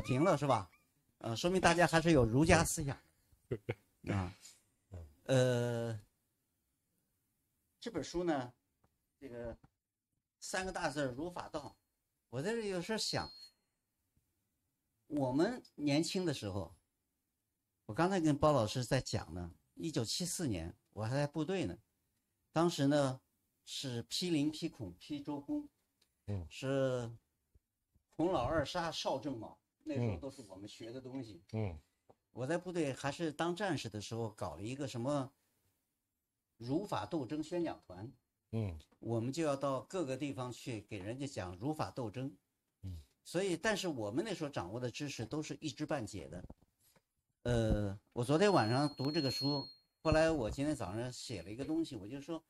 停了是吧？呃，说明大家还是有儒家思想啊。呃，这本书呢，这个三个大字“儒法道”，我在这有时候想，我们年轻的时候，我刚才跟包老师在讲呢，一九七四年，我还在部队呢，当时呢是批林批孔批周公，嗯，是孔老二杀少正卯。那时候都是我们学的东西。嗯，我在部队还是当战士的时候，搞了一个什么儒法斗争宣讲团。嗯，我们就要到各个地方去给人家讲儒法斗争。嗯，所以，但是我们那时候掌握的知识都是一知半解的。呃，我昨天晚上读这个书，后来我今天早上写了一个东西，我就说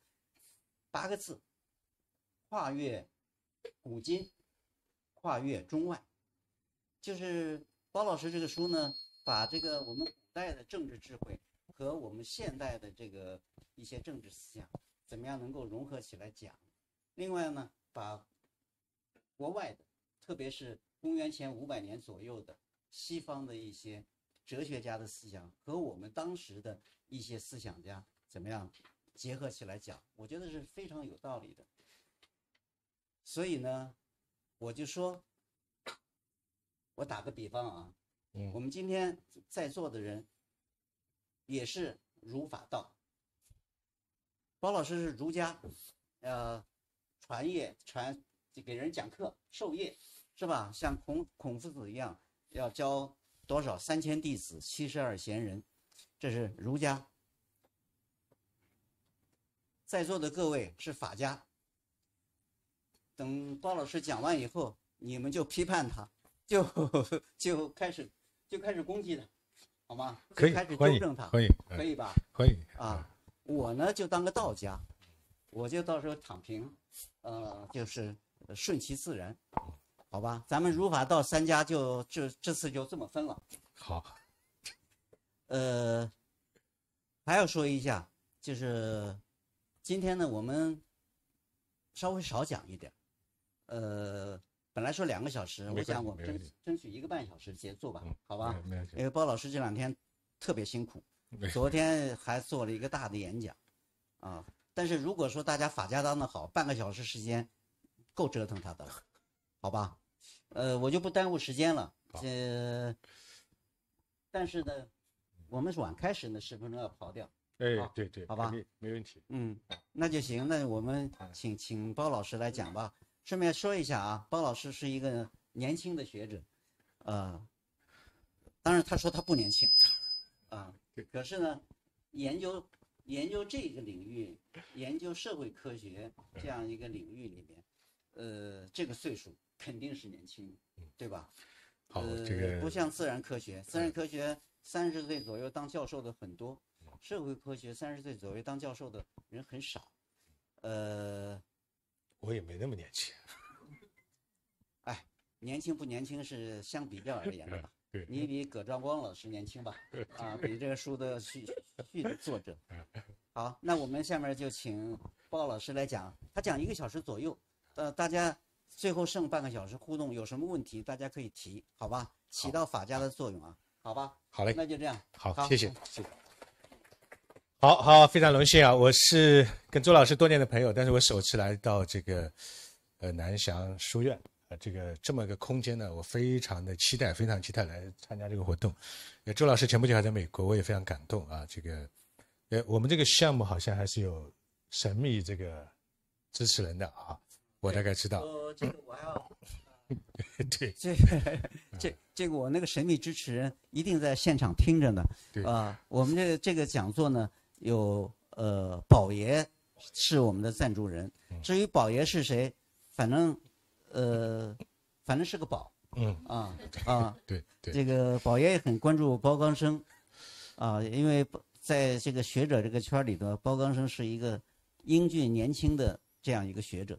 八个字：跨越古今，跨越中外。就是包老师这个书呢，把这个我们古代的政治智慧和我们现代的这个一些政治思想怎么样能够融合起来讲，另外呢，把国外的，特别是公元前五百年左右的西方的一些哲学家的思想和我们当时的一些思想家怎么样结合起来讲，我觉得是非常有道理的。所以呢，我就说。我打个比方啊，我们今天在座的人也是儒法道。包老师是儒家，呃，传业传给人讲课授业，是吧？像孔孔夫子一样，要教多少三千弟子、七十二贤人，这是儒家。在座的各位是法家。等包老师讲完以后，你们就批判他。就就开始就开始攻击他，好吗？可以开始纠正他，可以可以吧？可以啊。我呢就当个道家，我就到时候躺平，呃，就是顺其自然，好吧？咱们儒法道三家就这这次就这么分了。好。呃，还要说一下，就是今天呢，我们稍微少讲一点，呃。本来说两个小时，我想我争争取一个半小时结束吧，好吧？因为包老师这两天特别辛苦，昨天还做了一个大的演讲，啊！但是如果说大家法家当的好，半个小时时间够折腾他的了，好吧？呃，我就不耽误时间了，呃，但是呢，我们晚开始呢十分钟要跑掉，哎，对对，好吧，没问题，嗯，那就行，那我们请请包老师来讲吧。顺便说一下啊，包老师是一个年轻的学者，呃，当然他说他不年轻，啊，可是呢，研究研究这个领域，研究社会科学这样一个领域里面，呃，这个岁数肯定是年轻，对吧？好，这个不像自然科学，自然科学三十岁左右当教授的很多，社会科学三十岁左右当教授的人很少，呃。我也没那么年轻，哎，年轻不年轻是相比较而言的。你比葛兆光老师年轻吧？啊，比这个书的续续的作者。好，那我们下面就请鲍老师来讲，他讲一个小时左右。呃，大家最后剩半个小时互动，有什么问题大家可以提，好吧？起到法家的作用啊，好吧？好嘞，那就这样。好，谢谢，谢谢。好好，非常荣幸啊！我是跟周老师多年的朋友，但是我首次来到这个，呃，南翔书院啊，这个这么个空间呢，我非常的期待，非常期待来参加这个活动。呃，周老师前不久还在美国，我也非常感动啊。这个，呃，我们这个项目好像还是有神秘这个支持人的啊，我大概知道。呃，这个我还要。对。这这这个我那个神秘支持人一定在现场听着呢。对。啊，我们这这个讲座呢。有呃，宝爷是我们的赞助人。至于宝爷是谁，反正，呃，反正是个宝，嗯啊啊，对对，这个宝爷也很关注包钢生，啊，因为在这个学者这个圈里头，包钢生是一个英俊年轻的这样一个学者，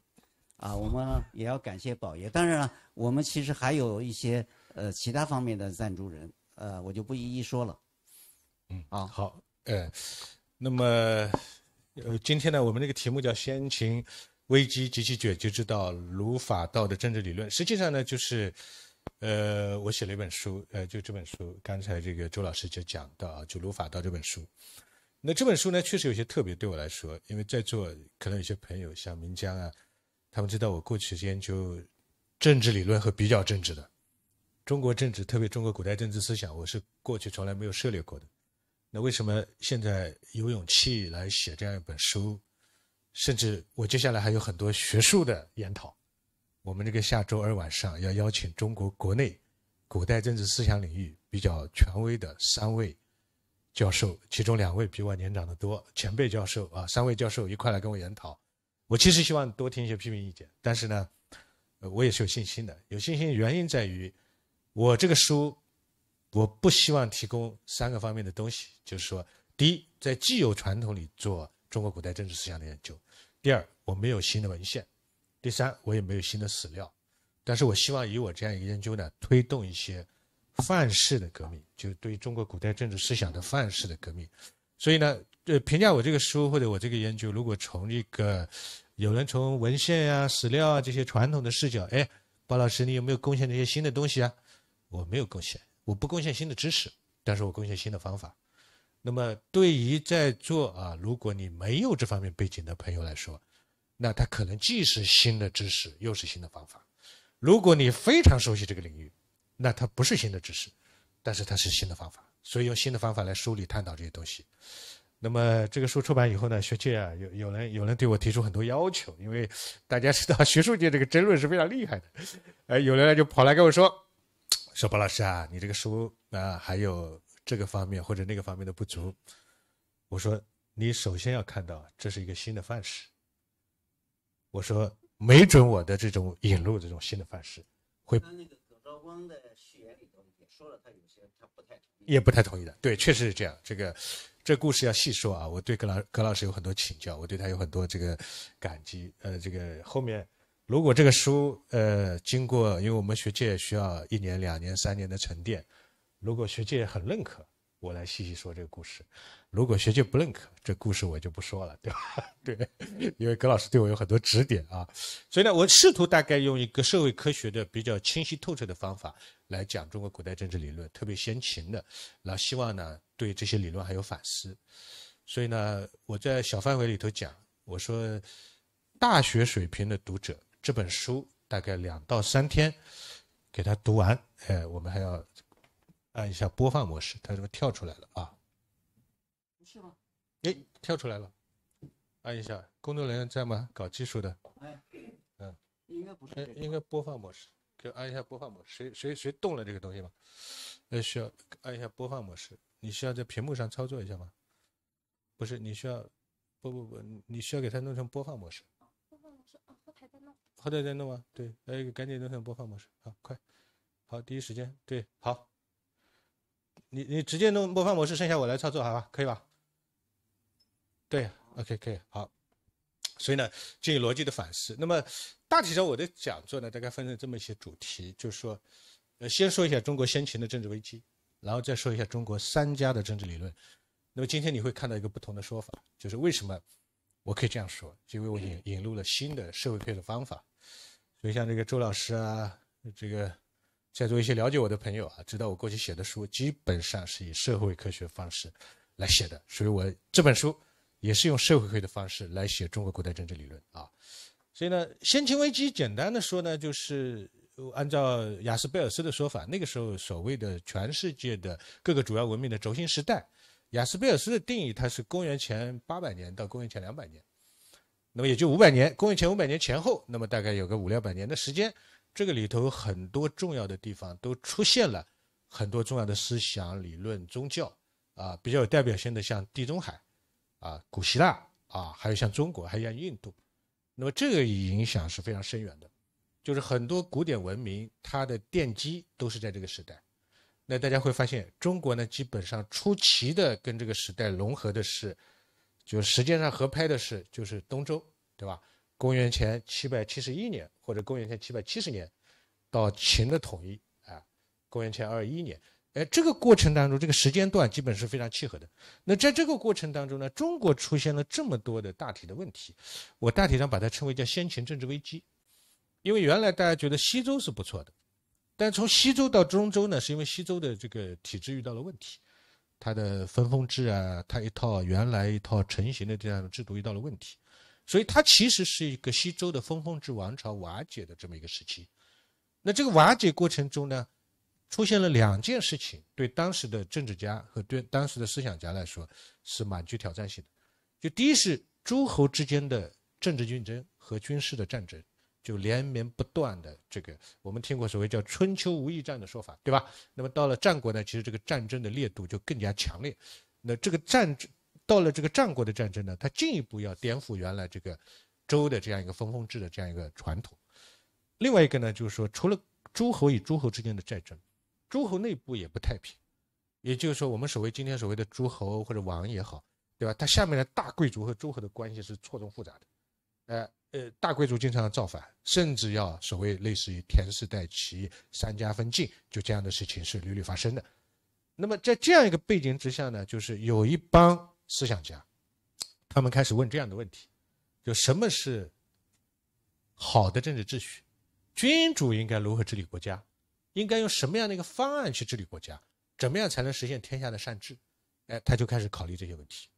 啊，我们也要感谢宝爷。当然了，我们其实还有一些呃其他方面的赞助人，呃，我就不一一说了。嗯啊，好，呃，那么，呃，今天呢，我们这个题目叫《先秦危机及其解决之道：儒法道的政治理论》，实际上呢，就是，呃，我写了一本书，呃，就这本书，刚才这个周老师就讲到啊，就儒法道这本书。那这本书呢，确实有些特别，对我来说，因为在座可能有些朋友像明江啊，他们知道我过去研究政治理论和比较政治的，中国政治，特别中国古代政治思想，我是过去从来没有涉猎过的。那为什么现在有勇气来写这样一本书？甚至我接下来还有很多学术的研讨。我们这个下周二晚上要邀请中国国内古代政治思想领域比较权威的三位教授，其中两位比我年长得多，前辈教授啊，三位教授一块来跟我研讨。我其实希望多听一些批评意见，但是呢，我也是有信心的。有信心原因在于，我这个书。我不希望提供三个方面的东西，就是说，第一，在既有传统里做中国古代政治思想的研究；第二，我没有新的文献；第三，我也没有新的史料。但是我希望以我这样一个研究呢，推动一些范式的革命，就对中国古代政治思想的范式的革命。所以呢，呃，评价我这个书或者我这个研究，如果从一个有人从文献啊、史料啊这些传统的视角，哎，包老师，你有没有贡献这些新的东西啊？我没有贡献。我不贡献新的知识，但是我贡献新的方法。那么，对于在座啊，如果你没有这方面背景的朋友来说，那他可能既是新的知识，又是新的方法。如果你非常熟悉这个领域，那它不是新的知识，但是它是新的方法。所以用新的方法来梳理、探讨这些东西。那么，这个书出版以后呢，学界啊有有人有人对我提出很多要求，因为大家知道学术界这个争论是非常厉害的。呃，有人就跑来跟我说。说：“白老师啊，你这个书啊，还有这个方面或者那个方面的不足。”我说：“你首先要看到，这是一个新的范式。”我说：“没准我的这种引入这种新的范式会……”那个葛兆光的序言里头也说了，他有些他不太……也不太同意的，对，确实是这样。这个这故事要细说啊。我对葛老葛老师有很多请教，我对他有很多这个感激。呃，这个后面。如果这个书呃经过，因为我们学界需要一年、两年、三年的沉淀，如果学界很认可，我来细细说这个故事；如果学界不认可，这故事我就不说了，对吧？对，因为葛老师对我有很多指点啊，所以呢，我试图大概用一个社会科学的比较清晰透彻的方法来讲中国古代政治理论，特别先秦的，然后希望呢对这些理论还有反思。所以呢，我在小范围里头讲，我说大学水平的读者。这本书大概两到三天给他读完。哎，我们还要按一下播放模式，它这么跳出来了啊？是吗？哎，跳出来了。按一下。工作人员在吗？搞技术的。哎，嗯，应该不是。应该播放模式，给按一下播放模式。谁谁谁动了这个东西吗？呃，需要按一下播放模式。你需要在屏幕上操作一下吗？不是，你需要，不不不，你需要给它弄成播放模式。后台再弄啊，对，个赶紧弄成播放模式，好快，好第一时间，对，好，你你直接弄播放模式，剩下我来操作，好吧，可以吧？对，OK，可以，好。所以呢，进行逻辑的反思。那么大体上我的讲座呢，大概分成这么一些主题，就是说，呃，先说一下中国先秦的政治危机，然后再说一下中国三家的政治理论。那么今天你会看到一个不同的说法，就是为什么？我可以这样说，因为我引引入了新的社会学的方法，所以像这个周老师啊，这个在座一些了解我的朋友啊，知道我过去写的书基本上是以社会科学方式来写的，所以我这本书也是用社会学的方式来写中国古代政治理论啊。所以呢，先秦危机，简单的说呢，就是按照雅斯贝尔斯的说法，那个时候所谓的全世界的各个主要文明的轴心时代。雅斯贝尔斯的定义，它是公元前八百年到公元前两百年，那么也就五百年，公元前五百年前后，那么大概有个五六百年的时间，这个里头很多重要的地方都出现了很多重要的思想理论、宗教啊，比较有代表性的像地中海啊、古希腊啊，还有像中国，还有像印度，那么这个影响是非常深远的，就是很多古典文明它的奠基都是在这个时代。那大家会发现，中国呢基本上出奇的跟这个时代融合的是，就时间上合拍的是，就是东周，对吧？公元前七百七十一年或者公元前七百七十年，到秦的统一啊，公元前二一年。哎，这个过程当中，这个时间段基本是非常契合的。那在这个过程当中呢，中国出现了这么多的大体的问题，我大体上把它称为叫先秦政治危机，因为原来大家觉得西周是不错的。但从西周到中周呢，是因为西周的这个体制遇到了问题，它的分封制啊，它一套原来一套成型的这样的制度遇到了问题，所以它其实是一个西周的分封制王朝瓦解的这么一个时期。那这个瓦解过程中呢，出现了两件事情，对当时的政治家和对当时的思想家来说是蛮具挑战性的。就第一是诸侯之间的政治竞争和军事的战争。就连绵不断的这个，我们听过所谓叫“春秋无义战”的说法，对吧？那么到了战国呢，其实这个战争的烈度就更加强烈。那这个战争到了这个战国的战争呢，它进一步要颠覆原来这个周的这样一个分封制的这样一个传统。另外一个呢，就是说，除了诸侯与诸侯之间的战争，诸侯内部也不太平。也就是说，我们所谓今天所谓的诸侯或者王也好，对吧？它下面的大贵族和诸侯的关系是错综复杂的，呃，呃，大贵族经常要造反，甚至要所谓类似于田氏代齐、三家分晋，就这样的事情是屡屡发生的。那么在这样一个背景之下呢，就是有一帮思想家，他们开始问这样的问题：就什么是好的政治秩序？君主应该如何治理国家？应该用什么样的一个方案去治理国家？怎么样才能实现天下的善治？哎，他就开始考虑这些问题。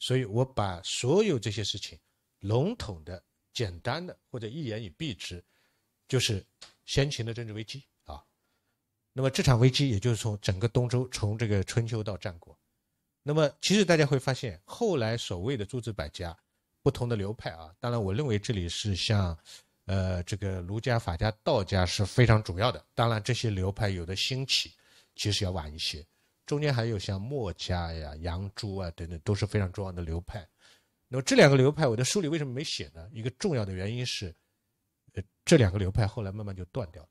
所以，我把所有这些事情笼统的。简单的或者一言以蔽之，就是先秦的政治危机啊。那么这场危机，也就是从整个东周，从这个春秋到战国。那么其实大家会发现，后来所谓的诸子百家，不同的流派啊，当然我认为这里是像，呃，这个儒家、法家、道家是非常主要的。当然这些流派有的兴起其实要晚一些，中间还有像墨家呀、杨朱啊等等都是非常重要的流派。那么这两个流派，我的书里为什么没写呢？一个重要的原因是，呃，这两个流派后来慢慢就断掉了，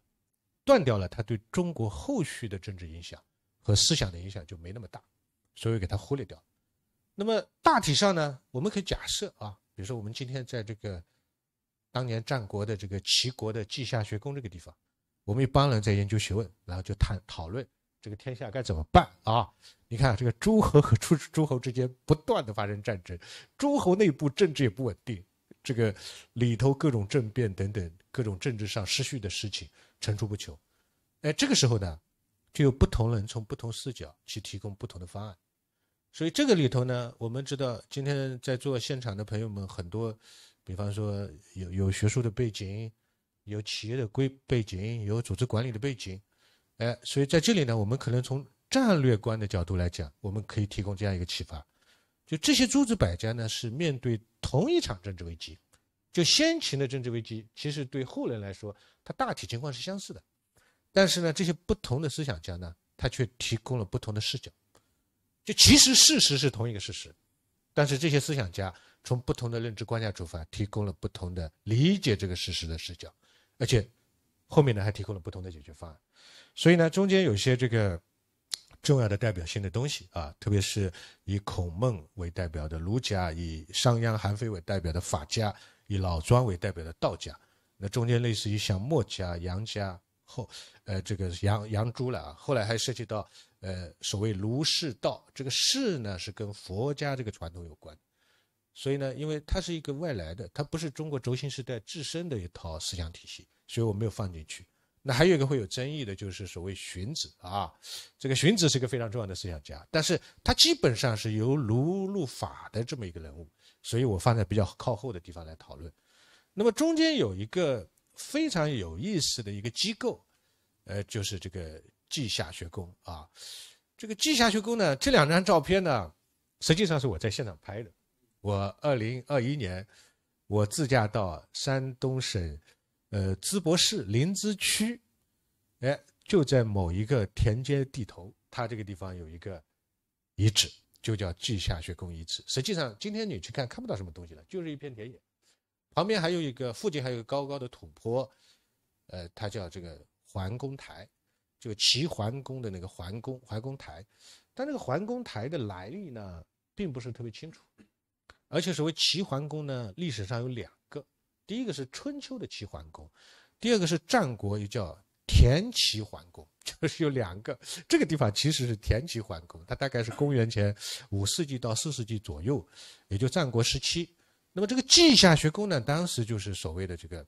断掉了，它对中国后续的政治影响和思想的影响就没那么大，所以给它忽略掉。那么大体上呢，我们可以假设啊，比如说我们今天在这个当年战国的这个齐国的稷下学宫这个地方，我们一帮人在研究学问，然后就谈讨论。这个天下该怎么办啊？你看，这个诸侯和诸诸侯之间不断的发生战争，诸侯内部政治也不稳定，这个里头各种政变等等，各种政治上失序的事情层出不穷。哎，这个时候呢，就有不同人从不同视角去提供不同的方案。所以这个里头呢，我们知道，今天在做现场的朋友们很多，比方说有有学术的背景，有企业的规背景，有组织管理的背景。哎，所以在这里呢，我们可能从战略观的角度来讲，我们可以提供这样一个启发：就这些诸子百家呢，是面对同一场政治危机；就先秦的政治危机，其实对后人来说，它大体情况是相似的。但是呢，这些不同的思想家呢，他却提供了不同的视角。就其实事实是同一个事实，但是这些思想家从不同的认知框架出发，提供了不同的理解这个事实的视角，而且。后面呢还提供了不同的解决方案，所以呢中间有些这个重要的代表性的东西啊，特别是以孔孟为代表的儒家，以商鞅、韩非为代表的法家，以老庄为代表的道家，那中间类似于像墨家、杨家后，呃这个杨杨朱了，啊，后来还涉及到呃所谓儒释道，这个释呢是跟佛家这个传统有关。所以呢，因为它是一个外来的，它不是中国轴心时代自身的一套思想体系，所以我没有放进去。那还有一个会有争议的，就是所谓荀子啊，这个荀子是一个非常重要的思想家，但是他基本上是由儒入法的这么一个人物，所以我放在比较靠后的地方来讨论。那么中间有一个非常有意思的一个机构，呃，就是这个稷下学宫啊。这个稷下学宫呢，这两张照片呢，实际上是我在现场拍的。我二零二一年，我自驾到山东省，呃，淄博市临淄区，哎，就在某一个田间地头，它这个地方有一个遗址，就叫稷下学宫遗址。实际上，今天你去看，看不到什么东西了，就是一片田野，旁边还有一个附近还有个高高的土坡，呃，它叫这个桓公台，就齐桓公的那个桓公桓公台，但这个桓公台的来历呢，并不是特别清楚。而且所谓齐桓公呢，历史上有两个，第一个是春秋的齐桓公，第二个是战国又叫田齐桓公，就是有两个。这个地方其实是田齐桓公，他大概是公元前五世纪到四世纪左右，也就战国时期。那么这个稷下学宫呢，当时就是所谓的这个，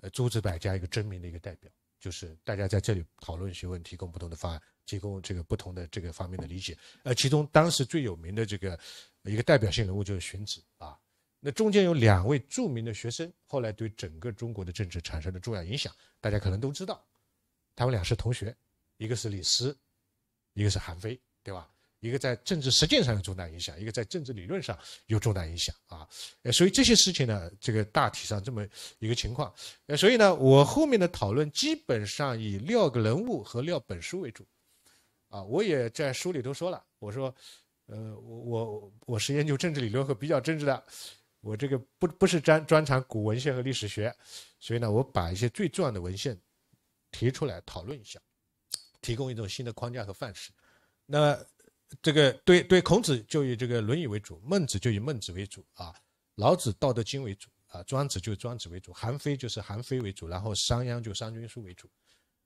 呃诸子百家一个争鸣的一个代表，就是大家在这里讨论学问，提供不同的方案，提供这个不同的这个方面的理解。呃，其中当时最有名的这个。一个代表性人物就是荀子啊，那中间有两位著名的学生，后来对整个中国的政治产生了重要影响，大家可能都知道，他们俩是同学，一个是李斯，一个是韩非，对吧？一个在政治实践上有重大影响，一个在政治理论上有重大影响啊。呃，所以这些事情呢，这个大体上这么一个情况。呃，所以呢，我后面的讨论基本上以个人物和廖本书为主，啊，我也在书里都说了，我说。呃，我我我是研究政治理论和比较政治的，我这个不不是专专长古文献和历史学，所以呢，我把一些最重要的文献提出来讨论一下，提供一种新的框架和范式。那这个对对，孔子就以这个《论语》为主，孟子就以孟子为主啊，老子《道德经》为主啊，庄子就庄子为主，韩非就是韩非为主，然后商鞅就《商君书》为主。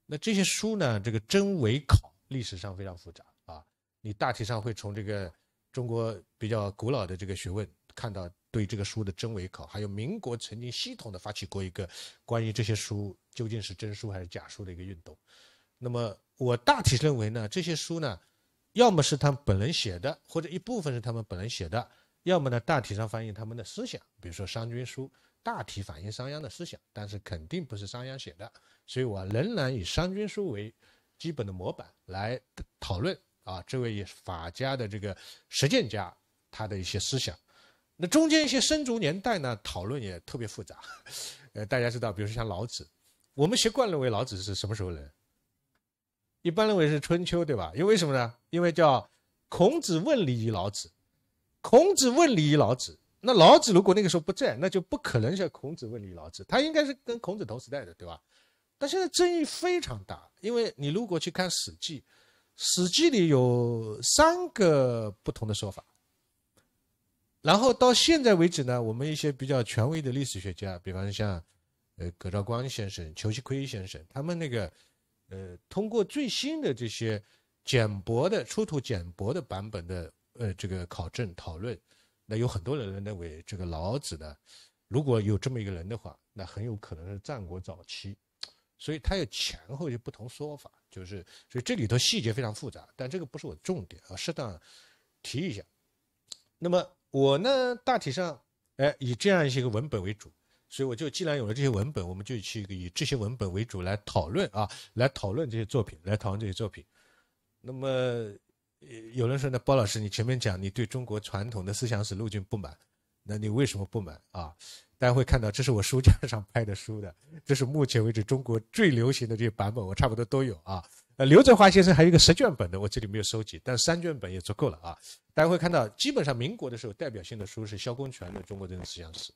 那这些书呢，这个真伪考历史上非常复杂。你大体上会从这个中国比较古老的这个学问看到对这个书的真伪考，还有民国曾经系统的发起过一个关于这些书究竟是真书还是假书的一个运动。那么我大体认为呢，这些书呢，要么是他本人写的，或者一部分是他们本人写的，要么呢大体上反映他们的思想，比如说《商君书》大体反映商鞅的思想，但是肯定不是商鞅写的，所以我仍然以《商君书》为基本的模板来讨论。啊，这位法家的这个实践家，他的一些思想，那中间一些生卒年代呢，讨论也特别复杂。呃，大家知道，比如说像老子，我们习惯认为老子是什么时候人？一般认为是春秋，对吧？因为什么呢？因为叫孔子问礼于老子，孔子问礼于老子。那老子如果那个时候不在，那就不可能叫孔子问礼老子，他应该是跟孔子同时代的，对吧？但现在争议非常大，因为你如果去看《史记》。《史记》里有三个不同的说法，然后到现在为止呢，我们一些比较权威的历史学家，比方像，呃，葛兆光先生、裘锡圭先生，他们那个，呃，通过最新的这些简帛的出土简帛的版本的，呃，这个考证讨论，那有很多人认为这个老子呢，如果有这么一个人的话，那很有可能是战国早期，所以他有前后的不同说法。就是，所以这里头细节非常复杂，但这个不是我重点啊，适当提一下。那么我呢，大体上，哎，以这样一些个文本为主，所以我就既然有了这些文本，我们就去以这些文本为主来讨论啊，来讨论这些作品，来讨论这些作品。那么有人说呢，包老师，你前面讲你对中国传统的思想史路径不满，那你为什么不满啊？大家会看到，这是我书架上拍的书的，这是目前为止中国最流行的这些版本，我差不多都有啊。呃，刘泽华先生还有一个十卷本的，我这里没有收集，但三卷本也足够了啊。大家会看到，基本上民国的时候，代表性的书是萧公权的《中国政治思想史》，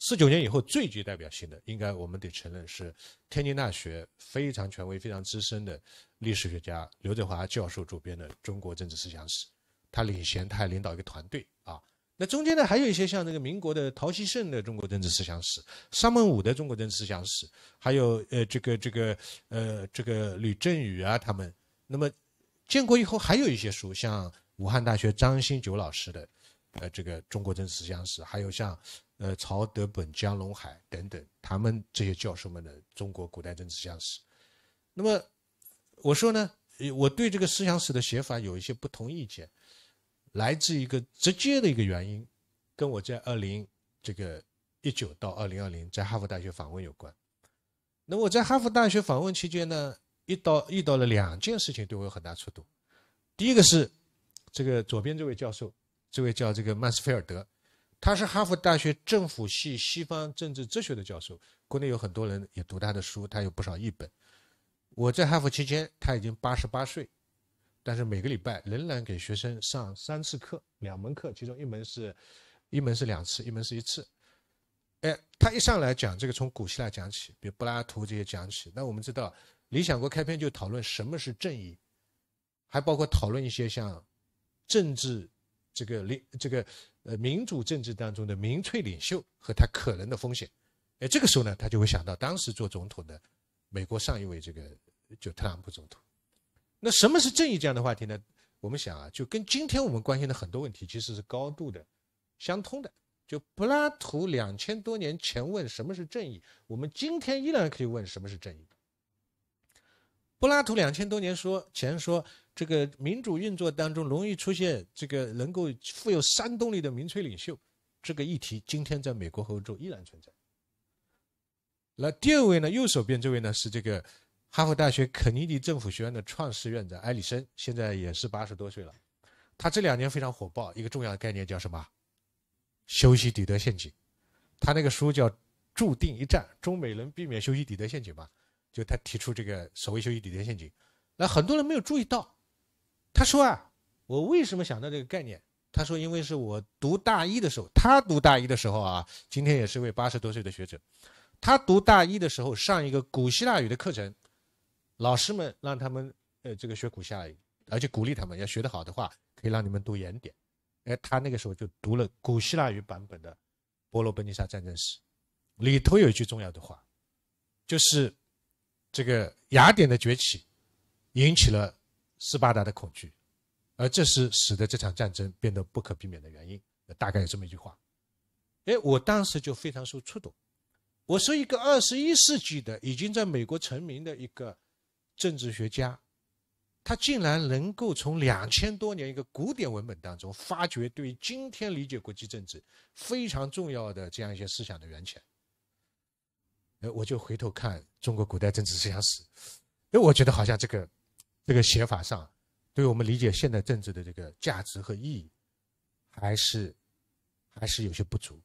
四九年以后最具代表性的，应该我们得承认是天津大学非常权威、非常资深的历史学家刘泽华教授主编的《中国政治思想史》，他领衔他还领导一个团队啊。那中间呢，还有一些像这个民国的陶希圣的《中国政治思想史》，沙门五的《中国政治思想史》，还有呃这个这个呃这个吕振宇啊他们。那么，建国以后还有一些书，像武汉大学张新九老师的呃这个《中国政治思想史》，还有像呃曹德本、江龙海等等他们这些教授们的中国古代政治思想史。那么，我说呢，我对这个思想史的写法有一些不同意见。来自一个直接的一个原因，跟我在二零这个一九到二零二零在哈佛大学访问有关。那我在哈佛大学访问期间呢，遇到遇到了两件事情对我有很大触动。第一个是这个左边这位教授，这位叫这个曼斯菲尔德，他是哈佛大学政府系西方政治哲学的教授，国内有很多人也读他的书，他有不少译本。我在哈佛期间，他已经八十八岁。但是每个礼拜仍然给学生上三次课，两门课，其中一门是，一门是两次，一门是一次。哎，他一上来讲这个，从古希腊讲起，比如柏拉图这些讲起。那我们知道，《理想国》开篇就讨论什么是正义，还包括讨论一些像政治这个领这个呃民主政治当中的民粹领袖和他可能的风险。哎，这个时候呢，他就会想到当时做总统的美国上一位这个就特朗普总统。那什么是正义这样的话题呢？我们想啊，就跟今天我们关心的很多问题其实是高度的相通的。就柏拉图两千多年前问什么是正义，我们今天依然可以问什么是正义。柏拉图两千多年说前说这个民主运作当中容易出现这个能够富有煽动力的民粹领袖，这个议题今天在美国和欧洲依然存在。那第二位呢，右手边这位呢是这个。哈佛大学肯尼迪政府学院的创始院长埃里森现在也是八十多岁了，他这两年非常火爆，一个重要的概念叫什么？修昔底德陷阱。他那个书叫《注定一战：中美能避免修昔底德陷阱吗？》就他提出这个所谓修昔底德陷阱。那很多人没有注意到，他说啊，我为什么想到这个概念？他说，因为是我读大一的时候，他读大一的时候啊，今天也是一位八十多岁的学者，他读大一的时候上一个古希腊语的课程。老师们让他们呃，这个学古希腊，而且鼓励他们要学得好的话，可以让你们读原点。哎，他那个时候就读了古希腊语版本的《波罗奔尼撒战争史》，里头有一句重要的话，就是这个雅典的崛起引起了斯巴达的恐惧，而这是使得这场战争变得不可避免的原因。大概有这么一句话。哎，我当时就非常受触动。我说，一个二十一世纪的，已经在美国成名的一个。政治学家，他竟然能够从两千多年一个古典文本当中发掘对于今天理解国际政治非常重要的这样一些思想的源泉。我就回头看中国古代政治思想史，哎，我觉得好像这个这个写法上，对我们理解现代政治的这个价值和意义，还是还是有些不足。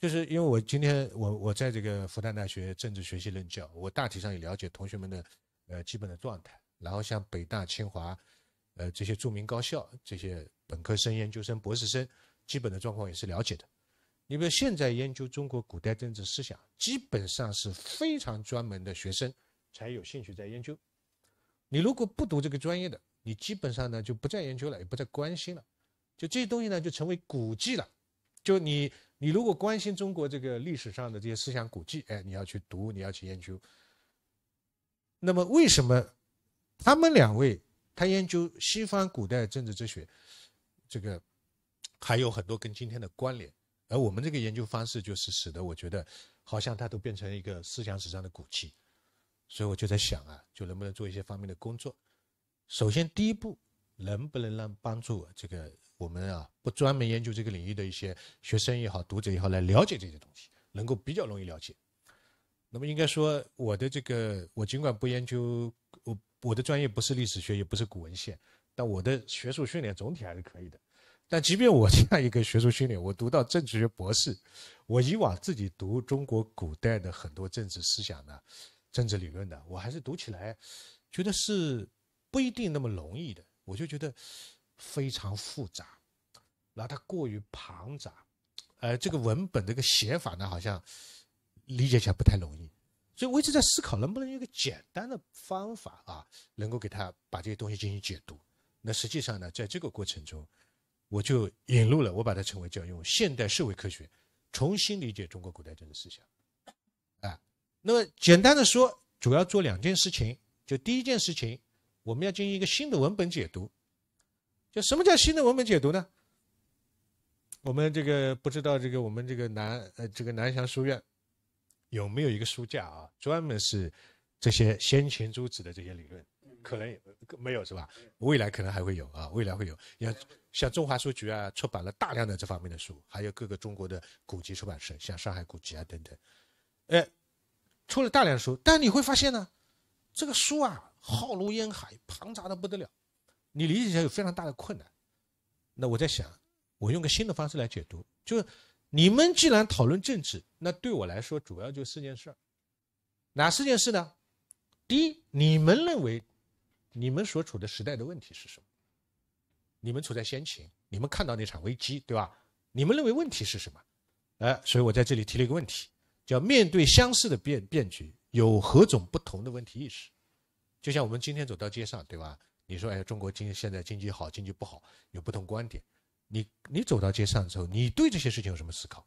就是因为我今天我我在这个复旦大学政治学系任教，我大体上也了解同学们的。呃，基本的状态，然后像北大、清华，呃，这些著名高校，这些本科生、研究生、博士生，基本的状况也是了解的。你比如现在研究中国古代政治思想，基本上是非常专门的学生才有兴趣在研究。你如果不读这个专业的，你基本上呢就不再研究了，也不再关心了。就这些东西呢，就成为古迹了。就你，你如果关心中国这个历史上的这些思想古迹，哎，你要去读，你要去研究。那么为什么他们两位他研究西方古代政治哲学，这个还有很多跟今天的关联，而我们这个研究方式就是使得我觉得好像它都变成一个思想史上的古气，所以我就在想啊，就能不能做一些方面的工作？首先第一步，能不能让帮助这个我们啊不专门研究这个领域的一些学生也好、读者也好来了解这些东西，能够比较容易了解？那么应该说，我的这个，我尽管不研究，我我的专业不是历史学，也不是古文献，但我的学术训练总体还是可以的。但即便我这样一个学术训练，我读到政治学博士，我以往自己读中国古代的很多政治思想呢、政治理论的，我还是读起来觉得是不一定那么容易的。我就觉得非常复杂，然后它过于庞杂，呃，这个文本这个写法呢，好像。理解起来不太容易，所以我一直在思考能不能用一个简单的方法啊，能够给他把这些东西进行解读。那实际上呢，在这个过程中，我就引入了，我把它称为叫用现代社会科学重新理解中国古代政治思想。啊，那么简单的说，主要做两件事情，就第一件事情，我们要进行一个新的文本解读。就什么叫新的文本解读呢？我们这个不知道这个我们这个南呃这个南翔书院。有没有一个书架啊，专门是这些先秦诸子的这些理论？可能没有是吧？未来可能还会有啊，未来会有。像像中华书局啊，出版了大量的这方面的书，还有各个中国的古籍出版社，像上海古籍啊等等，哎，出了大量的书。但你会发现呢，这个书啊，浩如烟海，庞杂的不得了，你理解起来有非常大的困难。那我在想，我用个新的方式来解读，就是。你们既然讨论政治，那对我来说主要就四件事儿，哪四件事呢？第一，你们认为你们所处的时代的问题是什么？你们处在先秦，你们看到那场危机，对吧？你们认为问题是什么？哎，所以我在这里提了一个问题，叫面对相似的变变局，有何种不同的问题意识？就像我们今天走到街上，对吧？你说哎，中国经现在经济好，经济不好，有不同观点。你你走到街上之后，你对这些事情有什么思考？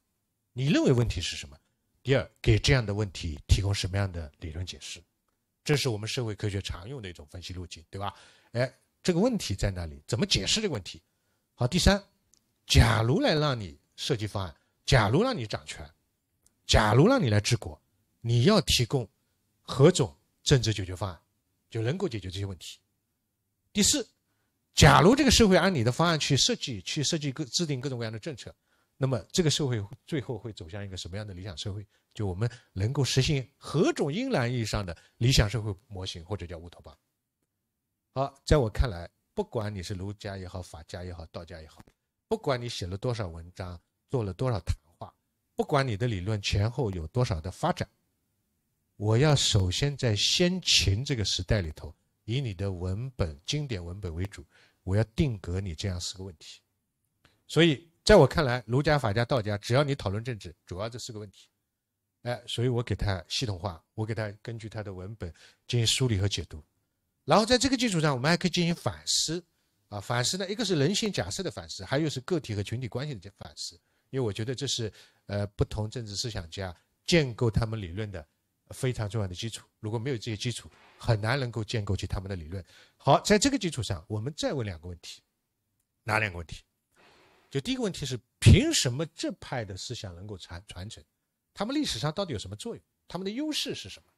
你认为问题是什么？第二，给这样的问题提供什么样的理论解释？这是我们社会科学常用的一种分析路径，对吧？哎，这个问题在哪里？怎么解释这个问题？好，第三，假如来让你设计方案，假如让你掌权，假如让你来治国，你要提供何种政治解决方案，就能够解决这些问题？第四。假如这个社会按你的方案去设计，去设计各制定各种各样的政策，那么这个社会最后会走向一个什么样的理想社会？就我们能够实现何种英然意义上的理想社会模型，或者叫乌托邦？好，在我看来，不管你是儒家也好，法家也好，道家也好，不管你写了多少文章，做了多少谈话，不管你的理论前后有多少的发展，我要首先在先秦这个时代里头。以你的文本、经典文本为主，我要定格你这样四个问题。所以，在我看来，儒家、法家、道家，只要你讨论政治，主要这四个问题。哎，所以我给他系统化，我给他根据他的文本进行梳理和解读，然后在这个基础上，我们还可以进行反思。啊，反思呢，一个是人性假设的反思，还有是个体和群体关系的反思。因为我觉得这是呃不同政治思想家建构他们理论的。非常重要的基础，如果没有这些基础，很难能够建构起他们的理论。好，在这个基础上，我们再问两个问题，哪两个问题？就第一个问题是，凭什么这派的思想能够传传承？他们历史上到底有什么作用？他们的优势是什么？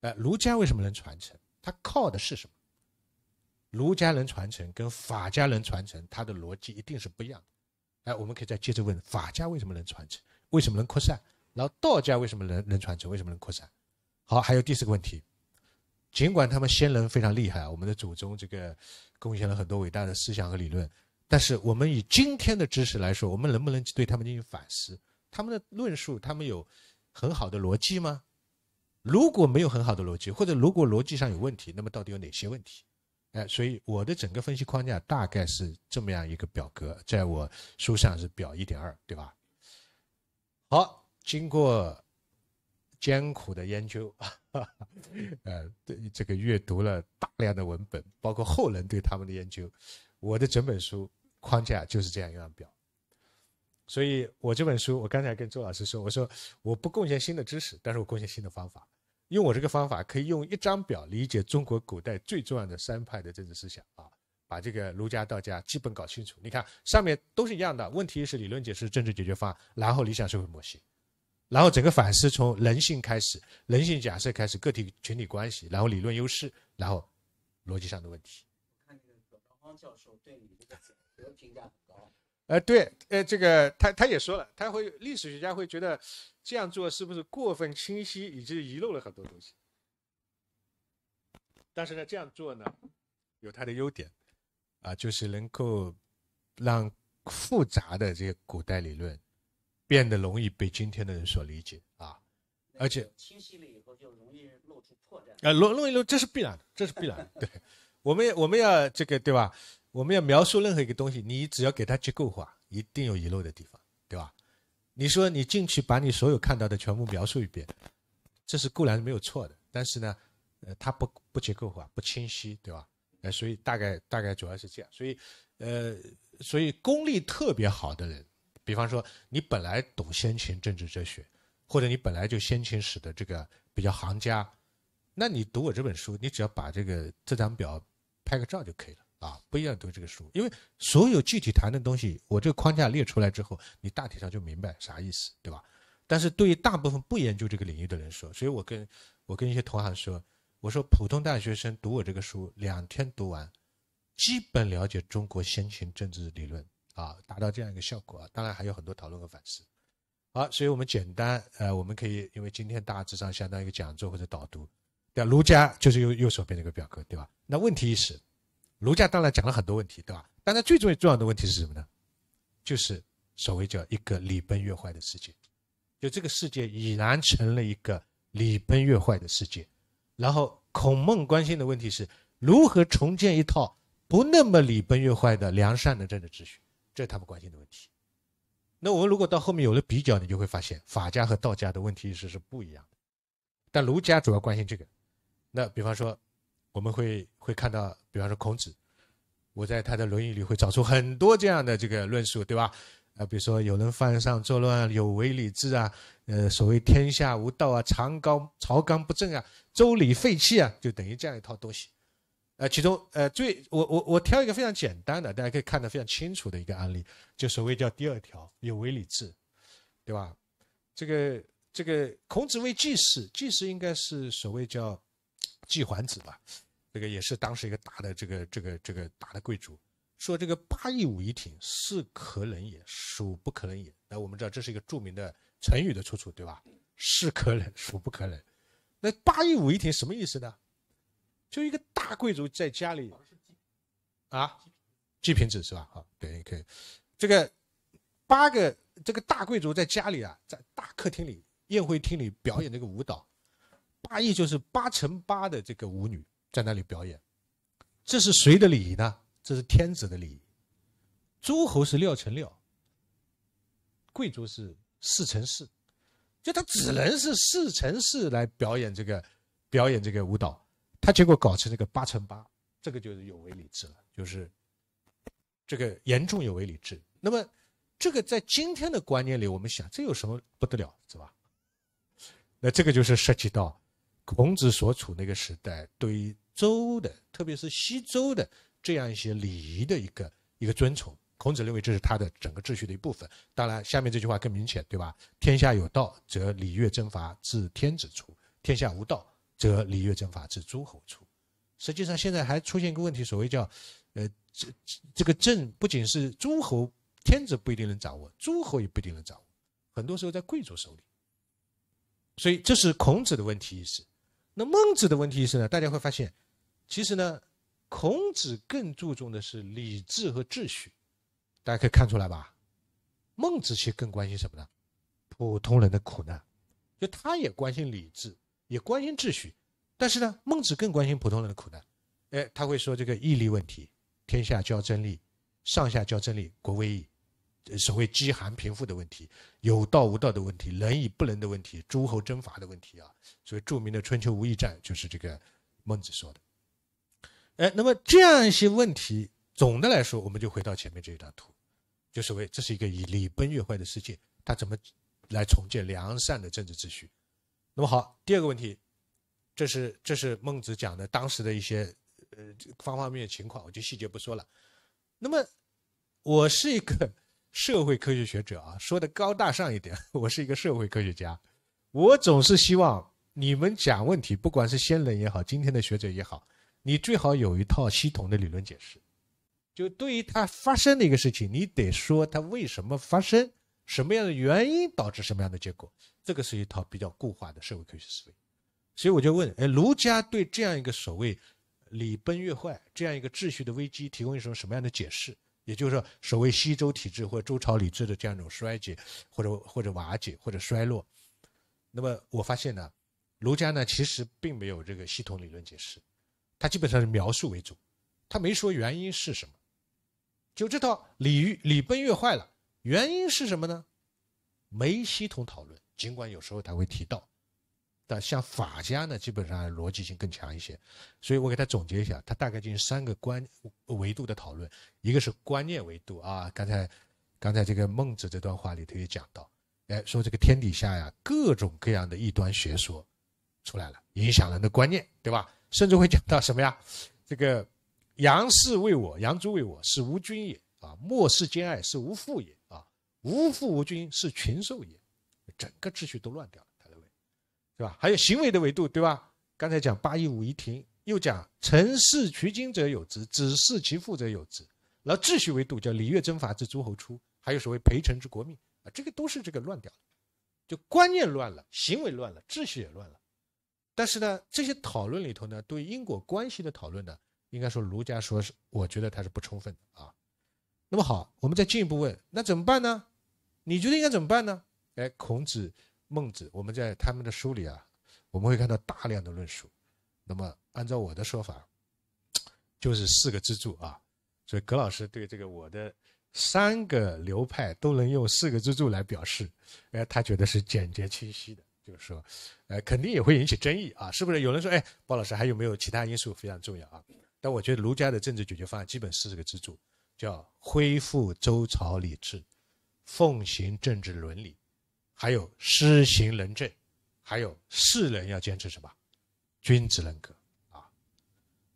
呃，儒家为什么能传承？它靠的是什么？儒家能传承，跟法家人传承，它的逻辑一定是不一样的。哎，我们可以再接着问，法家为什么能传承？为什么能扩散？然后道家为什么能能传承？为什么能扩散？好，还有第四个问题，尽管他们先人非常厉害，我们的祖宗这个贡献了很多伟大的思想和理论，但是我们以今天的知识来说，我们能不能对他们进行反思？他们的论述，他们有很好的逻辑吗？如果没有很好的逻辑，或者如果逻辑上有问题，那么到底有哪些问题？哎，所以我的整个分析框架大概是这么样一个表格，在我书上是表一点二，对吧？好。经过艰苦的研究，呃，对这个阅读了大量的文本，包括后人对他们的研究，我的整本书框架就是这样一张表。所以我这本书，我刚才跟周老师说，我说我不贡献新的知识，但是我贡献新的方法，用我这个方法可以用一张表理解中国古代最重要的三派的政治思想啊，把这个儒家、道家基本搞清楚。你看上面都是一样的，问题是理论解释、政治解决方案，然后理想社会模型。然后整个反思从人性开始，人性假设开始，个体群体关系，然后理论优势，然后逻辑上的问题。看方教授对你这个评价很高？呃，对，呃，这个他他也说了，他会历史学家会觉得这样做是不是过分清晰，以及遗漏了很多东西。但是呢，这样做呢有它的优点，啊，就是能够让复杂的这些古代理论。变得容易被今天的人所理解啊，而且清晰了以后就容易露出破绽。呃，露露一露，这是必然的，这是必然的。对，我们我们要这个对吧？我们要描述任何一个东西，你只要给它结构化，一定有遗漏的地方，对吧？你说你进去把你所有看到的全部描述一遍，这是固然没有错的，但是呢，呃，它不不结构化，不清晰，对吧？呃，所以大概大概主要是这样。所以，呃，所以功力特别好的人。比方说，你本来懂先秦政治哲学，或者你本来就先秦史的这个比较行家，那你读我这本书，你只要把这个这张表拍个照就可以了啊，不一要读这个书，因为所有具体谈的东西，我这个框架列出来之后，你大体上就明白啥意思，对吧？但是对于大部分不研究这个领域的人说，所以我跟我跟一些同行说，我说普通大学生读我这个书两天读完，基本了解中国先秦政治理论。啊，达到这样一个效果啊，当然还有很多讨论和反思。好，所以我们简单呃，我们可以因为今天大致上相当于一个讲座或者导读，对吧？儒家就是右右手边这个表格，对吧？那问题是，儒家当然讲了很多问题，对吧？当然最重要重要的问题是什么呢？就是所谓叫一个礼崩乐坏的世界，就这个世界已然成了一个礼崩乐坏的世界，然后孔孟关心的问题是如何重建一套不那么礼崩乐坏的良善的政治秩序。这是他们关心的问题。那我们如果到后面有了比较，你就会发现法家和道家的问题是是不一样的。但儒家主要关心这个。那比方说，我们会会看到，比方说孔子，我在他的《论语》里会找出很多这样的这个论述，对吧？啊，比如说有人犯上作乱，有违礼制啊，呃，所谓天下无道啊，长纲朝纲不正啊，周礼废弃啊，就等于这样一套东西。呃，其中呃最我我我挑一个非常简单的，大家可以看得非常清楚的一个案例，就所谓叫第二条有为礼制，对吧？这个这个孔子为季氏，季氏应该是所谓叫季桓子吧？这个也是当时一个大的这个这个这个大的贵族，说这个八佾舞一挺，是可能也，孰不可能也。那我们知道这是一个著名的成语的出处，对吧？是可能孰不可能，那八佾舞一挺什么意思呢？就一个大贵族在家里，啊，祭品子是吧？啊，对，可以。这个八个这个大贵族在家里啊，在大客厅里宴会厅里表演这个舞蹈，八亿就是八乘八的这个舞女在那里表演。这是谁的礼仪呢？这是天子的礼，仪，诸侯是六乘六，贵族是四乘四，就他只能是四乘四来表演这个表演这个舞蹈。他结果搞成这个八乘八，这个就是有违礼制了，就是，这个严重有违礼制。那么，这个在今天的观念里，我们想这有什么不得了，是吧？那这个就是涉及到孔子所处那个时代对周的，特别是西周的这样一些礼仪的一个一个尊崇。孔子认为这是他的整个秩序的一部分。当然，下面这句话更明显，对吧？天下有道，则礼乐征伐自天子出；天下无道。则礼乐政法之诸侯处。实际上现在还出现一个问题，所谓叫，呃，这这个政不仅是诸侯天子不一定能掌握，诸侯也不一定能掌握，很多时候在贵族手里。所以这是孔子的问题意识。那孟子的问题意识呢？大家会发现，其实呢，孔子更注重的是礼制和秩序，大家可以看出来吧？孟子其实更关心什么呢？普通人的苦难，就他也关心礼制。也关心秩序，但是呢，孟子更关心普通人的苦难。哎，他会说这个义利问题，天下交争利，上下交争利，国危矣。所谓饥寒贫富的问题，有道无道的问题，仁义不仁的问题，诸侯征伐的问题啊。所以著名的春秋无义战就是这个孟子说的。哎，那么这样一些问题，总的来说，我们就回到前面这一张图，就所谓这是一个以礼崩乐坏的世界，他怎么来重建良善的政治秩序？那么好，第二个问题，这是这是孟子讲的当时的一些呃方方面面情况，我就细节不说了。那么我是一个 社会科学学者啊，说的高大上一点，我是一个社会科学家。我总是希望你们讲问题，不管是先人也好，今天的学者也好，你最好有一套系统的理论解释。就对于它发生的一个事情，你得说它为什么发生。什么样的原因导致什么样的结果？这个是一套比较固化的社会科学思维，所以我就问：哎，儒家对这样一个所谓礼崩乐坏这样一个秩序的危机提供一种什么样的解释？也就是说，所谓西周体制或周朝礼制的这样一种衰竭，或者或者瓦解，或者衰落。那么我发现呢，儒家呢其实并没有这个系统理论解释，他基本上是描述为主，他没说原因是什么，就这套礼礼崩乐坏了。原因是什么呢？没系统讨论，尽管有时候他会提到，但像法家呢，基本上逻辑性更强一些。所以我给他总结一下，他大概进行三个观维度的讨论：一个是观念维度啊，刚才刚才这个孟子这段话里头也讲到，哎，说这个天底下呀，各种各样的异端学说出来了，影响人的观念，对吧？甚至会讲到什么呀？这个杨氏为我，杨朱为我是无君也啊，末氏兼爱是无父也。无父无君是禽兽也，整个秩序都乱掉了。他认为，对吧？还有行为的维度，对吧？刚才讲八一五一停，又讲臣事取经者有之，子事其父者有之，然后秩序维度叫礼乐征伐之诸侯出，还有所谓陪臣之国命啊，这个都是这个乱掉了，就观念乱了，行为乱了，秩序也乱了。但是呢，这些讨论里头呢，对因果关系的讨论呢，应该说儒家说是，我觉得它是不充分的啊。那么好，我们再进一步问，那怎么办呢？你觉得应该怎么办呢？哎，孔子、孟子，我们在他们的书里啊，我们会看到大量的论述。那么，按照我的说法，就是四个支柱啊。所以葛老师对这个我的三个流派都能用四个支柱来表示，哎，他觉得是简洁清晰的。就是说，呃，肯定也会引起争议啊，是不是？有人说，哎，包老师还有没有其他因素非常重要啊？但我觉得儒家的政治解决方案基本是四个支柱，叫恢复周朝礼制。奉行政治伦理，还有施行仁政，还有世人要坚持什么？君子人格啊！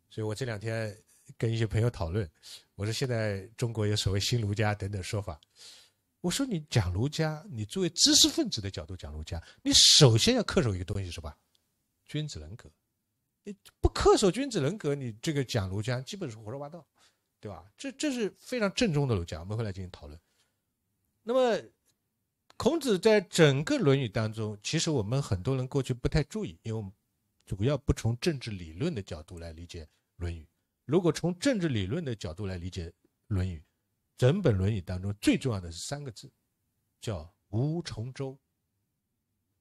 所以我这两天跟一些朋友讨论，我说现在中国有所谓新儒家等等说法，我说你讲儒家，你作为知识分子的角度讲儒家，你首先要恪守一个东西是吧？君子人格，你不恪守君子人格，你这个讲儒家基本是胡说八道，对吧？这这是非常正宗的儒家，我们会来进行讨论。那么，孔子在整个《论语》当中，其实我们很多人过去不太注意，因为我们主要不从政治理论的角度来理解《论语》。如果从政治理论的角度来理解《论语》，整本《论语》当中最重要的是三个字，叫“无崇周”，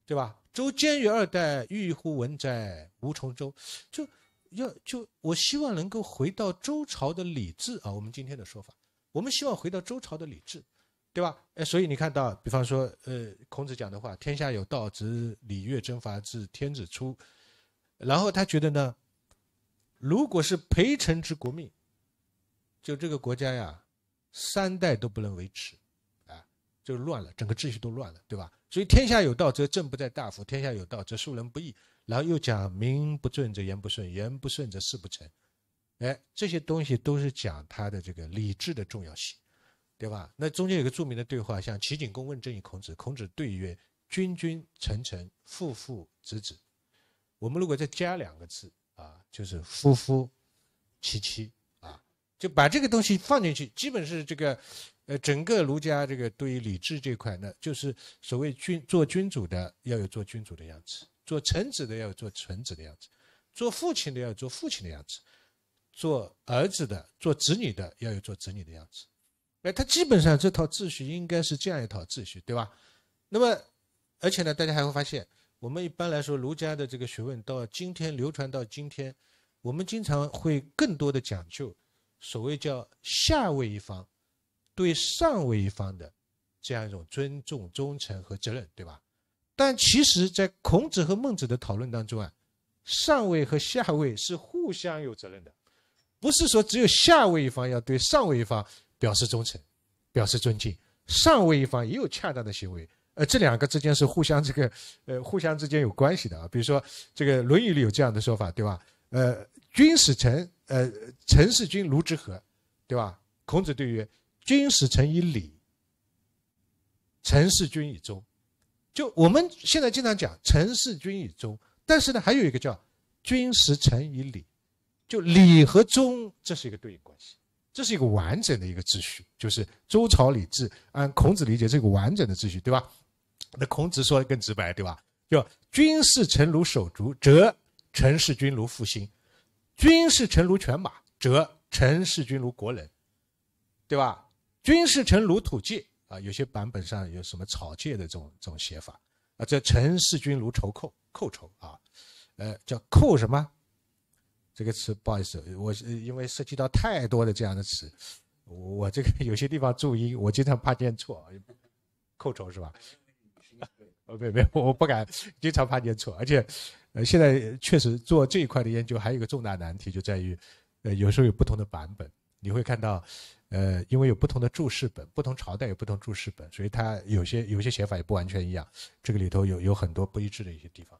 对吧？周监于二代，欲乎文哉？无崇周，就要就我希望能够回到周朝的礼制啊，我们今天的说法，我们希望回到周朝的礼制。对吧？哎，所以你看到，比方说，呃，孔子讲的话，天下有道，则礼乐征伐自天子出。然后他觉得呢，如果是陪臣之国命，就这个国家呀，三代都不能维持，啊，就乱了，整个秩序都乱了，对吧？所以天下有道，则政不在大夫；天下有道，则庶人不义。然后又讲，名不顺则言不顺，言不顺则事不成。哎，这些东西都是讲他的这个理智的重要性。对吧？那中间有个著名的对话，像齐景公问政于孔子，孔子对曰：“君君，臣臣，父父子子。”我们如果再加两个字啊，就是夫夫，妻妻啊，就把这个东西放进去。基本是这个，呃，整个儒家这个对于礼智这块，呢，就是所谓君做君主的要有做君主的样子，做臣子的要有做臣子的样子，做父亲的要有做父亲的样子，做儿子的、做子女的要有做子女的样子。哎，他基本上这套秩序应该是这样一套秩序，对吧？那么，而且呢，大家还会发现，我们一般来说儒家的这个学问到今天流传到今天，我们经常会更多的讲究所谓叫下位一方对上位一方的这样一种尊重、忠诚和责任，对吧？但其实，在孔子和孟子的讨论当中啊，上位和下位是互相有责任的，不是说只有下位一方要对上位一方。表示忠诚，表示尊敬，上位一方也有恰当的行为。呃，这两个之间是互相这个呃互相之间有关系的啊。比如说这个《论语》里有这样的说法，对吧？呃，君使臣，呃，臣事君如之何，对吧？孔子对曰：“君使臣以礼，臣事君以忠。”就我们现在经常讲“臣事君以忠”，但是呢，还有一个叫“君使臣以礼”。就礼和忠，这是一个对应关系。这是一个完整的一个秩序，就是周朝礼制，按孔子理解这个完整的秩序，对吧？那孔子说的更直白，对吧？叫君视臣如手足，则臣视君如复兴；君视臣如犬马，则臣视君如国人，对吧？君视臣如土芥啊，有些版本上有什么草芥的这种这种写法啊？这臣视君如仇寇，寇仇啊，呃，叫寇什么？这个词，不好意思，我是因为涉及到太多的这样的词，我这个有些地方注音，我经常怕念错，扣酬是吧？啊，没没，我不敢，经常怕念错，而且，呃，现在确实做这一块的研究，还有一个重大难题就在于，呃，有时候有不同的版本，你会看到，呃，因为有不同的注释本，不同朝代有不同注释本，所以它有些有些写法也不完全一样，这个里头有有很多不一致的一些地方。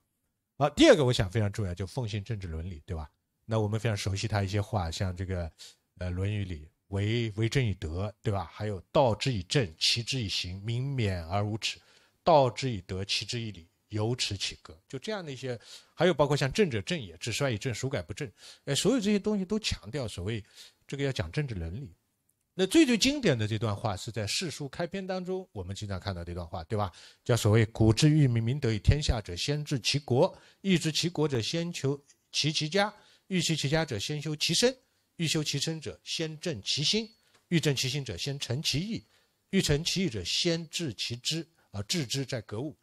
啊，第二个我想非常重要，就奉行政治伦理，对吧？那我们非常熟悉他一些话，像这个，呃，《论语》里“为为政以德”，对吧？还有“道之以政，齐之以刑，民免而无耻；道之以德，齐之以礼，有耻其格。”就这样的一些，还有包括像“正者正也，治衰以正，孰改不正？”哎，所有这些东西都强调所谓这个要讲政治伦理。那最最经典的这段话是在《世书》开篇当中，我们经常看到这段话，对吧？叫所谓“古之欲明明德于天下者，先治其国；欲治其国者，先求齐其家。”欲齐其家者，先修其身；欲修其身者，先正其心；欲正其心者，先诚其意；欲诚其意者，先治其知。啊，致知在格物，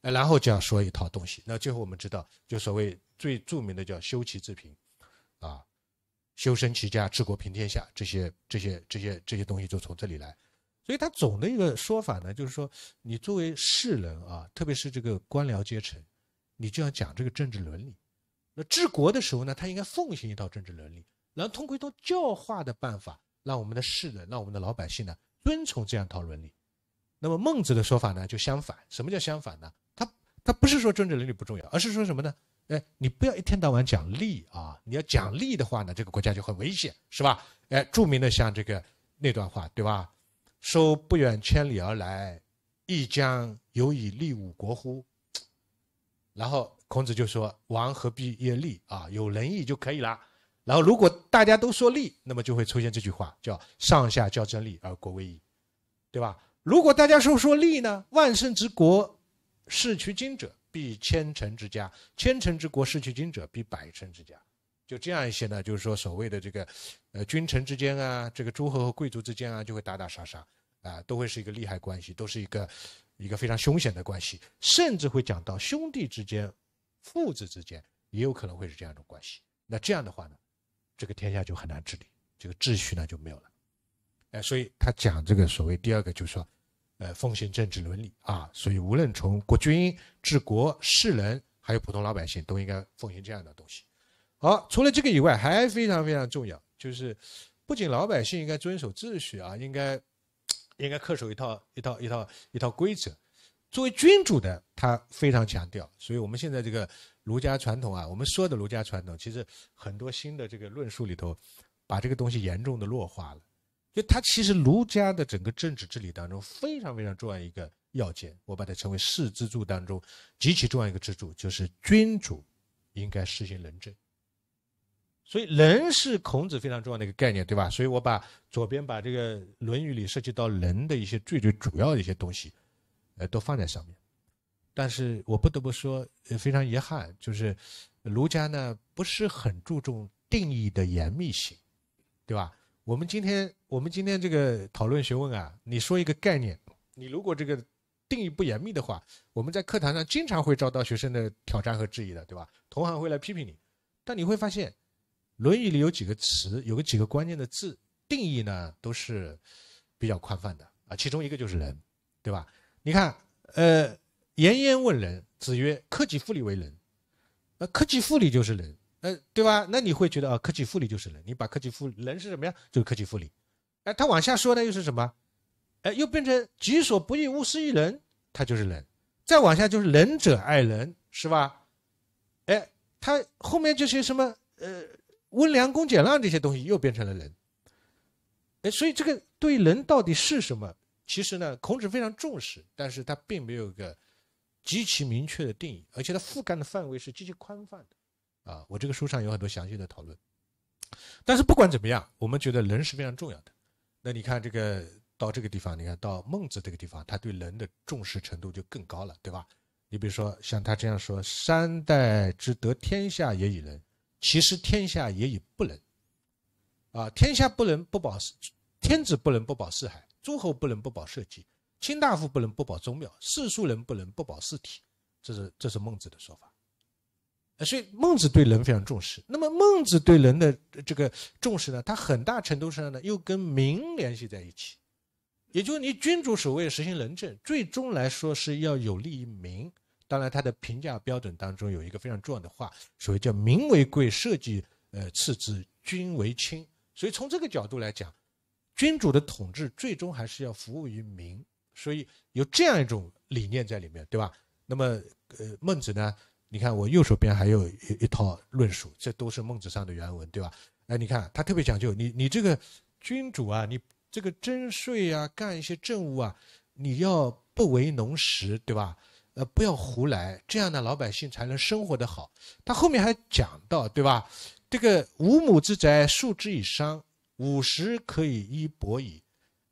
哎，然后就要说一套东西。那最后我们知道，就所谓最著名的叫修齐治平，啊，修身齐家治国平天下这些这些这些这些东西就从这里来。所以他总的一个说法呢，就是说你作为士人啊，特别是这个官僚阶层，你就要讲这个政治伦理。治国的时候呢，他应该奉行一套政治伦理，然后通过一套教化的办法，让我们的士人，让我们的老百姓呢，遵从这样一套伦理。那么孟子的说法呢，就相反。什么叫相反呢？他他不是说政治伦理不重要，而是说什么呢？哎，你不要一天到晚讲利啊，你要讲利的话呢，这个国家就很危险，是吧？哎，著名的像这个那段话，对吧？收不远千里而来，亦将有以利吾国乎？然后。孔子就说：“王何必业立啊，有仁义就可以了。然后，如果大家都说利，那么就会出现这句话，叫‘上下交争利，而国危矣’，对吧？如果大家说说利呢？万盛之国，事趋君者，必千乘之家；千乘之国，事趋君者，必百乘之家。就这样一些呢，就是说所谓的这个，呃，君臣之间啊，这个诸侯和贵族之间啊，就会打打杀杀啊，都会是一个利害关系，都是一个一个非常凶险的关系，甚至会讲到兄弟之间。”父子之间也有可能会是这样一种关系，那这样的话呢，这个天下就很难治理，这个秩序呢就没有了。哎，所以他讲这个所谓第二个就是说，呃，奉行政治伦理啊，所以无论从国君治国、士人，还有普通老百姓，都应该奉行这样的东西。好，除了这个以外，还非常非常重要，就是不仅老百姓应该遵守秩序啊，应该应该恪守一套一套一套一套规则。作为君主的他非常强调，所以我们现在这个儒家传统啊，我们说的儒家传统，其实很多新的这个论述里头，把这个东西严重的弱化了。就他其实儒家的整个政治治理当中非常非常重要一个要件，我把它称为四支柱当中极其重要一个支柱，就是君主应该实行仁政。所以仁是孔子非常重要的一个概念，对吧？所以我把左边把这个《论语》里涉及到仁的一些最最主要的一些东西。呃，都放在上面，但是我不得不说，呃，非常遗憾，就是儒家呢不是很注重定义的严密性，对吧？我们今天，我们今天这个讨论学问啊，你说一个概念，你如果这个定义不严密的话，我们在课堂上经常会遭到学生的挑战和质疑的，对吧？同行会来批评你，但你会发现，《论语》里有几个词，有个几个关键的字定义呢，都是比较宽泛的啊，其中一个就是人，对吧？你看，呃，颜渊问仁，子曰：“克己复礼为仁。”呃，克己复礼就是仁，呃，对吧？那你会觉得啊，克己复礼就是仁。你把克己复仁是什么呀？就是克己复礼。哎，他往下说呢，又是什么？哎，又变成己所不欲，勿施于人，他就是仁。再往下就是仁者爱人，是吧？哎，他后面这些什么？呃，温良恭俭让这些东西又变成了仁。哎，所以这个对人到底是什么？其实呢，孔子非常重视，但是他并没有个极其明确的定义，而且他覆盖的范围是极其宽泛的。啊，我这个书上有很多详细的讨论。但是不管怎么样，我们觉得人是非常重要的。那你看这个到这个地方，你看到孟子这个地方，他对人的重视程度就更高了，对吧？你比如说像他这样说：“三代之得天下也以仁，其实天下也以不仁。”啊，天下不仁不保四，天子不仁不保四海。诸侯不能不保社稷，卿大夫不能不保宗庙，世庶人不能不保四体，这是这是孟子的说法，所以孟子对人非常重视。那么孟子对人的这个重视呢，他很大程度上呢又跟民联系在一起，也就是你君主所谓实行仁政，最终来说是要有利于民。当然，他的评价标准当中有一个非常重要的话，所谓叫“民为贵，社稷呃次之，君为轻”。所以从这个角度来讲。君主的统治最终还是要服务于民，所以有这样一种理念在里面，对吧？那么，呃，孟子呢？你看我右手边还有一一套论述，这都是《孟子》上的原文，对吧？哎，你看他特别讲究，你你这个君主啊，你这个征税啊，干一些政务啊，你要不为农时，对吧？呃，不要胡来，这样呢，老百姓才能生活得好。他后面还讲到，对吧？这个五亩之宅，树之以商，五十可以衣帛矣，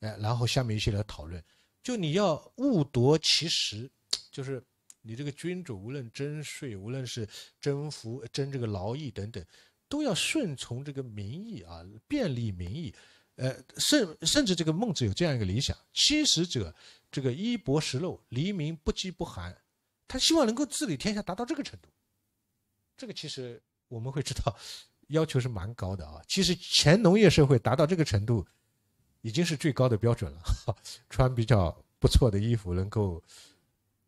哎，然后下面一些来讨论，就你要物夺其食，就是你这个君主无论征税，无论是征服、征这个劳役等等，都要顺从这个民意啊，便利民意，呃，甚甚至这个孟子有这样一个理想：七十者这个衣帛食肉，黎民不饥不寒。他希望能够治理天下达到这个程度，这个其实我们会知道。要求是蛮高的啊，其实前农业社会达到这个程度，已经是最高的标准了。穿比较不错的衣服，能够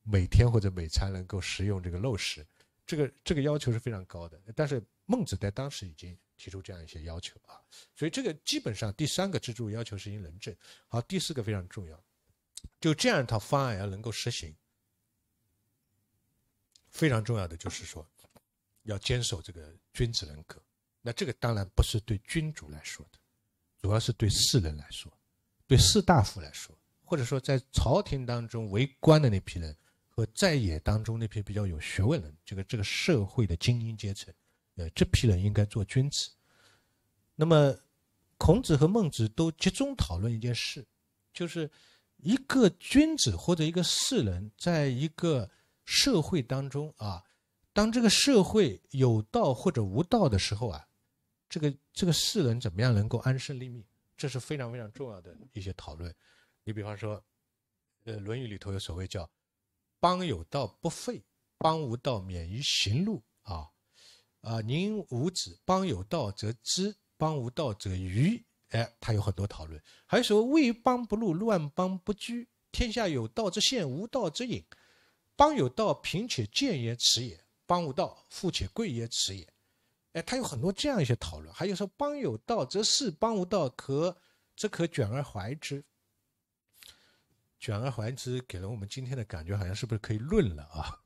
每天或者每餐能够食用这个肉食，这个这个要求是非常高的。但是孟子在当时已经提出这样一些要求啊，所以这个基本上第三个支柱要求是仁政。好，第四个非常重要，就这样一套方案要能够实行，非常重要的就是说，要坚守这个君子人格。那这个当然不是对君主来说的，主要是对士人来说，对士大夫来说，或者说在朝廷当中为官的那批人和在野当中那批比较有学问人，这个这个社会的精英阶层，呃，这批人应该做君子。那么，孔子和孟子都集中讨论一件事，就是一个君子或者一个士人，在一个社会当中啊，当这个社会有道或者无道的时候啊。这个这个世人怎么样能够安身立命？这是非常非常重要的一些讨论。你比方说，呃，《论语》里头有所谓叫“邦有道不废，邦无道免于行路”啊，啊“宁无子，邦有道则知，邦无道则愚”。哎，他有很多讨论。还说“为邦不入，乱邦不居”，天下有道之现，无道则隐。邦有道，贫且贱也，耻也；邦无道，富且贵也，耻也。哎，他有很多这样一些讨论，还有说“邦有道则仕，邦无道可则可卷而怀之”。卷而怀之给了我们今天的感觉，好像是不是可以论了啊？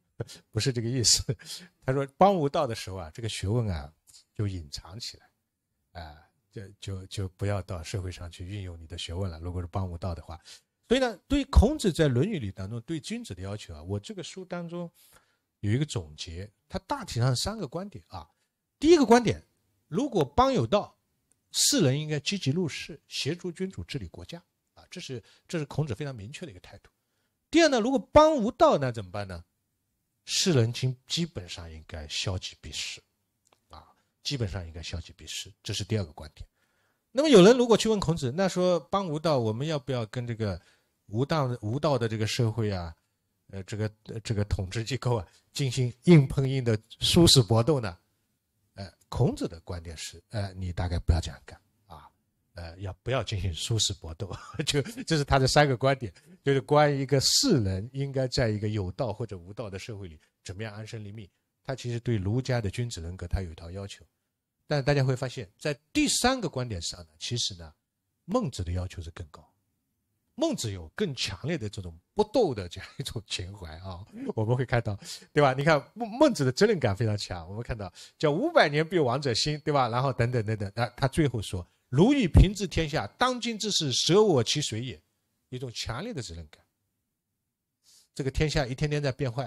不是这个意思。他说“邦无道”的时候啊，这个学问啊就隐藏起来，啊，就就就不要到社会上去运用你的学问了。如果是邦无道的话，所以呢，对孔子在《论语》里当中对君子的要求啊，我这个书当中有一个总结，他大体上三个观点啊。第一个观点，如果邦有道，士人应该积极入世，协助君主治理国家啊，这是这是孔子非常明确的一个态度。第二呢，如果邦无道，那怎么办呢？士人基基本上应该消极避世啊，基本上应该消极避世，这是第二个观点。那么有人如果去问孔子，那说邦无道，我们要不要跟这个无道无道的这个社会啊，呃，这个这个统治机构啊，进行硬碰硬的殊死搏斗呢？孔子的观点是，呃，你大概不要这样干啊，呃，要不要进行殊死搏斗？就这是他的三个观点，就是关于一个士人应该在一个有道或者无道的社会里怎么样安身立命。他其实对儒家的君子人格他有一套要求，但大家会发现，在第三个观点上呢，其实呢，孟子的要求是更高。孟子有更强烈的这种不斗的这样一种情怀啊，我们会看到，对吧？你看孟孟子的责任感非常强，我们看到叫五百年必有王者心，对吧？然后等等等等，那他最后说，如欲平治天下，当今之世，舍我其谁也，一种强烈的责任感。这个天下一天天在变坏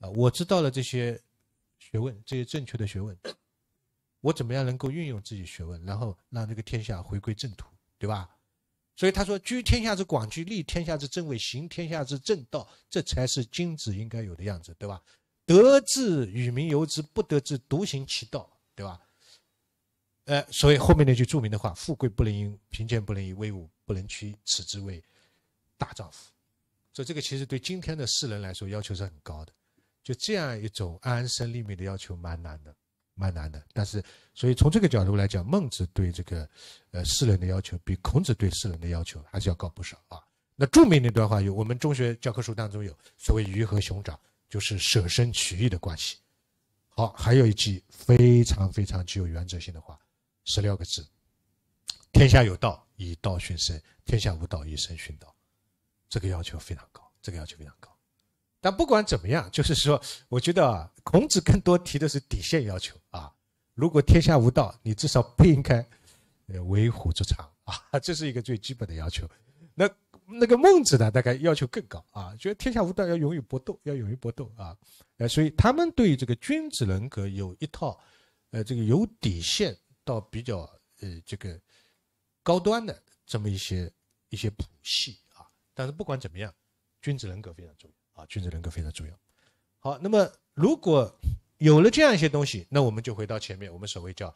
啊，我知道了这些学问，这些正确的学问，我怎么样能够运用自己学问，然后让这个天下回归正途，对吧？所以他说：“居天下之广居，立天下之正位，行天下之正道，这才是君子应该有的样子，对吧？得志与民由之，不得志独行其道，对吧？呃，所以后面那句著名的话：富贵不能淫，贫贱不能移，威武不能屈，此之谓大丈夫。所以这个其实对今天的世人来说要求是很高的，就这样一种安身立命的要求蛮难的。”蛮难的，但是，所以从这个角度来讲，孟子对这个，呃，世人的要求比孔子对世人的要求还是要高不少啊。那著名的段话有，我们中学教科书当中有所谓“鱼和熊掌”，就是舍身取义的关系。好，还有一句非常非常具有原则性的话，十六个字：“天下有道，以道训身；天下无道，以身训道。”这个要求非常高，这个要求非常高。但不管怎么样，就是说，我觉得啊，孔子更多提的是底线要求啊。如果天下无道，你至少不应该，呃，为虎作伥啊，这是一个最基本的要求。那那个孟子呢，大概要求更高啊，觉得天下无道要勇于搏斗，要勇于搏斗啊。呃，所以他们对这个君子人格有一套，呃，这个有底线到比较呃这个高端的这么一些一些谱系啊。但是不管怎么样，君子人格非常重要。啊，君子人格非常重要。好，那么如果有了这样一些东西，那我们就回到前面，我们所谓叫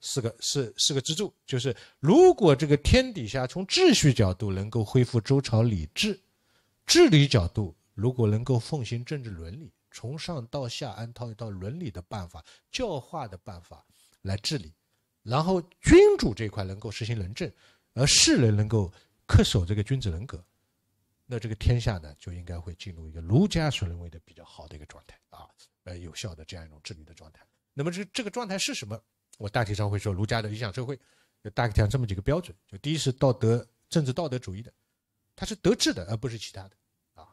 四个四四个支柱，就是如果这个天底下从秩序角度能够恢复周朝礼制，治理角度如果能够奉行政治伦理，从上到下按套一套伦理的办法、教化的办法来治理，然后君主这块能够实行仁政，而世人能够恪守这个君子人格。那这个天下呢，就应该会进入一个儒家所认为的比较好的一个状态啊，呃，有效的这样一种治理的状态。那么这这个状态是什么？我大体上会说，儒家的理想社会，就大概讲这么几个标准：，就第一是道德政治道德主义的，它是德治的，而不是其他的啊。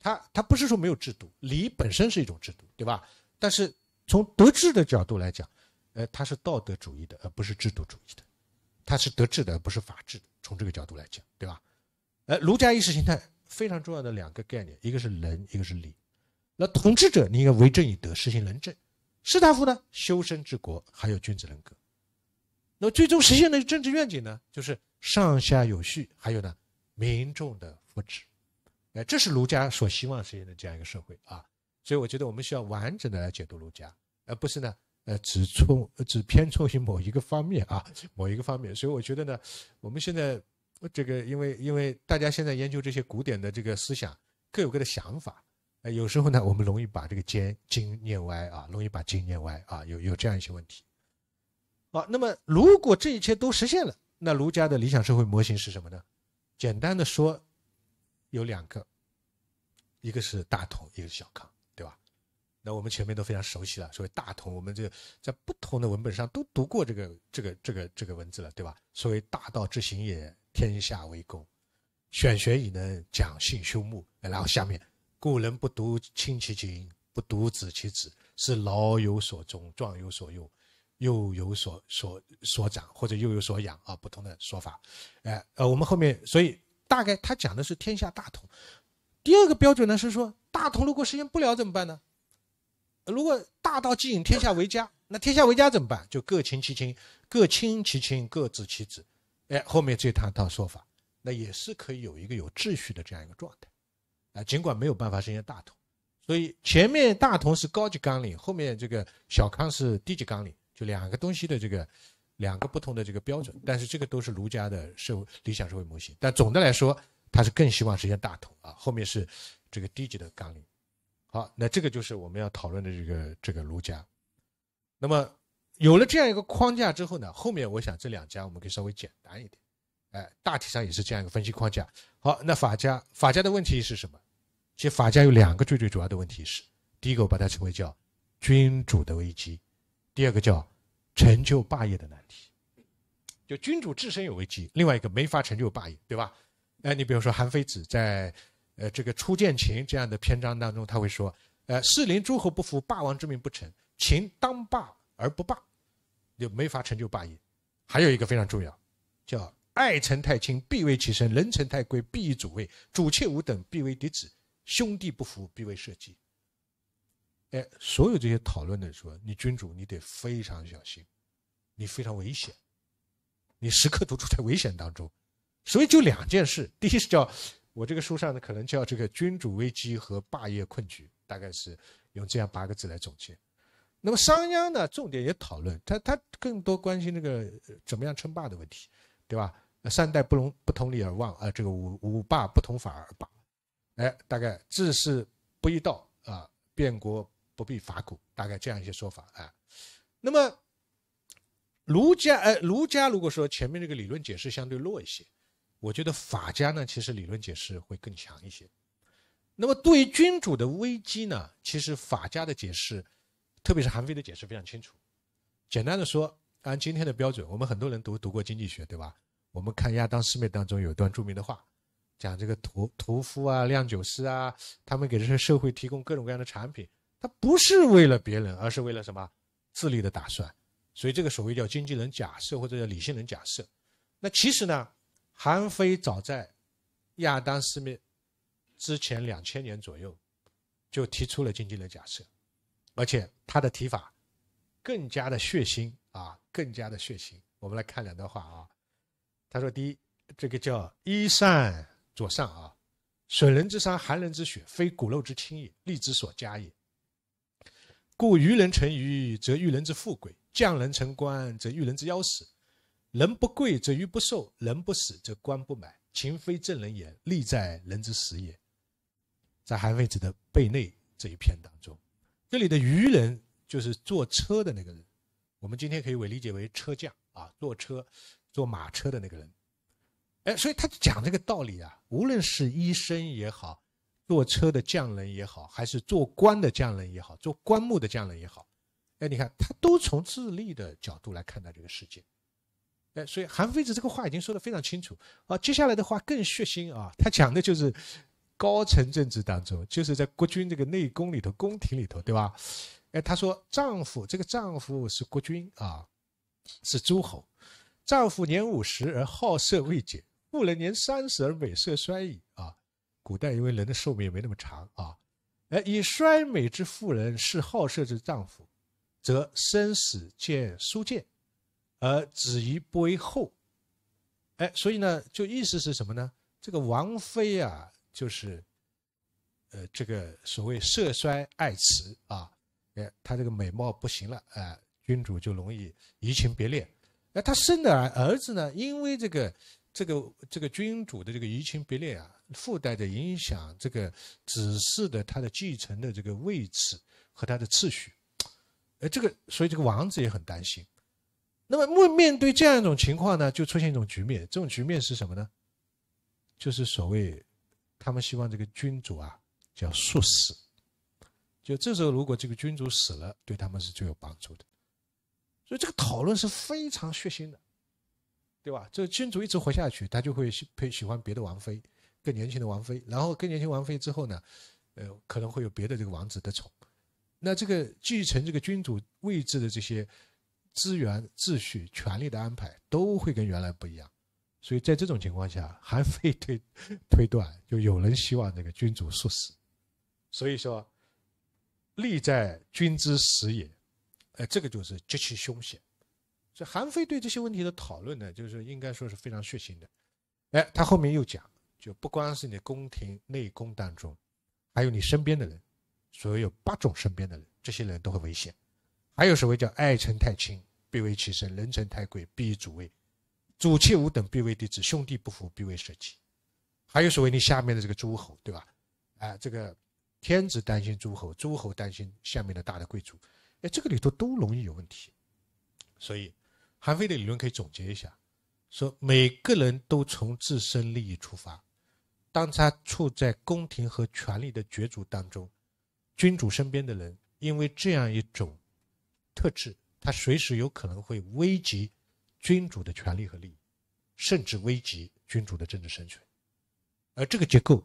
它它不是说没有制度，礼本身是一种制度，对吧？但是从德治的角度来讲，呃，它是道德主义的，而不是制度主义的，它是德治的，而不是法治的。从这个角度来讲，对吧？呃，儒家意识形态非常重要的两个概念，一个是仁，一个是礼。那统治者你应该为政以德，实行仁政；士大夫呢，修身治国，还有君子人格。那么最终实现的政治愿景呢，就是上下有序，还有呢，民众的福祉。哎，这是儒家所希望实现的这样一个社会啊。所以我觉得我们需要完整的来解读儒家，而不是呢，呃，只从，只偏重于某一个方面啊，某一个方面。所以我觉得呢，我们现在。这个因为因为大家现在研究这些古典的这个思想各有各的想法，呃，有时候呢我们容易把这个“尖经”念歪啊，容易把“经”念歪啊，有有这样一些问题。好，那么如果这一切都实现了，那儒家的理想社会模型是什么呢？简单的说，有两个，一个是大同，一个是小康，对吧？那我们前面都非常熟悉了，所谓大同，我们在在不同的文本上都读过这个这个这个这个文字了，对吧？所谓大道之行也。天下为公，选学以能讲信修睦。然后下面，故人不独亲其亲，不独子其子，是老有所终，壮有所用，幼有所所所长，或者幼有所养啊，不同的说法。哎呃，我们后面，所以大概他讲的是天下大同。第二个标准呢是说，大同如果实现不了怎么办呢？如果大道既引天下为家，那天下为家怎么办？就各亲其亲，各亲其亲，各子其子。哎，后面这套套说法，那也是可以有一个有秩序的这样一个状态，啊，尽管没有办法实现大同，所以前面大同是高级纲领，后面这个小康是低级纲领，就两个东西的这个两个不同的这个标准，但是这个都是儒家的社会理想社会模型，但总的来说，他是更希望实现大同啊，后面是这个低级的纲领，好，那这个就是我们要讨论的这个这个儒家，那么。有了这样一个框架之后呢，后面我想这两家我们可以稍微简单一点，哎，大体上也是这样一个分析框架。好，那法家，法家的问题是什么？其实法家有两个最最主要的问题，是第一个，我把它称为叫君主的危机；第二个叫成就霸业的难题。就君主自身有危机，另外一个没法成就霸业，对吧？哎，你比如说韩非子在呃这个初见秦这样的篇章当中，他会说，呃，士林诸侯不服，霸王之名不成，秦当霸而不霸。就没法成就霸业，还有一个非常重要，叫爱臣太亲，必为其身；人臣太贵，必以主位；主妾无等，必为嫡子；兄弟不服，必为社稷。哎，所有这些讨论的说，你君主你得非常小心，你非常危险，你时刻都处在危险当中。所以就两件事，第一是叫我这个书上呢，可能叫这个君主危机和霸业困局，大概是用这样八个字来总结。那么商鞅呢，重点也讨论他，他更多关心这个怎么样称霸的问题，对吧？三代不容不同礼而望，啊，这个五五霸不同法而霸，哎，大概治世不易道啊，变国不必法古，大概这样一些说法啊。那么儒家，哎，儒家如果说前面这个理论解释相对弱一些，我觉得法家呢，其实理论解释会更强一些。那么对于君主的危机呢，其实法家的解释。特别是韩非的解释非常清楚。简单的说，按今天的标准，我们很多人读读过经济学，对吧？我们看《亚当·斯密》当中有一段著名的话，讲这个屠屠夫啊、酿酒师啊，他们给这些社会提供各种各样的产品，他不是为了别人，而是为了什么自利的打算。所以，这个所谓叫“经纪人假设”或者叫“理性人假设”，那其实呢，韩非早在《亚当·斯密》之前两千年左右就提出了“经纪人假设”。而且他的提法更加的血腥啊，更加的血腥。我们来看两段话啊。他说：“第一，这个叫一善左善啊，损人之伤寒人之血，非骨肉之亲也，利之所加也。故愚人成愚，则愚人之富贵；将人成官，则愚人之夭死。人不贵，则愚不受；人不死，则官不满。情非正人也，利在人之死也。”在韩非子的《备内》这一篇当中。这里的愚人就是坐车的那个人，我们今天可以为理解为车匠啊，坐车、坐马车的那个人。哎，所以他讲这个道理啊，无论是医生也好，坐车的匠人也好，还是做官的匠人也好，做棺木的匠人也好，哎，你看他都从自立的角度来看待这个世界。哎，所以韩非子这个话已经说得非常清楚啊，接下来的话更血腥啊，他讲的就是。高层政治当中，就是在国君这个内宫里头、宫廷里头，对吧？哎，她说丈夫这个丈夫是国君啊，是诸侯。丈夫年五十而好色未解，妇人年三十而美色衰矣啊。古代因为人的寿命没那么长啊，哎，以衰美之妇人是好色之丈夫，则生死见书见，而子于不为后。哎，所以呢，就意思是什么呢？这个王妃啊。就是，呃，这个所谓色衰爱弛啊，哎，他这个美貌不行了哎，君主就容易移情别恋。而他生的儿儿子呢，因为这个这个这个君主的这个移情别恋啊，附带的影响，这个子嗣的他的继承的这个位置和他的次序，哎，这个所以这个王子也很担心。那么面面对这样一种情况呢，就出现一种局面，这种局面是什么呢？就是所谓。他们希望这个君主啊叫速死，就这时候如果这个君主死了，对他们是最有帮助的。所以这个讨论是非常血腥的，对吧？这个君主一直活下去，他就会喜佩喜欢别的王妃，更年轻的王妃。然后更年轻王妃之后呢，呃，可能会有别的这个王子的宠。那这个继承这个君主位置的这些资源、秩序、权力的安排，都会跟原来不一样。所以在这种情况下，韩 非推推断就有人希望这个君主速死，所以说利在君之死也，呃，这个就是极其凶险。所以韩非对这些问题的讨论呢，就是应该说是非常血腥的。哎，他后面又讲，就不光是你宫廷内宫当中，还有你身边的人，所谓八种身边的人，这些人都很危险。还有所谓叫爱臣太亲，必为其身；人臣太贵，必以主位。主妾无等必为弟子，兄弟不服必为社稷。还有所谓你下面的这个诸侯，对吧？哎，这个天子担心诸侯，诸侯担心下面的大的贵族，哎，这个里头都容易有问题。所以，韩非的理论可以总结一下：说每个人都从自身利益出发，当他处在宫廷和权力的角逐当中，君主身边的人因为这样一种特质，他随时有可能会危及。君主的权利和利益，甚至危及君主的政治生存，而这个结构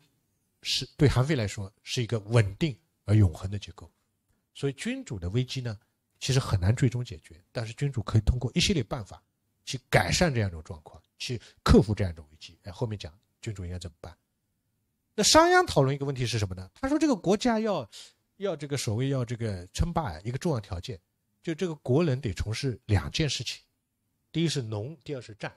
是对韩非来说是一个稳定而永恒的结构，所以君主的危机呢，其实很难最终解决。但是君主可以通过一系列办法去改善这样一种状况，去克服这样一种危机。哎，后面讲君主应该怎么办？那商鞅讨论一个问题是什么呢？他说：“这个国家要，要这个所谓要这个称霸啊，一个重要条件，就这个国人得从事两件事情。”第一是农，第二是战，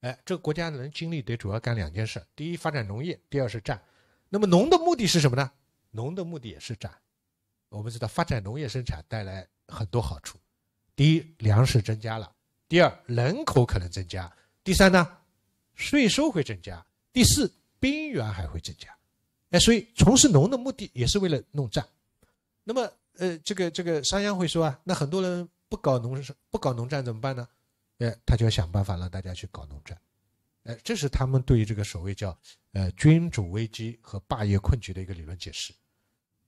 哎，这个国家的人精力得主要干两件事：第一，发展农业；第二是战。那么农的目的是什么呢？农的目的也是战。我们知道，发展农业生产带来很多好处：第一，粮食增加了；第二，人口可能增加；第三呢，税收会增加；第四，兵源还会增加。哎，所以从事农的目的也是为了弄战。那么，呃，这个这个，商鞅会说啊，那很多人不搞农不搞农战怎么办呢？他就要想办法让大家去搞农战，哎，这是他们对于这个所谓叫呃君主危机和霸业困局的一个理论解释，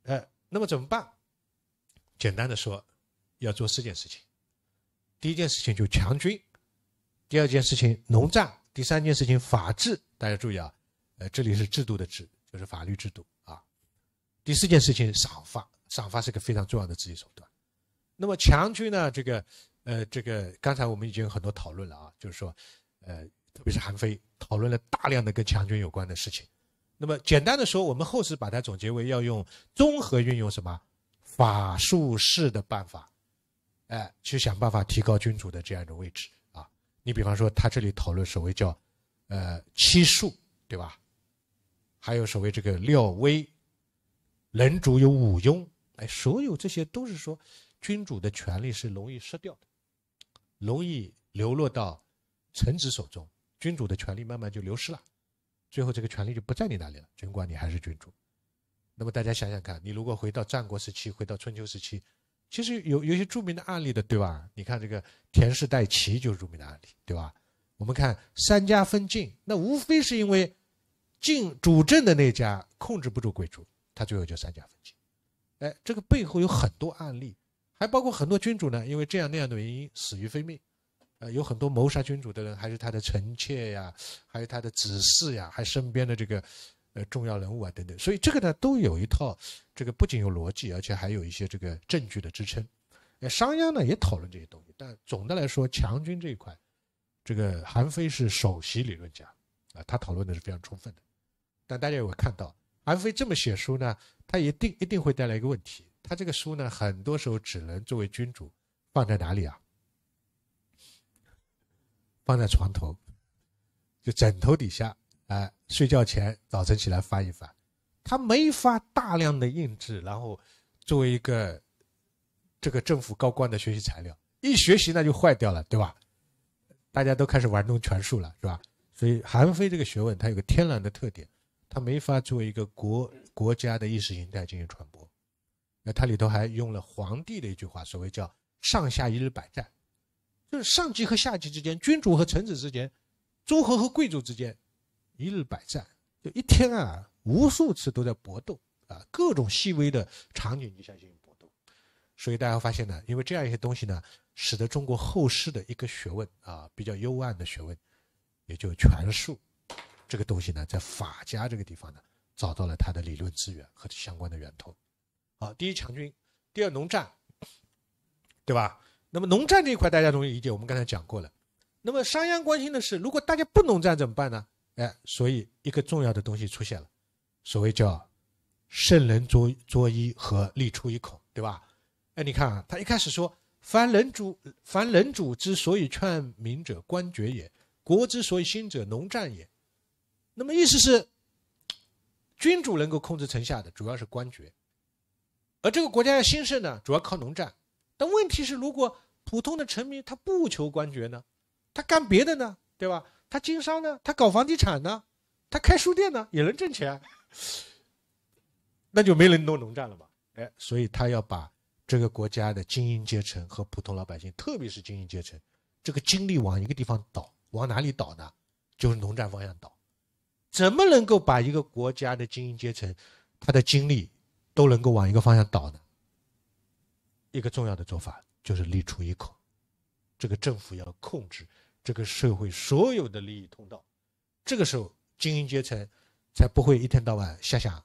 呃，那么怎么办？简单的说，要做四件事情。第一件事情就强军，第二件事情农战，第三件事情法治，大家注意啊，呃，这里是制度的制，就是法律制度啊。第四件事情赏罚，赏罚是个非常重要的治理手段。那么强军呢，这个。呃，这个刚才我们已经很多讨论了啊，就是说，呃，特别是韩非讨论了大量的跟强军有关的事情。那么简单的说，我们后世把它总结为要用综合运用什么法术式的办法，哎，去想办法提高君主的这样一种位置啊。你比方说，他这里讨论所谓叫，呃，七术对吧？还有所谓这个廖威，人主有五庸，哎，所有这些都是说，君主的权力是容易失掉的。容易流落到臣子手中，君主的权力慢慢就流失了，最后这个权力就不在你那里了。尽管你还是君主，那么大家想想看，你如果回到战国时期，回到春秋时期，其实有有些著名的案例的，对吧？你看这个田氏代齐就是著名的案例，对吧？我们看三家分晋，那无非是因为晋主政的那家控制不住贵族，他最后就三家分晋。哎，这个背后有很多案例。还包括很多君主呢，因为这样那样的原因死于非命，呃，有很多谋杀君主的人，还是他的臣妾呀，还有他的子嗣呀，还身边的这个，呃，重要人物啊等等。所以这个呢，都有一套，这个不仅有逻辑，而且还有一些这个证据的支撑。呃，商鞅呢也讨论这些东西，但总的来说，强军这一块，这个韩非是首席理论家啊，他讨论的是非常充分的。但大家也有看到，韩非这么写书呢，他一定一定会带来一个问题。他这个书呢，很多时候只能作为君主放在哪里啊？放在床头，就枕头底下，哎，睡觉前、早晨起来翻一翻。他没法大量的印制，然后作为一个这个政府高官的学习材料。一学习那就坏掉了，对吧？大家都开始玩弄权术了，是吧？所以韩非这个学问，它有个天然的特点，它没法作为一个国国家的意识形态进行传播。那它里头还用了皇帝的一句话，所谓叫“上下一日百战”，就是上级和下级之间、君主和臣子之间、诸侯和贵族之间，一日百战，就一天啊，无数次都在搏斗啊，各种细微的场景就进行搏斗。所以大家发现呢，因为这样一些东西呢，使得中国后世的一个学问啊，比较幽暗的学问，也就权术这个东西呢，在法家这个地方呢，找到了它的理论资源和相关的源头。第一强军，第二农战，对吧？那么农战这一块大家容易理解，我们刚才讲过了。那么商鞅关心的是，如果大家不农战怎么办呢？哎，所以一个重要的东西出现了，所谓叫“圣人作作一和立出一口”，对吧？哎，你看啊，他一开始说：“凡人主，凡人主之所以劝民者，官爵也；国之所以兴者，农战也。”那么意思是，君主能够控制城下的主要是官爵。而这个国家要兴盛呢，主要靠农战。但问题是，如果普通的臣民他不求官爵呢，他干别的呢，对吧？他经商呢，他搞房地产呢，他开书店呢，也能挣钱，那就没人弄农战了吧？哎，所以他要把这个国家的精英阶层和普通老百姓，特别是精英阶层，这个精力往一个地方倒，往哪里倒呢？就是农战方向倒。怎么能够把一个国家的精英阶层他的精力？都能够往一个方向倒的，一个重要的做法就是立出一口，这个政府要控制这个社会所有的利益通道，这个时候精英阶层才不会一天到晚瞎想、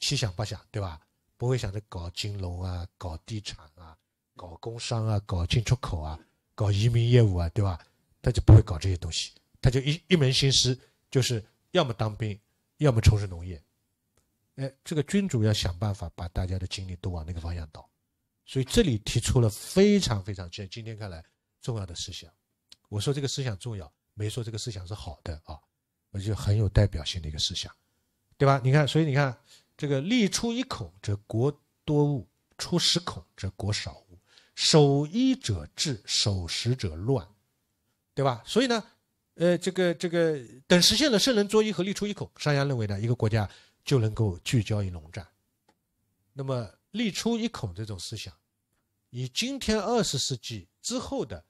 七想八想，对吧？不会想着搞金融啊、搞地产啊、搞工商啊、搞进出口啊、搞移民业务啊，对吧？他就不会搞这些东西，他就一一门心思就是要么当兵，要么从事农业。哎，这个君主要想办法把大家的精力都往那个方向导，所以这里提出了非常非常在今天看来重要的思想。我说这个思想重要，没说这个思想是好的啊，而且很有代表性的一个思想，对吧？你看，所以你看这个利出一口则国多物，出十口则国少物，守一者治，守十者乱，对吧？所以呢，呃，这个这个等实现了圣人作揖和利出一口，商鞅认为呢，一个国家。就能够聚焦于农战。那么“立出一孔”这种思想，以今天二十世纪之后的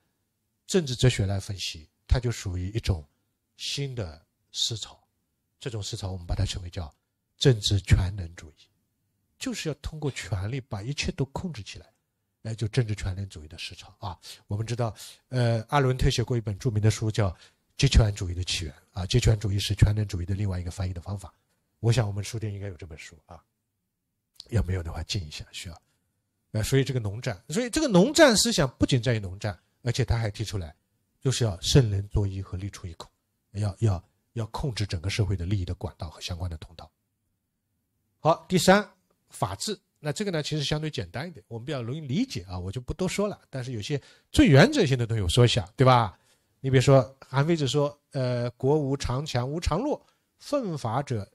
政治哲学来分析，它就属于一种新的思潮。这种思潮我们把它称为叫政治全能主义，就是要通过权力把一切都控制起来。哎，就政治全能主义的思潮啊。我们知道，呃，阿伦特写过一本著名的书叫《极权主义的起源》啊，极权主义是全能主义的另外一个翻译的方法。我想我们书店应该有这本书啊，要没有的话进一下需要。呃，所以这个农战，所以这个农战思想不仅在于农战，而且他还提出来，就是要圣人作揖和立出一口，要要要控制整个社会的利益的管道和相关的通道。好，第三法治，那这个呢其实相对简单一点，我们比较容易理解啊，我就不多说了。但是有些最原则性的东西我说一下，对吧？你比如说韩非子说，呃，国无常强，无常弱，奋法者。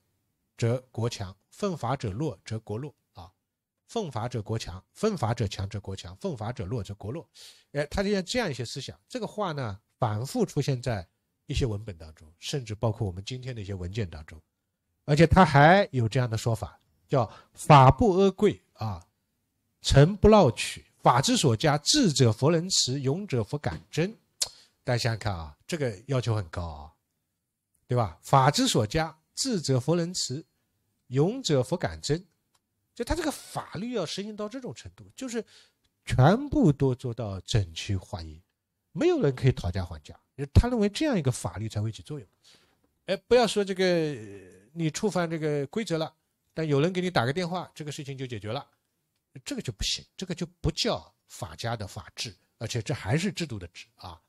则国强，奉法者弱，则国弱啊；奉法者国强，奉法者强，则国强；奉法者弱，则国弱。哎，他就像这样一些思想，这个话呢反复出现在一些文本当中，甚至包括我们今天的一些文件当中。而且他还有这样的说法，叫“法不阿贵啊，臣不闹取”。法之所加，智者弗能辞，勇者弗敢争。大家想想看啊，这个要求很高啊，对吧？法之所加，智者弗能辞。勇者弗敢争，就他这个法律要实行到这种程度，就是全部都做到整齐划一，没有人可以讨价还价。他认为这样一个法律才会起作用。哎，不要说这个你触犯这个规则了，但有人给你打个电话，这个事情就解决了，这个就不行，这个就不叫法家的法治，而且这还是制度的制啊。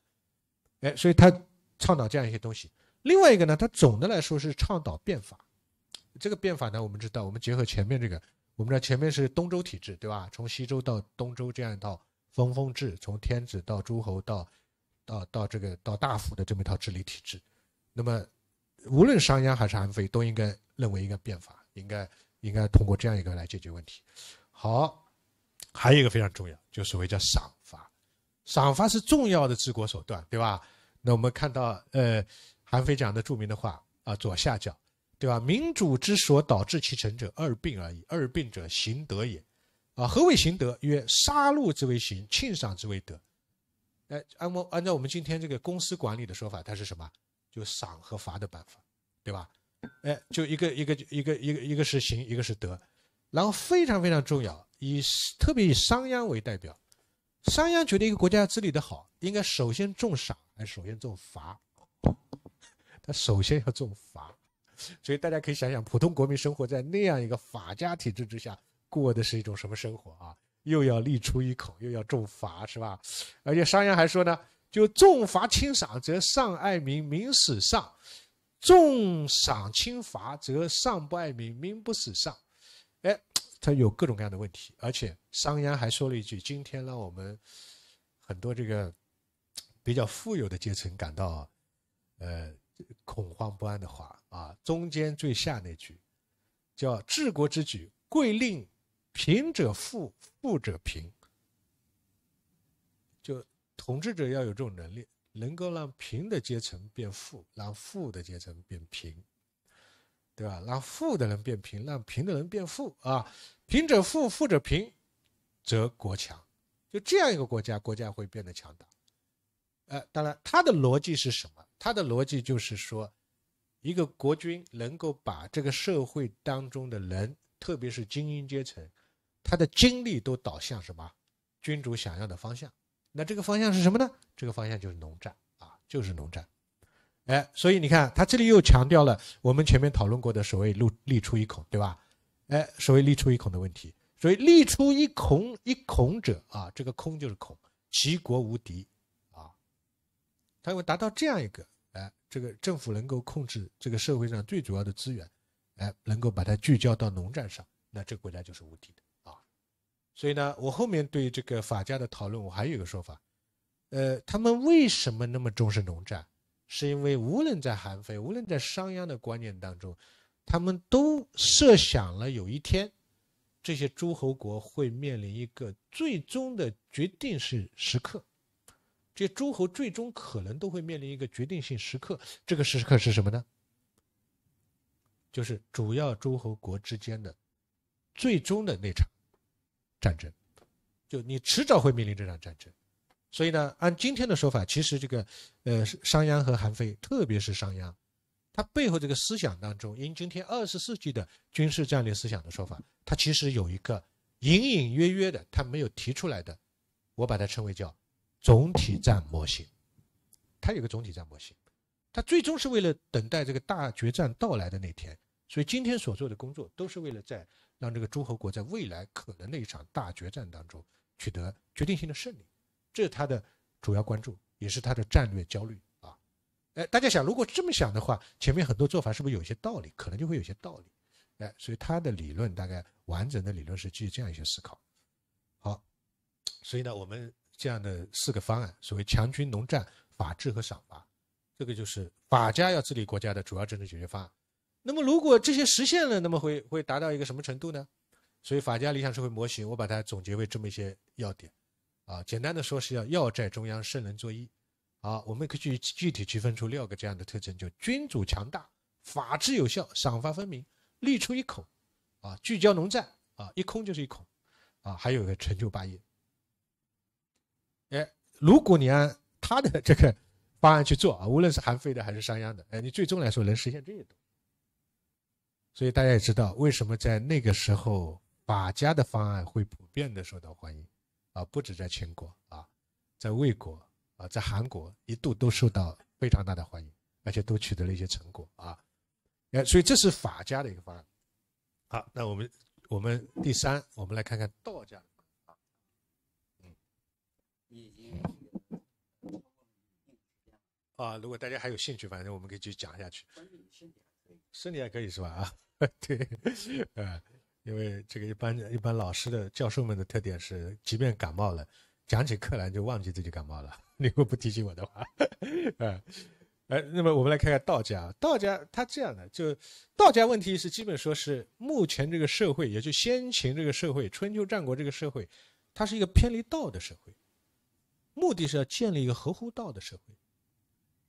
哎，所以他倡导这样一些东西。另外一个呢，他总的来说是倡导变法。这个变法呢，我们知道，我们结合前面这个，我们知道前面是东周体制，对吧？从西周到东周这样一套分封制，从天子到诸侯到，到到这个到大夫的这么一套治理体制，那么无论商鞅还是韩非都应该认为应该变法，应该应该通过这样一个来解决问题。好，还有一个非常重要，就所谓叫赏罚，赏罚是重要的治国手段，对吧？那我们看到，呃，韩非讲的著名的话啊，左下角。对吧？民主之所导致其成者二病而已。二病者，行德也。啊，何谓行德？曰：杀戮之为行，庆赏之为德。哎，按我按照我们今天这个公司管理的说法，它是什么？就赏和罚的办法，对吧？哎，就一个一个一个一个一个是行，一个是德。然后非常非常重要，以特别以商鞅为代表，商鞅觉得一个国家治理得好，应该首先重赏，哎，首先重罚。他首先要重罚。所以大家可以想想，普通国民生活在那样一个法家体制之下，过的是一种什么生活啊？又要立出一口，又要重罚，是吧？而且商鞅还说呢，就重罚轻赏则上爱民，民死上；重赏轻罚则上不爱民，民不死上。哎，他有各种各样的问题。而且商鞅还说了一句，今天让我们很多这个比较富有的阶层感到，呃。恐慌不安的话啊，中间最下那句叫“治国之举，贵令贫者富，富者贫。”就统治者要有这种能力，能够让贫的阶层变富，让富的阶层变贫，对吧？让富的人变贫，让贫的人变富啊！贫者富，富者贫，则国强。就这样一个国家，国家会变得强大。呃，当然，他的逻辑是什么？他的逻辑就是说，一个国君能够把这个社会当中的人，特别是精英阶层，他的精力都导向什么？君主想要的方向。那这个方向是什么呢？这个方向就是农战啊，就是农战。哎，所以你看，他这里又强调了我们前面讨论过的所谓“立立出一孔”，对吧？哎，所谓“立出一孔”的问题。所以“立出一孔一孔者”啊，这个“空”就是“孔”，齐国无敌啊。他会达到这样一个。哎，这个政府能够控制这个社会上最主要的资源，哎，能够把它聚焦到农战上，那这国家就是无敌的啊！所以呢，我后面对这个法家的讨论，我还有一个说法，呃，他们为什么那么重视农战？是因为无论在韩非，无论在商鞅的观念当中，他们都设想了有一天，这些诸侯国会面临一个最终的决定式时刻。这诸侯最终可能都会面临一个决定性时刻，这个时刻是什么呢？就是主要诸侯国之间的最终的那场战争，就你迟早会面临这场战争。所以呢，按今天的说法，其实这个呃，商鞅和韩非，特别是商鞅，他背后这个思想当中，因今天二十世纪的军事战略思想的说法，他其实有一个隐隐约约的，他没有提出来的，我把它称为叫。总体战模型，它有个总体战模型，它最终是为了等待这个大决战到来的那天，所以今天所做的工作都是为了在让这个诸侯国在未来可能的一场大决战当中取得决定性的胜利，这是他的主要关注，也是他的战略焦虑啊。哎，大家想，如果这么想的话，前面很多做法是不是有些道理？可能就会有些道理。哎，所以他的理论大概完整的理论是基于这样一些思考。好，所以呢，我们。这样的四个方案，所谓强军、农战、法治和赏罚，这个就是法家要治理国家的主要政治解决方案。那么如果这些实现了，那么会会达到一个什么程度呢？所以法家理想社会模型，我把它总结为这么一些要点。啊，简单的说是要要在中央圣人作揖。啊，我们可以去具体区分出六个这样的特征：，就君主强大、法治有效、赏罚分明、立出一孔，啊，聚焦农战。啊，一空就是一孔，啊，还有一个成就八业。如果你按他的这个方案去做啊，无论是韩非的还是商鞅的，哎，你最终来说能实现这些东西。所以大家也知道，为什么在那个时候法家的方案会普遍的受到欢迎啊，不止在秦国啊，在魏国啊，在韩国一度都受到非常大的欢迎，而且都取得了一些成果啊，哎，所以这是法家的一个方案。好，那我们我们第三，我们来看看道家。啊，如果大家还有兴趣，反正我们可以继续讲下去。身体还可以是吧？啊，对，啊，因为这个一般一般老师的教授们的特点是，即便感冒了，讲起课来就忘记自己感冒了。你如果不提醒我的话，啊，那么我们来看看道家。道家他这样的，就道家问题是基本说是目前这个社会，也就先秦这个社会、春秋战国这个社会，它是一个偏离道的社会，目的是要建立一个合乎道的社会。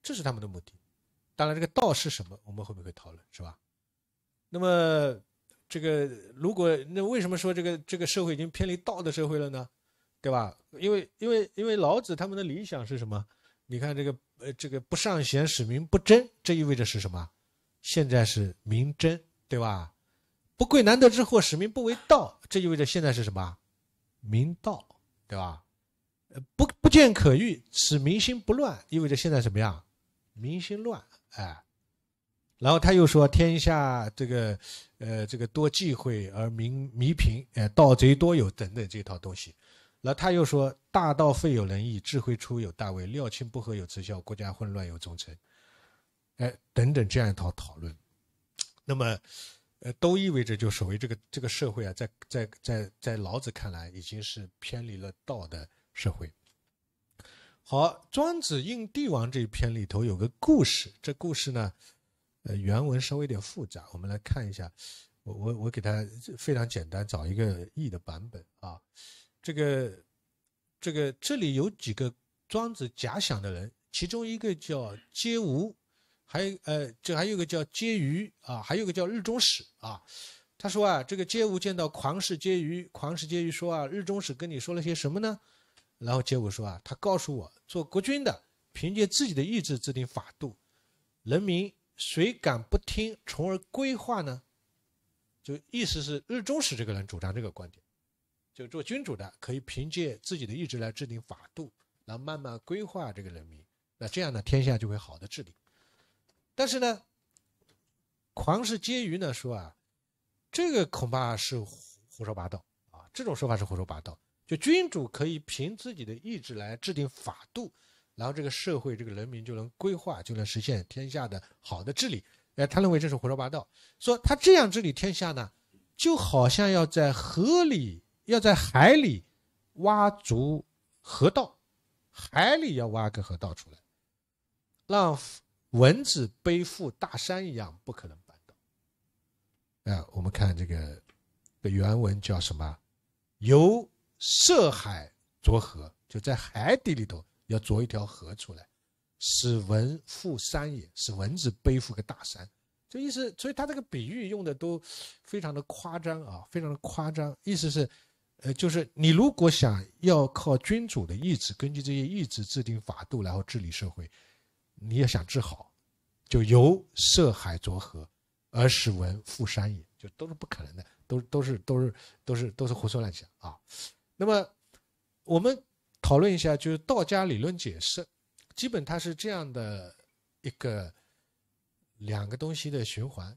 这是他们的目的，当然，这个道是什么，我们会不会讨论，是吧？那么，这个如果那为什么说这个这个社会已经偏离道的社会了呢？对吧？因为因为因为老子他们的理想是什么？你看这个呃这个不尚贤，使民不争，这意味着是什么？现在是民争，对吧？不贵难得之货，使民不为盗，这意味着现在是什么？民道，对吧？呃不不见可欲，使民心不乱，意味着现在什么样？民心乱，哎，然后他又说天下这个，呃，这个多忌讳而民弥贫，呃，盗贼多有等等这套东西，然后他又说大道废有仁义，智慧出有大伪，料亲不和有慈孝，国家混乱有忠臣，哎，等等这样一套讨论，那么，呃，都意味着就所谓这个这个社会啊，在在在在老子看来已经是偏离了道的社会。好，《庄子·应帝王》这一篇里头有个故事，这故事呢，呃，原文稍微有点复杂，我们来看一下。我我我给他非常简单找一个译的版本啊。这个这个这里有几个庄子假想的人，其中一个叫接吾，还呃，这还有一个叫接鱼啊，还有个叫日中史啊。他说啊，这个接吾见到狂士接鱼，狂士接鱼说啊，日中史跟你说了些什么呢？然后结果说啊，他告诉我，做国君的凭借自己的意志制定法度，人民谁敢不听，从而规划呢？就意思是日中使这个人主张这个观点，就做君主的可以凭借自己的意志来制定法度，然后慢慢规划这个人民，那这样呢，天下就会好的治理。但是呢，狂士皆舆呢说啊，这个恐怕是胡说八道啊，这种说法是胡说八道。就君主可以凭自己的意志来制定法度，然后这个社会、这个人民就能规划，就能实现天下的好的治理。哎，他认为这是胡说八道，说他这样治理天下呢，就好像要在河里、要在海里挖足河道，海里要挖个河道出来，让蚊子背负大山一样，不可能办到。哎，我们看这个的原文叫什么？由。涉海着河，就在海底里头要着一条河出来，使蚊负山也，使蚊子背负个大山，这意思，所以他这个比喻用的都非常的夸张啊，非常的夸张。意思是，呃，就是你如果想要靠君主的意志，根据这些意志制定法度，然后治理社会，你要想治好，就由涉海着河而使蚊负山也，就都是不可能的，都都是都是都是都是胡说乱想啊。那么，我们讨论一下，就是道家理论解释，基本它是这样的一个两个东西的循环。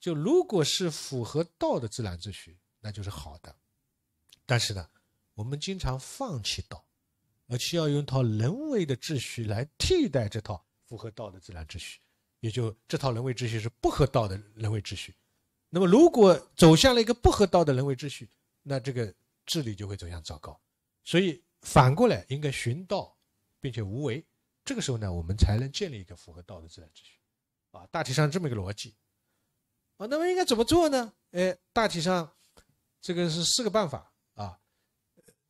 就如果是符合道的自然秩序，那就是好的。但是呢，我们经常放弃道，而且要用一套人为的秩序来替代这套符合道的自然秩序，也就这套人为秩序是不合道的人为秩序。那么，如果走向了一个不合道的人为秩序，那这个。智力就会走向糟糕，所以反过来应该寻道，并且无为。这个时候呢，我们才能建立一个符合道的自然秩序啊。大体上这么一个逻辑啊。那么应该怎么做呢？哎，大体上这个是四个办法啊。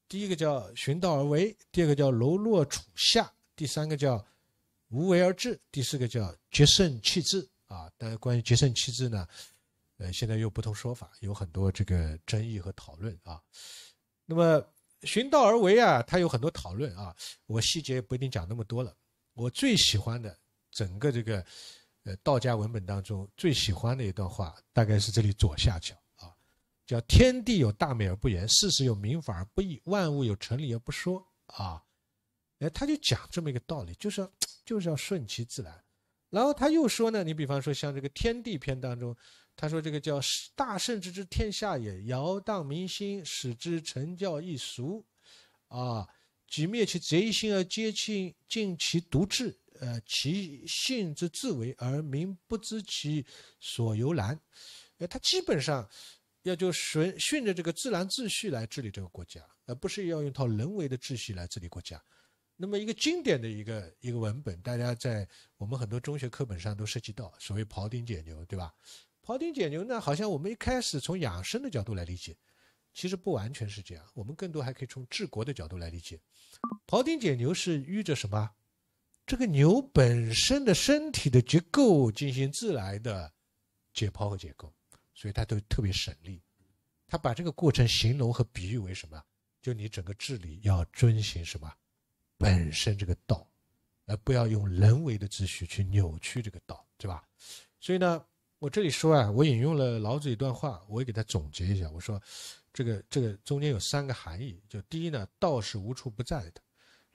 第一个叫寻道而为，第二个叫柔弱处下，第三个叫无为而治，第四个叫决胜弃智啊。但是关于决胜弃智呢，呃，现在又不同说法，有很多这个争议和讨论啊。那么循道而为啊，他有很多讨论啊，我细节不一定讲那么多了。我最喜欢的整个这个，呃，道家文本当中最喜欢的一段话，大概是这里左下角啊，叫“天地有大美而不言，事事有明法而不议，万物有成理而不说”啊，哎，他就讲这么一个道理，就是就是要顺其自然。然后他又说呢，你比方说像这个《天地篇》当中。他说：“这个叫大圣之治天下也，摇荡民心，使之成教易俗，啊，即灭其贼心而皆尽尽其独志，呃，其性之自为而民不知其所由然，呃”他基本上要就顺顺着这个自然秩序来治理这个国家，而不是要用一套人为的秩序来治理国家。那么，一个经典的一个一个文本，大家在我们很多中学课本上都涉及到，所谓庖丁解牛，对吧？”庖丁解牛呢，好像我们一开始从养生的角度来理解，其实不完全是这样。我们更多还可以从治国的角度来理解。庖丁解牛是依着什么？这个牛本身的身体的结构进行自然的解剖和解构，所以它都特别省力。他把这个过程形容和比喻为什么？就你整个治理要遵循什么？本身这个道，而不要用人为的秩序去扭曲这个道，对吧？所以呢？我这里说啊，我引用了老子一段话，我也给他总结一下。我说，这个这个中间有三个含义，就第一呢，道是无处不在的；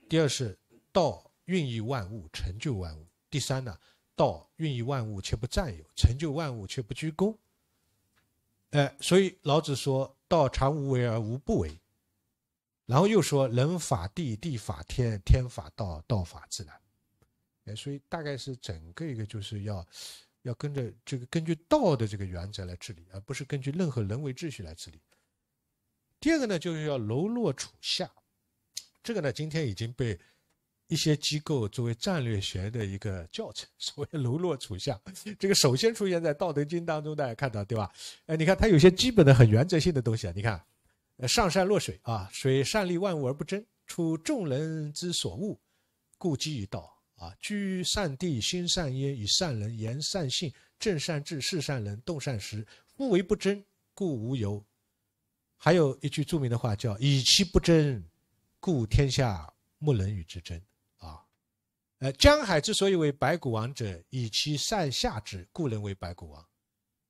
第二是道孕育万物，成就万物；第三呢，道孕育万物却不占有，成就万物却不居功。哎，所以老子说道常无为而无不为，然后又说人法地，地法天，天法道，道法自然。哎，所以大概是整个一个就是要。要跟着这个根据道的这个原则来治理，而不是根据任何人为秩序来治理。第二个呢，就是要柔弱处下。这个呢，今天已经被一些机构作为战略学的一个教程。所谓柔弱处下，这个首先出现在《道德经》当中，大家看到对吧？哎，你看它有些基本的很原则性的东西啊。你看，上善若水啊，水善利万物而不争，处众人之所恶，故几于道。啊，居善地，心善焉，与善人言善信，正善治，事善能，动善时。夫为不争，故无尤。还有一句著名的话叫“以其不争，故天下莫能与之争”。啊，呃，江海之所以为百谷王者，以其善下之，故能为百谷王。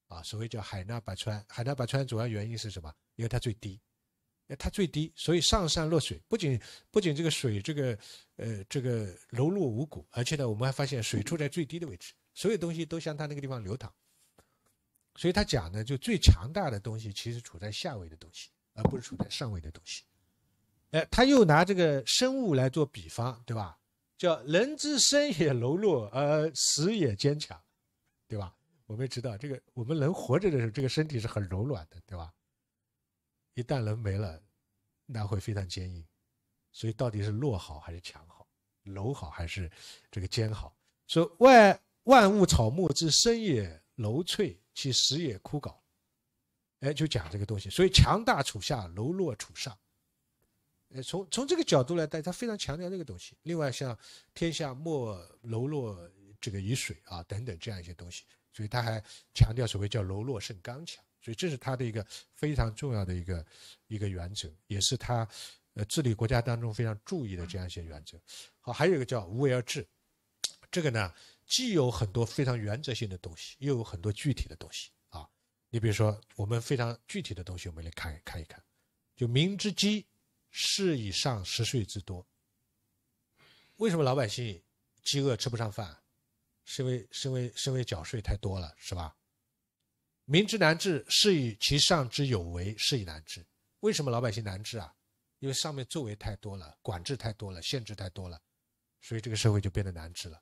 啊，所谓叫“海纳百川”，海纳百川主要原因是什么？因为它最低。它最低，所以上善若水，不仅不仅这个水这个呃这个柔弱无骨，而且呢，我们还发现水处在最低的位置，所有东西都向它那个地方流淌。所以他讲呢，就最强大的东西其实处在下位的东西，而不是处在上位的东西。哎，他又拿这个生物来做比方，对吧？叫人之生也柔弱，而死也坚强，对吧？我们知道这个，我们人活着的时候，这个身体是很柔软的，对吧？一旦人没了，那会非常坚硬，所以到底是弱好还是强好？柔好还是这个坚好？所万万物草木之生也柔脆，其实也枯槁。哎，就讲这个东西。所以强大处下，柔弱处上。呃，从从这个角度来带，他非常强调这个东西。另外，像天下莫柔弱这个以水啊等等这样一些东西，所以他还强调所谓叫柔弱胜刚强。所以这是他的一个非常重要的一个一个原则，也是他，呃，治理国家当中非常注意的这样一些原则。好，还有一个叫无为而治，这个呢，既有很多非常原则性的东西，又有很多具体的东西啊。你比如说，我们非常具体的东西，我们来看看一看，就民之饥，是以上十税之多。为什么老百姓饥饿吃不上饭？是因为是因为是因为缴税太多了，是吧？民之难治，是以其上之有为，是以难治。为什么老百姓难治啊？因为上面作为太多了，管制太多了，限制太多了，所以这个社会就变得难治了。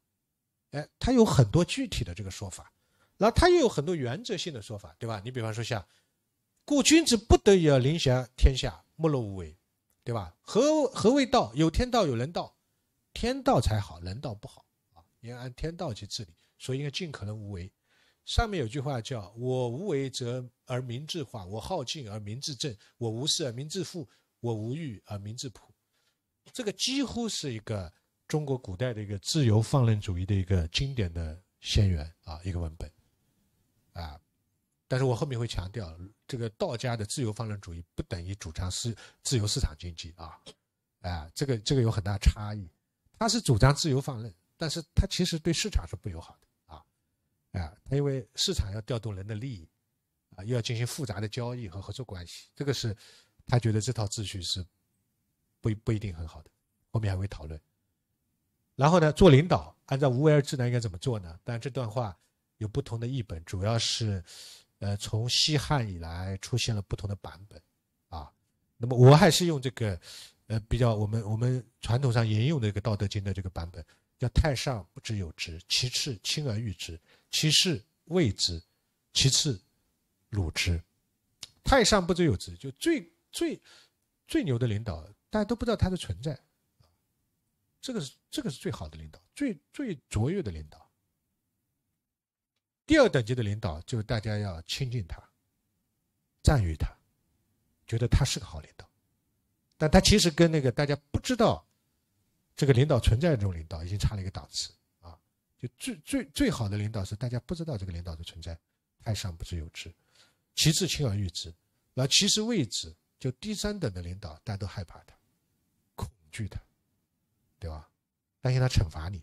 哎，他有很多具体的这个说法，然后他又有很多原则性的说法，对吧？你比方说像“故君子不得已而临下天下，莫若无为”，对吧？何何谓道？有天道，有人道，天道才好，人道不好啊，应该按天道去治理，所以应该尽可能无为。上面有句话叫“我无为则而民自化，我好静而民自正，我无事而民自富，我无欲而民自朴。”这个几乎是一个中国古代的一个自由放任主义的一个经典的先源啊，一个文本啊。但是我后面会强调，这个道家的自由放任主义不等于主张是自由市场经济啊，啊，这个这个有很大差异。他是主张自由放任，但是他其实对市场是不友好的。啊，他因为市场要调动人的利益，啊，又要进行复杂的交易和合作关系，这个是他觉得这套秩序是不不一定很好的。后面还会讨论。然后呢，做领导按照无为而治呢，应该怎么做呢？当然，这段话有不同的译本，主要是呃从西汉以来出现了不同的版本，啊，那么我还是用这个呃比较我们我们传统上沿用的一个《道德经》的这个版本，叫“太上不知有之，其次轻而誉之”。其是未知，其次，鲁之，太上不知有之，就最最最牛的领导，大家都不知道他的存在，这个是这个是最好的领导，最最卓越的领导。第二等级的领导，就是大家要亲近他，赞誉他，觉得他是个好领导，但他其实跟那个大家不知道这个领导存在的这种领导，已经差了一个档次。就最最最好的领导是大家不知道这个领导的存在，太上不知有之，其次轻而易之，然后其实位置就第三等的领导，大家都害怕他，恐惧他，对吧？担心他惩罚你，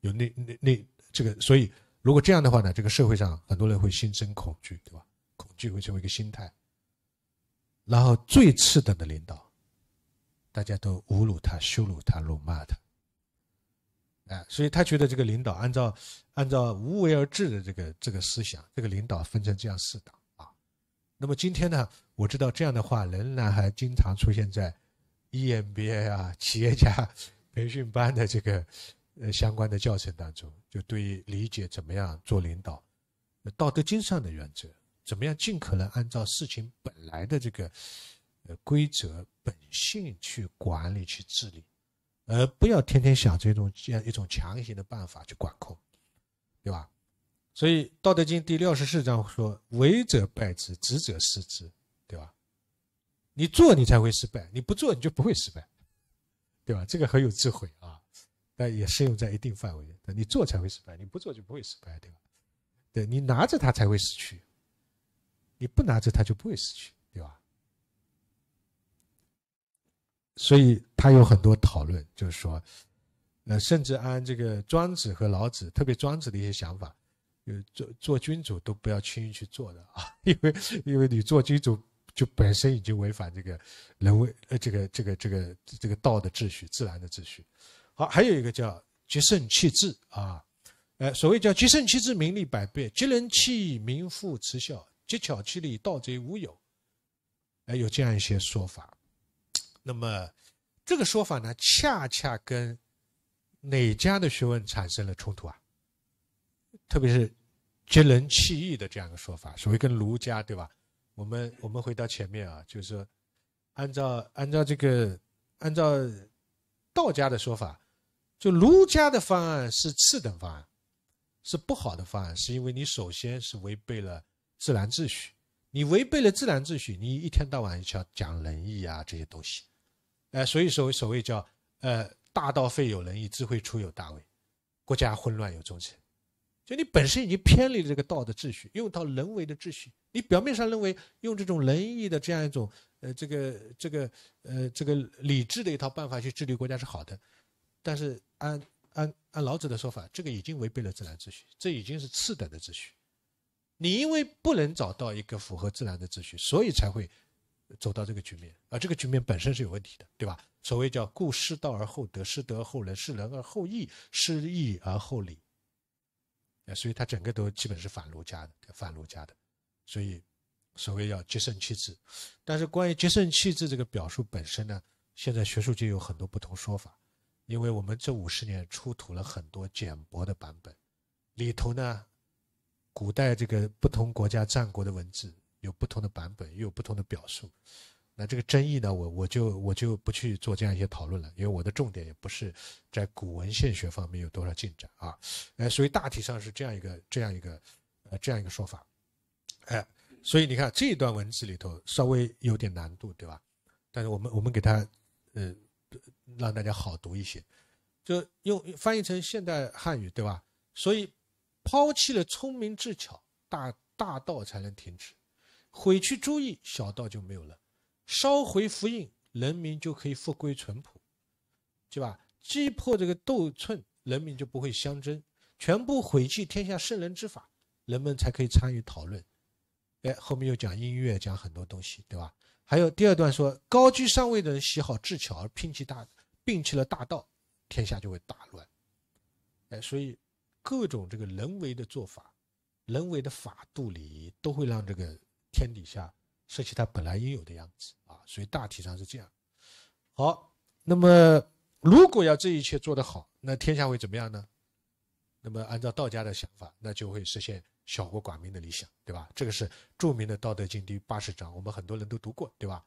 有那那那这个，所以如果这样的话呢，这个社会上很多人会心生恐惧，对吧？恐惧会成为一个心态。然后最次等的领导，大家都侮辱他、羞辱他、辱骂他。哎，所以他觉得这个领导按照按照无为而治的这个这个思想，这个领导分成这样四档啊。那么今天呢，我知道这样的话仍然还经常出现在 EMBA 啊企业家培训班的这个呃相关的教程当中，就对于理解怎么样做领导，道德经上的原则，怎么样尽可能按照事情本来的这个呃规则本性去管理去治理。而不要天天想这种这样一种强行的办法去管控，对吧？所以《道德经》第六十四章说：“为者败之，执者失之，对吧？”你做你才会失败，你不做你就不会失败，对吧？这个很有智慧啊，但也适用在一定范围。你做才会失败，你不做就不会失败，对吧？对你拿着它才会失去，你不拿着它就不会失去。所以他有很多讨论，就是说，呃，甚至按这个庄子和老子，特别庄子的一些想法，就做做君主都不要轻易去做的啊，因为因为你做君主就本身已经违反这个人为呃这个这个这个这个道的秩序、自然的秩序。好，还有一个叫“极盛气智”啊，呃，所谓叫“积盛弃智，名利百倍；积人气，名副其效；极积巧其利，盗贼无有”，哎，有这样一些说法。那么，这个说法呢，恰恰跟哪家的学问产生了冲突啊？特别是“结人弃义”的这样一个说法，所谓跟儒家，对吧？我们我们回到前面啊，就是按照按照这个按照道家的说法，就儒家的方案是次等方案，是不好的方案，是因为你首先是违背了自然秩序，你违背了自然秩序，你一天到晚要讲仁义啊这些东西。呃，所以谓所谓叫，呃，大道废有仁义，智慧出有大位，国家混乱有忠臣。就你本身已经偏离了这个道的秩序，用一套人为的秩序。你表面上认为用这种仁义的这样一种，呃，这个这个呃，这个理智的一套办法去治理国家是好的，但是按按按老子的说法，这个已经违背了自然秩序，这已经是次等的秩序。你因为不能找到一个符合自然的秩序，所以才会。走到这个局面而这个局面本身是有问题的，对吧？所谓叫“故失道而后德，失德后仁，失仁而后义，失义而后礼”，所以他整个都基本是反儒家的，反儒家的。所以，所谓要“节盛气志”，但是关于“节盛气志”这个表述本身呢，现在学术界有很多不同说法，因为我们这五十年出土了很多简帛的版本，里头呢，古代这个不同国家战国的文字。有不同的版本，也有不同的表述。那这个争议呢，我我就我就不去做这样一些讨论了，因为我的重点也不是在古文献学方面有多少进展啊，哎，所以大体上是这样一个这样一个呃这样一个说法，哎，所以你看这段文字里头稍微有点难度，对吧？但是我们我们给它呃让大家好读一些，就用翻译成现代汉语，对吧？所以抛弃了聪明智巧，大大道才能停止。毁去诸义，小道就没有了，烧毁福印，人民就可以复归淳朴，对吧？击破这个斗寸，人民就不会相争，全部毁弃天下圣人之法，人们才可以参与讨论。哎，后面又讲音乐，讲很多东西，对吧？还有第二段说，高居上位的人喜好智巧而摒弃大，摒弃了大道，天下就会大乱。哎，所以各种这个人为的做法，人为的法度礼仪，都会让这个。天底下，说起它本来应有的样子啊，所以大体上是这样。好，那么如果要这一切做得好，那天下会怎么样呢？那么按照道家的想法，那就会实现小国寡民的理想，对吧？这个是著名的《道德经》第八十章，我们很多人都读过，对吧？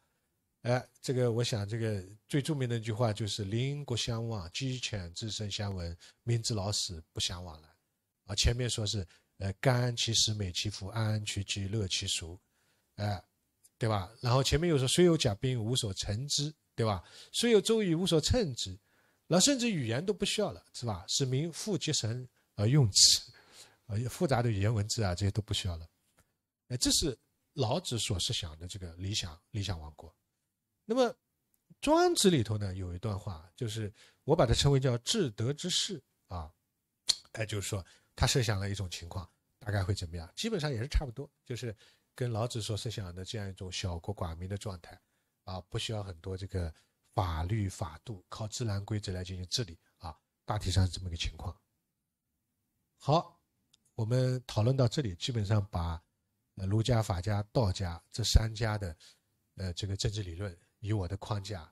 哎，这个我想，这个最著名的一句话就是“邻国相望，鸡犬之声相闻，民之老死不相往来”啊。前面说是“呃，甘其食，美其服，安其居，乐其俗”。哎，对吧？然后前面又说，虽有甲兵，无所乘之，对吧？虽有周瑜，无所乘之，那甚至语言都不需要了，是吧？使民复结绳而用之，呃，复杂的语言文字啊，这些都不需要了。哎，这是老子所设想的这个理想理想王国。那么，《庄子》里头呢，有一段话，就是我把它称为叫“至德之士啊，哎，就是说他设想了一种情况，大概会怎么样？基本上也是差不多，就是。跟老子所设想的这样一种小国寡民的状态，啊，不需要很多这个法律法度，靠自然规则来进行治理啊，大体上是这么个情况。好，我们讨论到这里，基本上把儒家、法家、道家这三家的，呃，这个政治理论以我的框架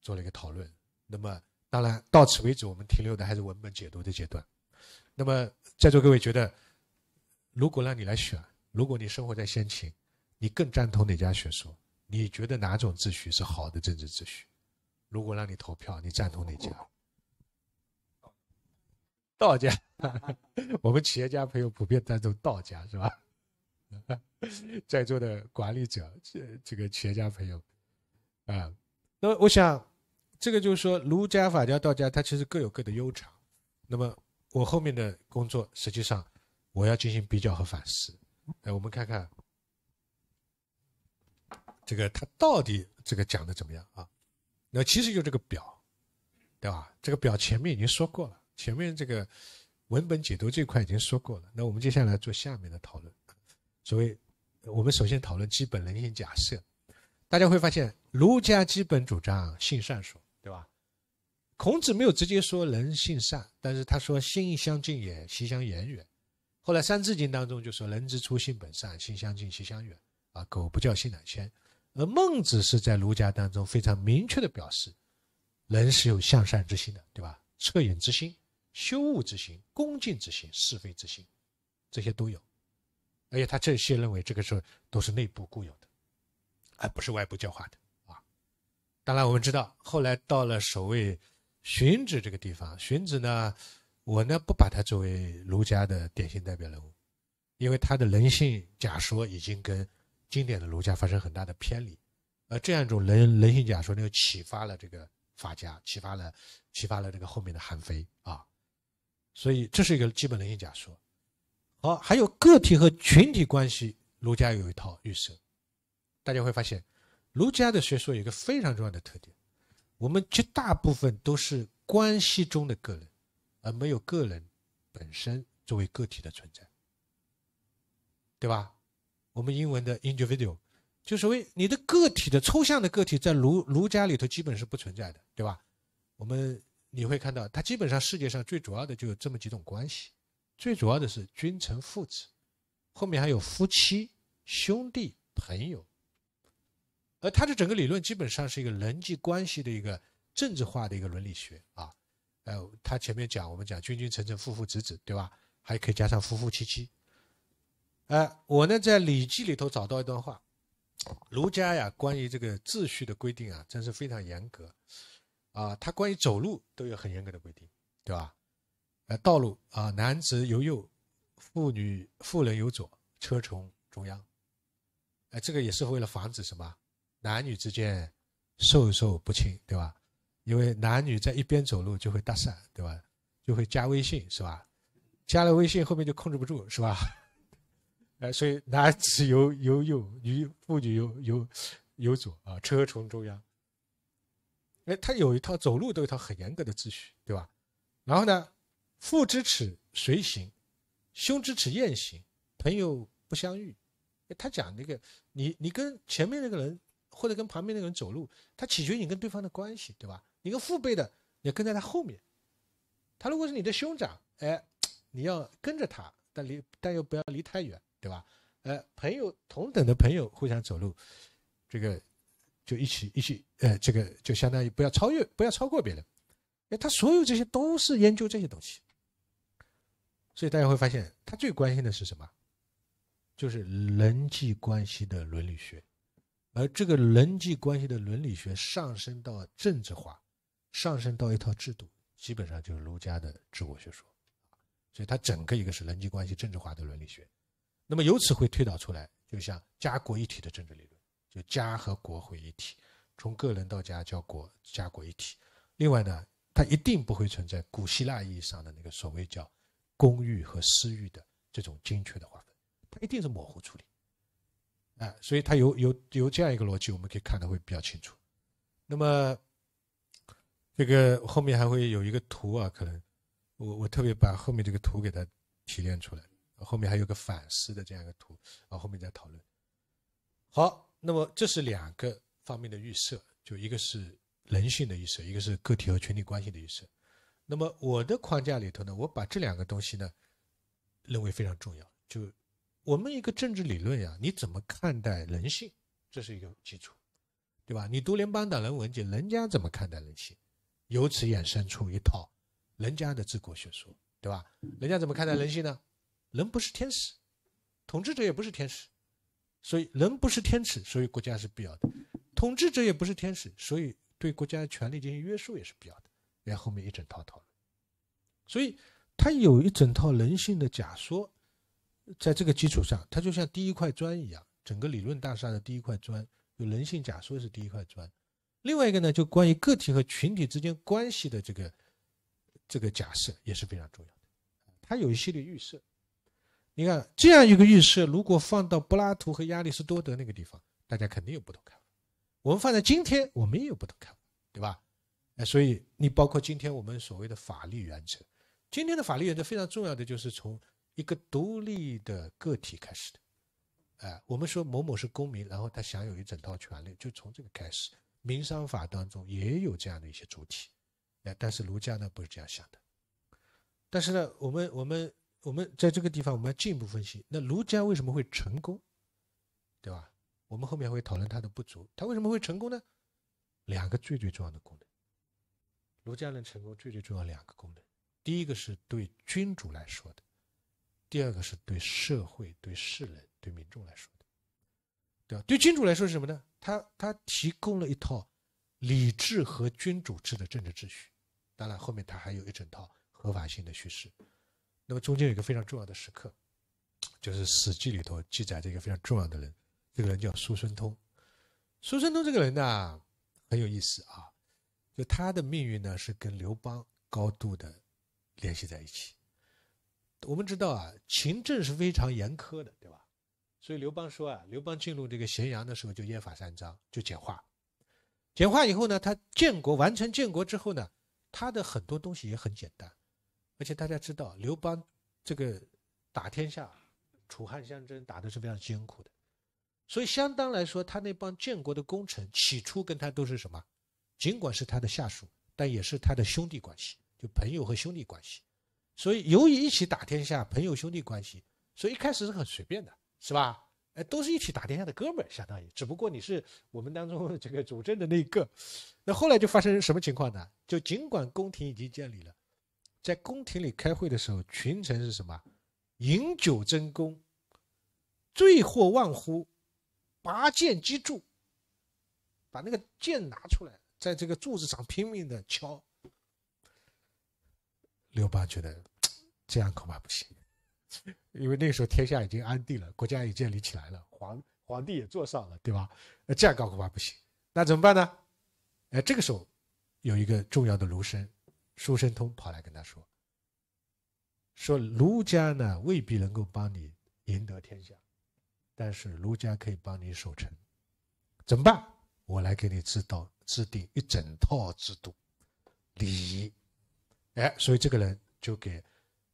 做了一个讨论。那么，当然到此为止，我们停留的还是文本解读的阶段。那么，在座各位觉得，如果让你来选？如果你生活在先秦，你更赞同哪家学说？你觉得哪种秩序是好的政治秩序？如果让你投票，你赞同哪家？道家。我们企业家朋友普遍赞同道家，是吧？在座的管理者、这这个企业家朋友，啊，那我想，这个就是说，儒家、法家、道家，它其实各有各的优长。那么，我后面的工作实际上，我要进行比较和反思。哎，我们看看这个他到底这个讲的怎么样啊？那其实就这个表，对吧？这个表前面已经说过了，前面这个文本解读这块已经说过了。那我们接下来做下面的讨论。所谓，我们首先讨论基本人性假设。大家会发现，儒家基本主张性善说，对吧？孔子没有直接说人性善，但是他说“心相近也，习相远远”。后来《三字经》当中就说：“人之初，性本善，性相近，习相远。”啊，苟不教，性乃迁。而孟子是在儒家当中非常明确的表示，人是有向善之心的，对吧？恻隐之心、羞恶之心、恭敬之心、是非之心，这些都有。而且他这些认为，这个是都是内部固有的，而不是外部教化的啊。当然，我们知道后来到了所谓荀子这个地方，荀子呢。我呢不把他作为儒家的典型代表人物，因为他的人性假说已经跟经典的儒家发生很大的偏离。而这样一种人人性假说呢，又启发了这个法家，启发了启发了这个后面的韩非啊。所以这是一个基本人性假说。好，还有个体和群体关系，儒家有一套预设。大家会发现，儒家的学说有一个非常重要的特点：我们绝大部分都是关系中的个人。而没有个人本身作为个体的存在，对吧？我们英文的 individual 就所谓你的个体的抽象的个体，在儒儒家里头基本是不存在的，对吧？我们你会看到，它基本上世界上最主要的就有这么几种关系，最主要的是君臣父子，后面还有夫妻、兄弟、朋友，而它的整个理论基本上是一个人际关系的一个政治化的一个伦理学啊。呃，他前面讲，我们讲君君臣臣父父子子，对吧？还可以加上夫夫妻妻。哎，我呢在《礼记》里头找到一段话，儒家呀关于这个秩序的规定啊，真是非常严格啊。他关于走路都有很严格的规定，对吧？呃，道路啊，男子由右，妇女妇人由左，车从中央。哎，这个也是为了防止什么男女之间授受不亲，对吧？因为男女在一边走路就会搭讪，对吧？就会加微信，是吧？加了微信后面就控制不住，是吧？哎，所以男子由由右，女妇女由由由左啊，车从中央。哎，他有一套走路都有一套很严格的秩序，对吧？然后呢，父之耻随行，兄之耻宴行，朋友不相遇。他讲那个你你跟前面那个人或者跟旁边那个人走路，他取决于你跟对方的关系，对吧？一个父辈的，你要跟在他后面；他如果是你的兄长，哎，你要跟着他，但离但又不要离太远，对吧？哎，朋友同等的朋友互相走路，这个就一起一起，呃，这个就相当于不要超越，不要超过别人。哎，他所有这些都是研究这些东西，所以大家会发现他最关心的是什么？就是人际关系的伦理学，而这个人际关系的伦理学上升到政治化。上升到一套制度，基本上就是儒家的治国学说，所以它整个一个是人际关系政治化的伦理学，那么由此会推导出来，就像家国一体的政治理论，就家和国会一体，从个人到家叫国，家国一体。另外呢，它一定不会存在古希腊意义上的那个所谓叫公欲和私欲的这种精确的划分，它一定是模糊处理，啊，所以它有有有这样一个逻辑，我们可以看得会比较清楚。那么。这个后面还会有一个图啊，可能我我特别把后面这个图给它提炼出来，后面还有个反思的这样一个图，啊，后面再讨论。好，那么这是两个方面的预设，就一个是人性的预设，一个是个体和群体关系的预设。那么我的框架里头呢，我把这两个东西呢认为非常重要。就我们一个政治理论呀，你怎么看待人性，这是一个基础，对吧？你读联邦党人文集，人家怎么看待人性？由此衍生出一套人家的治国学说，对吧？人家怎么看待人性呢？人不是天使，统治者也不是天使，所以人不是天使，所以国家是必要的；统治者也不是天使，所以对国家权力进行约束也是必要的。然后后面一整套套论，所以他有一整套人性的假说，在这个基础上，他就像第一块砖一样，整个理论大厦的第一块砖，人性假说是第一块砖。另外一个呢，就关于个体和群体之间关系的这个这个假设也是非常重要的。它有一系列预设。你看，这样一个预设，如果放到柏拉图和亚里士多德那个地方，大家肯定有不同看法。我们放在今天，我们也有不同看法，对吧？哎，所以你包括今天我们所谓的法律原则，今天的法律原则非常重要的就是从一个独立的个体开始的。哎，我们说某某是公民，然后他享有一整套权利，就从这个开始。民商法当中也有这样的一些主体，哎，但是儒家呢不是这样想的。但是呢，我们我们我们在这个地方我们要进一步分析，那儒家为什么会成功，对吧？我们后面会讨论它的不足，它为什么会成功呢？两个最最重要的功能，儒家能成功最最重要两个功能，第一个是对君主来说的，第二个是对社会、对世人、对民众来说的。对吧？对君主来说是什么呢？他他提供了一套理智和君主制的政治秩序，当然后面他还有一整套合法性的叙事。那么中间有一个非常重要的时刻，就是《史记》里头记载这一个非常重要的人，这个人叫苏孙通。苏孙通这个人呢很有意思啊，就他的命运呢是跟刘邦高度的联系在一起。我们知道啊，秦政是非常严苛的，对吧？所以刘邦说啊，刘邦进入这个咸阳的时候，就约法三章，就简化。简化以后呢，他建国完成建国之后呢，他的很多东西也很简单。而且大家知道，刘邦这个打天下，楚汉相争打的是非常艰苦的，所以相当来说，他那帮建国的功臣，起初跟他都是什么？尽管是他的下属，但也是他的兄弟关系，就朋友和兄弟关系。所以由于一起打天下，朋友兄弟关系，所以一开始是很随便的。是吧？哎，都是一起打天下的哥们儿，相当于。只不过你是我们当中这个主政的那一个。那后来就发生什么情况呢？就尽管宫廷已经建立了，在宫廷里开会的时候，群臣是什么？饮酒争功，醉或忘乎，拔剑击柱，把那个剑拿出来，在这个柱子上拼命的敲。刘邦觉得 这样恐怕不行。因为那时候天下已经安定了，国家已经建立起来了，皇皇帝也坐上了，对吧？那这样搞恐怕不行，那怎么办呢？哎，这个时候有一个重要的儒生，书生通跑来跟他说，说儒家呢未必能够帮你赢得天下，但是儒家可以帮你守城，怎么办？我来给你制导，制定一整套制度，礼仪。哎，所以这个人就给。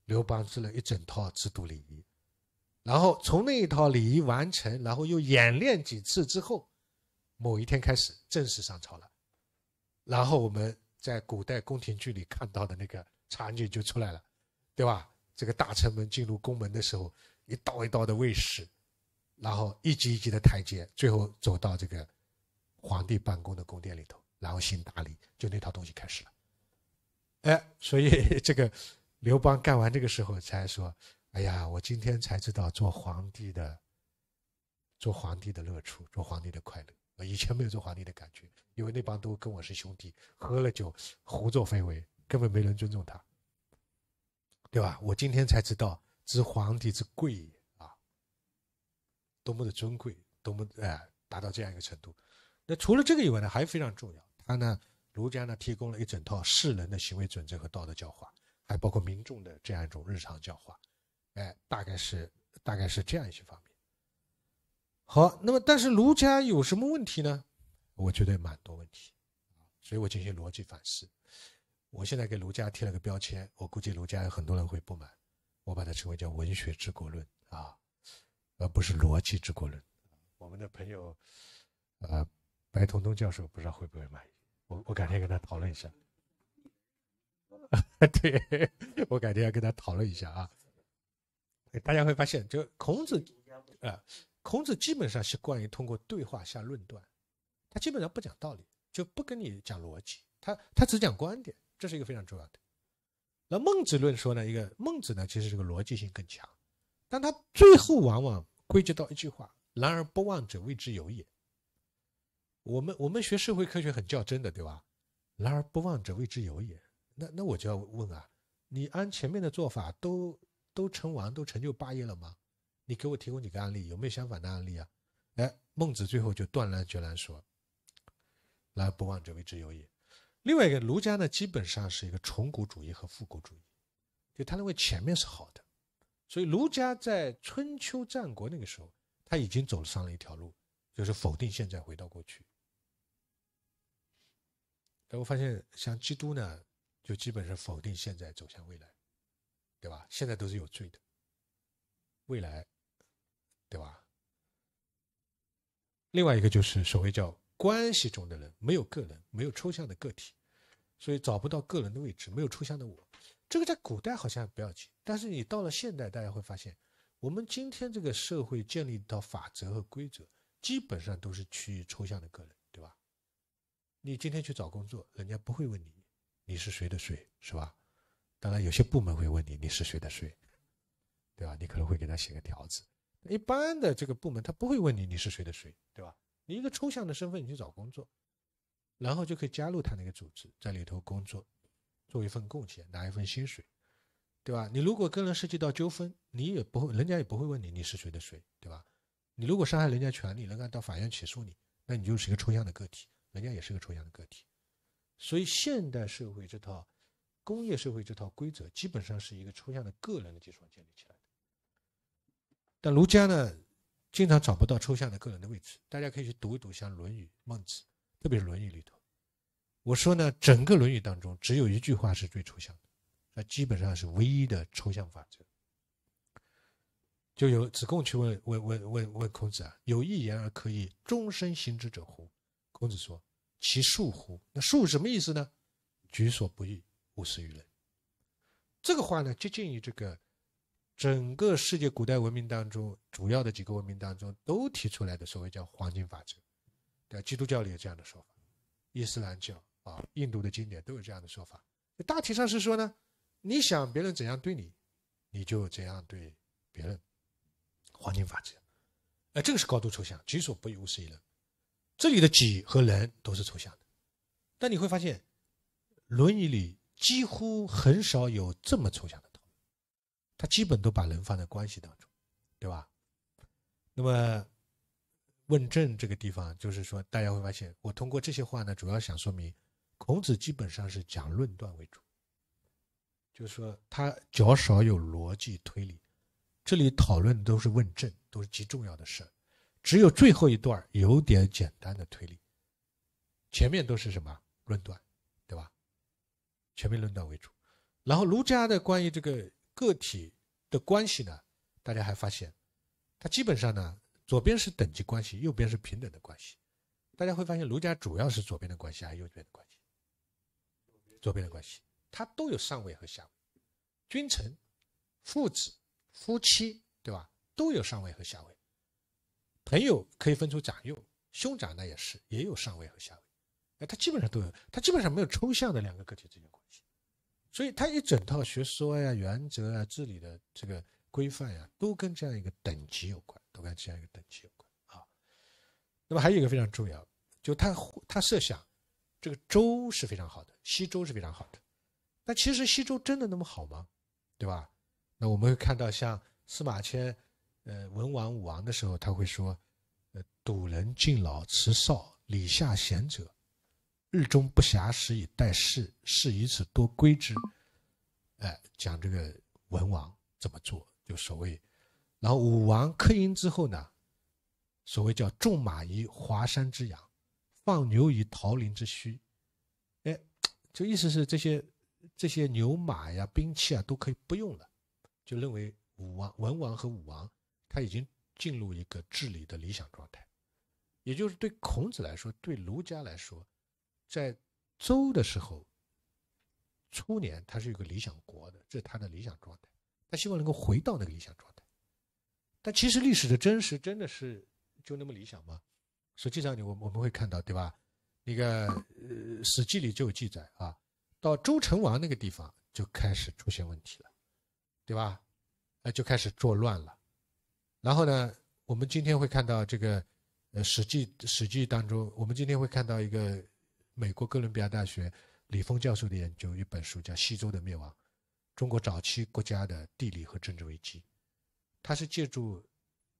刘邦织了一整套制度礼仪，然后从那一套礼仪完成，然后又演练几次之后，某一天开始正式上朝了。然后我们在古代宫廷剧里看到的那个场景就出来了，对吧？这个大臣们进入宫门的时候，一道一道的卫士，然后一级一级的台阶，最后走到这个皇帝办公的宫殿里头，然后行大礼，就那套东西开始了。哎，所以这个。刘邦干完这个时候才说：“哎呀，我今天才知道做皇帝的，做皇帝的乐处，做皇帝的快乐。以前没有做皇帝的感觉，因为那帮都跟我是兄弟，喝了酒胡作非为，根本没人尊重他，对吧？我今天才知道，知皇帝之贵也啊，多么的尊贵，多么哎，达到这样一个程度。那除了这个以外呢，还非常重要。他呢，儒家呢，提供了一整套世人的行为准则和道德教化。”还包括民众的这样一种日常教化，哎，大概是大概是这样一些方面。好，那么但是儒家有什么问题呢？我觉得蛮多问题，所以我进行逻辑反思。我现在给儒家贴了个标签，我估计儒家有很多人会不满。我把它称为叫文学治国论啊，而不是逻辑治国论。我们的朋友，呃，白彤彤教授不知道会不会满意？我我改天跟他讨论一下。啊，对，我改天要跟他讨论一下啊。大家会发现，就孔子啊，孔子基本上是惯于通过对话下论断，他基本上不讲道理，就不跟你讲逻辑，他他只讲观点，这是一个非常重要的。那孟子论说呢，一个孟子呢，其实这个逻辑性更强，但他最后往往归结到一句话：“然而不忘者谓之有也。”我们我们学社会科学很较真的，对吧？“然而不忘者谓之有也。”那那我就要问啊，你按前面的做法都都成王都成就霸业了吗？你给我提供几个案例，有没有相反的案例啊？哎，孟子最后就断然决然说：“来不忘者为之有也。”另外一个儒家呢，基本上是一个崇古主义和复古主义，就他认为前面是好的，所以儒家在春秋战国那个时候，他已经走上了一条路，就是否定现在，回到过去。哎，我发现像基督呢。就基本是否定现在走向未来，对吧？现在都是有罪的，未来，对吧？另外一个就是所谓叫关系中的人，没有个人，没有抽象的个体，所以找不到个人的位置，没有抽象的我。这个在古代好像不要紧，但是你到了现代，大家会发现，我们今天这个社会建立一套法则和规则，基本上都是趋于抽象的个人，对吧？你今天去找工作，人家不会问你。你是谁的谁是吧？当然有些部门会问你你是谁的谁，对吧？你可能会给他写个条子。一般的这个部门他不会问你你是谁的谁，对吧？你一个抽象的身份你去找工作，然后就可以加入他那个组织，在里头工作，做一份贡献拿一份薪水，对吧？你如果跟人涉及到纠纷，你也不会人家也不会问你你是谁的谁，对吧？你如果伤害人家权利，能家到法院起诉你，那你就是一个抽象的个体，人家也是个抽象的个体。所以，现代社会这套工业社会这套规则，基本上是一个抽象的个人的基础上建立起来的。但儒家呢，经常找不到抽象的个人的位置。大家可以去读一读，像《论语》《孟子》，特别是《论语》里头。我说呢，整个《论语》当中，只有一句话是最抽象的，那基本上是唯一的抽象法则。就有子贡去问问问问问孔子：“啊，有一言而可以终身行之者乎？”孔子说。其恕乎？那恕什么意思呢？举所不欲，勿施于人。这个话呢，接近于这个整个世界古代文明当中主要的几个文明当中都提出来的所谓叫黄金法则。对，基督教里有这样的说法，伊斯兰教啊，印度的经典都有这样的说法。大体上是说呢，你想别人怎样对你，你就怎样对别人。黄金法则，哎，这个是高度抽象，举所不欲，勿施于人。这里的己和人都是抽象的，但你会发现，《论语》里几乎很少有这么抽象的讨论，他基本都把人放在关系当中，对吧？那么，问政这个地方，就是说，大家会发现，我通过这些话呢，主要想说明，孔子基本上是讲论断为主，就是说，他较少有逻辑推理。这里讨论都是问政，都是极重要的事儿。只有最后一段有点简单的推理，前面都是什么论断，对吧？前面论断为主。然后儒家的关于这个个体的关系呢，大家还发现，他基本上呢，左边是等级关系，右边是平等的关系。大家会发现，儒家主要是左边的关系，还有右边的关系。左边的关系，它都有上位和下位，君臣、父子、夫妻，对吧？都有上位和下位。朋友可以分出长幼，兄长呢也是，也有上位和下位，哎，他基本上都有，他基本上没有抽象的两个个体之间关系，所以他一整套学说呀、原则啊、治理的这个规范呀，都跟这样一个等级有关，都跟这样一个等级有关啊。那么还有一个非常重要，就他他设想，这个周是非常好的，西周是非常好的，但其实西周真的那么好吗？对吧？那我们会看到像司马迁。呃，文王武王的时候，他会说：“呃，笃人敬老慈少，礼下贤者，日中不暇时以待事，事以此多归之。”哎，讲这个文王怎么做，就所谓。然后武王克殷之后呢，所谓叫“种马于华山之阳，放牛于桃林之虚”。哎，就意思是这些这些牛马呀、兵器啊都可以不用了，就认为武王、文王和武王。他已经进入一个治理的理想状态，也就是对孔子来说，对儒家来说，在周的时候，初年他是有个理想国的，这是他的理想状态，他希望能够回到那个理想状态。但其实历史的真实真的是就那么理想吗？实际上，你我我们会看到，对吧？那个《呃史记》里就有记载啊，到周成王那个地方就开始出现问题了，对吧？呃，就开始作乱了。然后呢，我们今天会看到这个《呃史记》，《史记》当中，我们今天会看到一个美国哥伦比亚大学李峰教授的研究，一本书叫《西周的灭亡：中国早期国家的地理和政治危机》。他是借助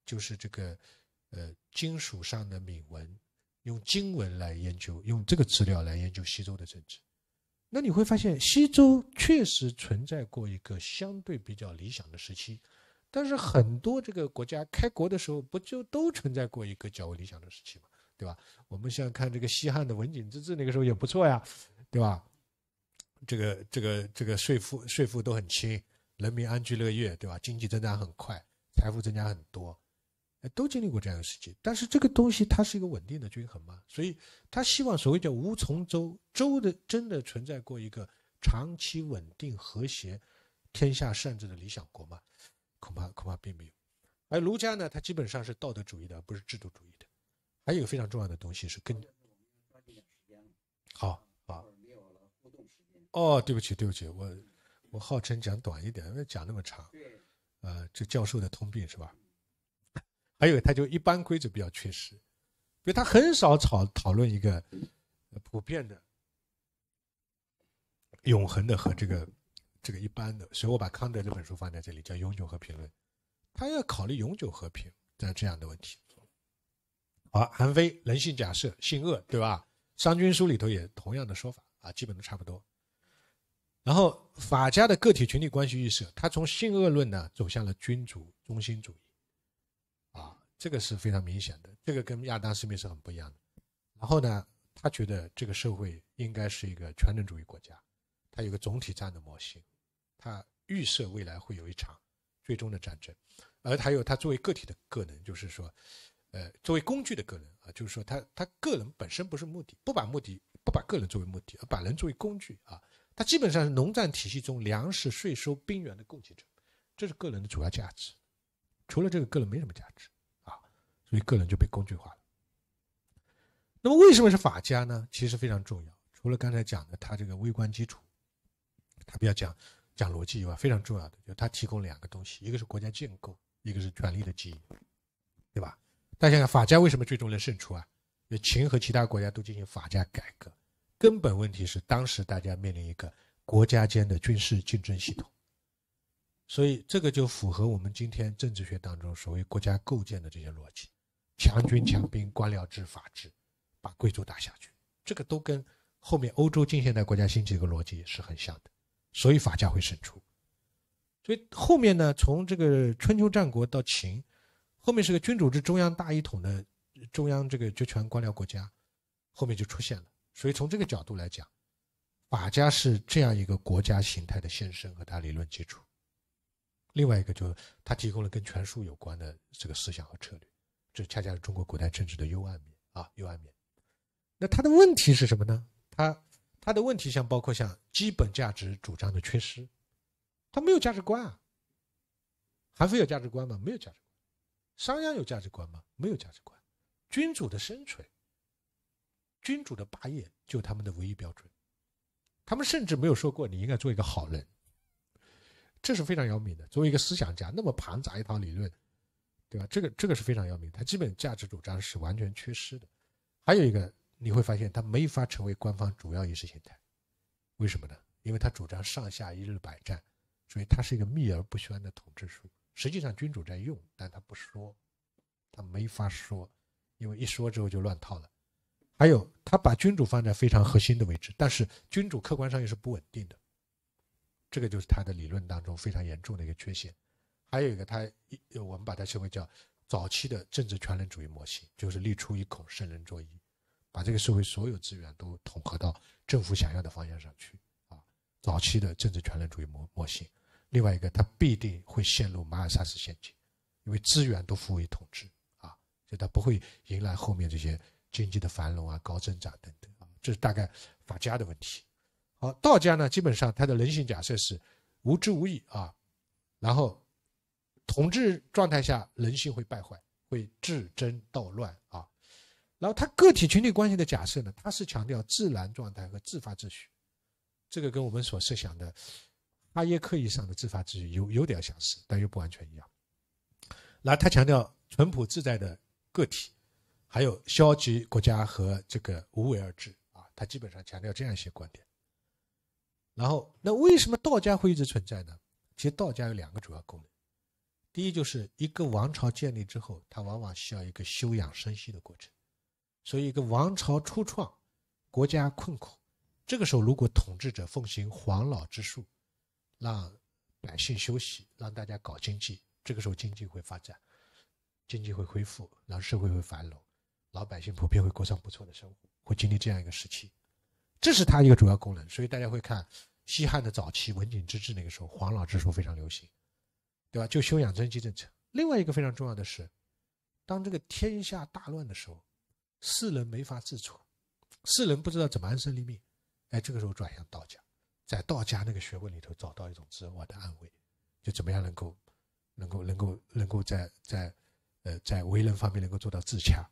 就是这个呃金属上的铭文，用经文来研究，用这个资料来研究西周的政治。那你会发现，西周确实存在过一个相对比较理想的时期。但是很多这个国家开国的时候，不就都存在过一个较为理想的时期嘛，对吧？我们现在看这个西汉的文景之治，那个时候也不错呀，对吧？这个这个这个税负税负都很轻，人民安居乐业，对吧？经济增长很快，财富增加很多，都经历过这样一个时期。但是这个东西它是一个稳定的均衡吗？所以他希望所谓叫无从周周的真的存在过一个长期稳定和谐、天下善治的理想国吗？恐怕恐怕并没有，而儒家呢，它基本上是道德主义的，不是制度主义的。还有非常重要的东西是跟。好好。哦，对不起，对不起，我我号称讲短一点，因为讲那么长。呃，这教授的通病是吧？还有他就一般规则比较缺失，因为他很少吵讨论一个普遍的、永恒的和这个。这个一般的，所以我把康德这本书放在这里，叫《永久和平论》，他要考虑永久和平在这样的问题。好，韩非人性假设性恶，对吧？《商君书》里头也同样的说法啊，基本都差不多。然后法家的个体群体关系预设，他从性恶论呢走向了君主中心主义，啊，这个是非常明显的，这个跟亚当·斯密是很不一样的。然后呢，他觉得这个社会应该是一个全能主义国家。它有个总体战的模型，它预设未来会有一场最终的战争，而还有它作为个体的个人，就是说，呃，作为工具的个人啊，就是说他他个人本身不是目的，不把目的不把个人作为目的，而把人作为工具啊，他基本上是农战体系中粮食、税收、兵源的供给者，这是个人的主要价值，除了这个个人没什么价值啊，所以个人就被工具化了。那么为什么是法家呢？其实非常重要，除了刚才讲的他这个微观基础。他比较讲讲逻辑以外，非常重要的就是他提供两个东西，一个是国家建构，一个是权力的基因，对吧？大家看法家为什么最终能胜出啊？秦和其他国家都进行法家改革，根本问题是当时大家面临一个国家间的军事竞争系统，所以这个就符合我们今天政治学当中所谓国家构建的这些逻辑：强军、强兵、官僚制、法治，把贵族打下去，这个都跟后面欧洲近现代国家兴起一个逻辑是很像的。所以法家会胜出，所以后面呢，从这个春秋战国到秦，后面是个君主制、中央大一统的中央这个集权官僚国家，后面就出现了。所以从这个角度来讲，法家是这样一个国家形态的先生和他理论基础。另外一个就是他提供了跟权术有关的这个思想和策略，这恰恰是中国古代政治的幽暗面啊，幽暗面。那他的问题是什么呢？他他的问题像包括像基本价值主张的缺失，他没有价值观啊。韩非有价值观吗？没有价值观。商鞅有价值观吗？没有价值观。君主的生存、君主的霸业，就他们的唯一标准。他们甚至没有说过你应该做一个好人，这是非常要命的。作为一个思想家，那么庞杂一套理论，对吧？这个这个是非常要命。他基本价值主张是完全缺失的。还有一个。你会发现它没法成为官方主要意识形态，为什么呢？因为它主张上下一日百战，所以它是一个秘而不宣的统治术。实际上，君主在用，但他不说，他没法说，因为一说之后就乱套了。还有，他把君主放在非常核心的位置，但是君主客观上又是不稳定的，这个就是他的理论当中非常严重的一个缺陷。还有一个，他我们把它称为叫早期的政治全能主义模型，就是立出一口圣人桌椅。把这个社会所有资源都统合到政府想要的方向上去啊，早期的政治全能主义模模型。另外一个，它必定会陷入马尔萨斯陷阱，因为资源都服务于统治啊，所以它不会迎来后面这些经济的繁荣啊、高增长等等啊。这是大概法家的问题。好，道家呢，基本上它的人性假设是无知无义啊，然后统治状态下人性会败坏，会至真到乱啊。然后他个体群体关系的假设呢，他是强调自然状态和自发秩序，这个跟我们所设想的阿耶克意义上的自发秩序有有点相似，但又不完全一样。然后他强调淳朴自在的个体，还有消极国家和这个无为而治啊，他基本上强调这样一些观点。然后那为什么道家会一直存在呢？其实道家有两个主要功能，第一就是一个王朝建立之后，它往往需要一个休养生息的过程。所以，一个王朝初创，国家困苦，这个时候如果统治者奉行黄老之术，让百姓休息，让大家搞经济，这个时候经济会发展，经济会恢复，然后社会会繁荣，老百姓普遍会过上不错的生，活，会经历这样一个时期，这是它一个主要功能。所以大家会看西汉的早期文景之治那个时候，黄老之术非常流行，对吧？就休养生息政策。另外一个非常重要的是，当这个天下大乱的时候。世人没法自处，世人不知道怎么安身立命，哎，这个时候转向道家，在道家那个学问里头找到一种自我的安慰，就怎么样能够，能够能够能够在在，呃，在为人方面能够做到自强。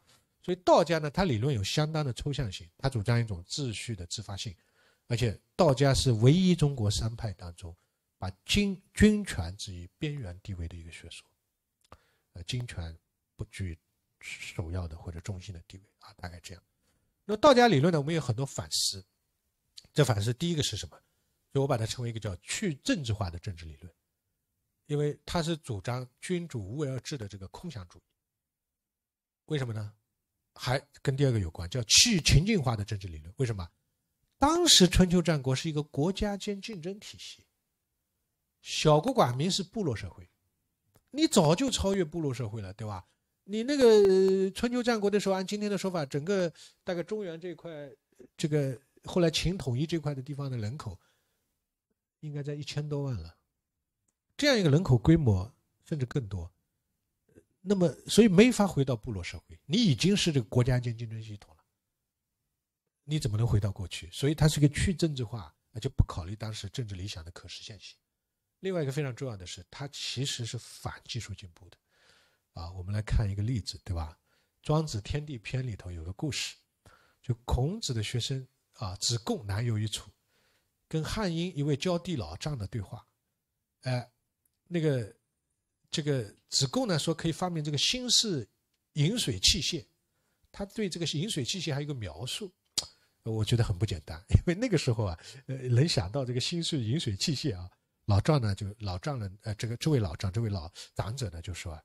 所以道家呢，它理论有相当的抽象性，它主张一种秩序的自发性，而且道家是唯一中国三派当中把君君权置于边缘地位的一个学说，呃，君权不居。首要的或者中心的地位啊，大概这样。那道家理论呢，我们有很多反思。这反思第一个是什么？就我把它称为一个叫去政治化的政治理论，因为它是主张君主无为而治的这个空想主义。为什么呢？还跟第二个有关，叫去情境化的政治理论。为什么？当时春秋战国是一个国家间竞争体系，小国寡民是部落社会，你早就超越部落社会了，对吧？你那个春秋战国的时候，按今天的说法，整个大概中原这块，这个后来秦统一这块的地方的人口，应该在一千多万了，这样一个人口规模甚至更多，那么所以没法回到部落社会，你已经是这个国家间竞争系统了，你怎么能回到过去？所以它是个去政治化，就不考虑当时政治理想的可实现性。另外一个非常重要的是，它其实是反技术进步的。啊，我们来看一个例子，对吧？《庄子·天地篇》里头有个故事，就孔子的学生啊，子贡南游于楚，跟汉阴一位浇地老丈的对话。哎，那个这个子贡呢说可以发明这个新式饮水器械，他对这个饮水器械还有一个描述，我觉得很不简单，因为那个时候啊，呃，能想到这个新式饮水器械啊，老丈呢就老丈人，呃，这个这位老丈，这位老长者呢就说啊。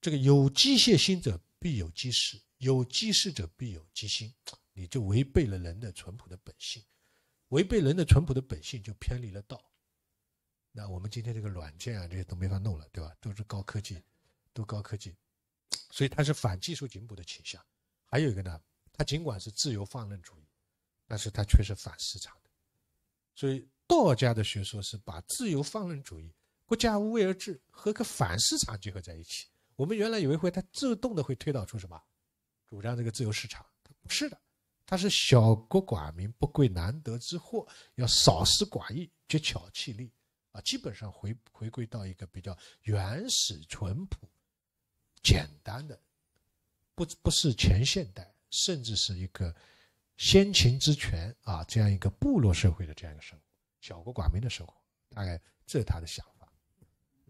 这个有机械心者必有机事，有机事者必有机心，你就违背了人的淳朴的本性，违背人的淳朴的本性就偏离了道。那我们今天这个软件啊，这些都没法弄了，对吧？都是高科技，都高科技，所以它是反技术进步的倾向。还有一个呢，它尽管是自由放任主义，但是它却是反市场的。所以道家的学说是把自由放任主义、国家无为而治和个反市场结合在一起。我们原来以为会他自动的会推导出什么，主张这个自由市场，不是的，他是小国寡民，不贵难得之货，要少私寡义，绝巧弃利，啊，基本上回回归到一个比较原始、淳朴、简单的，不不是前现代，甚至是一个先秦之权啊，这样一个部落社会的这样一个生活，小国寡民的生活，大概这是他的想法。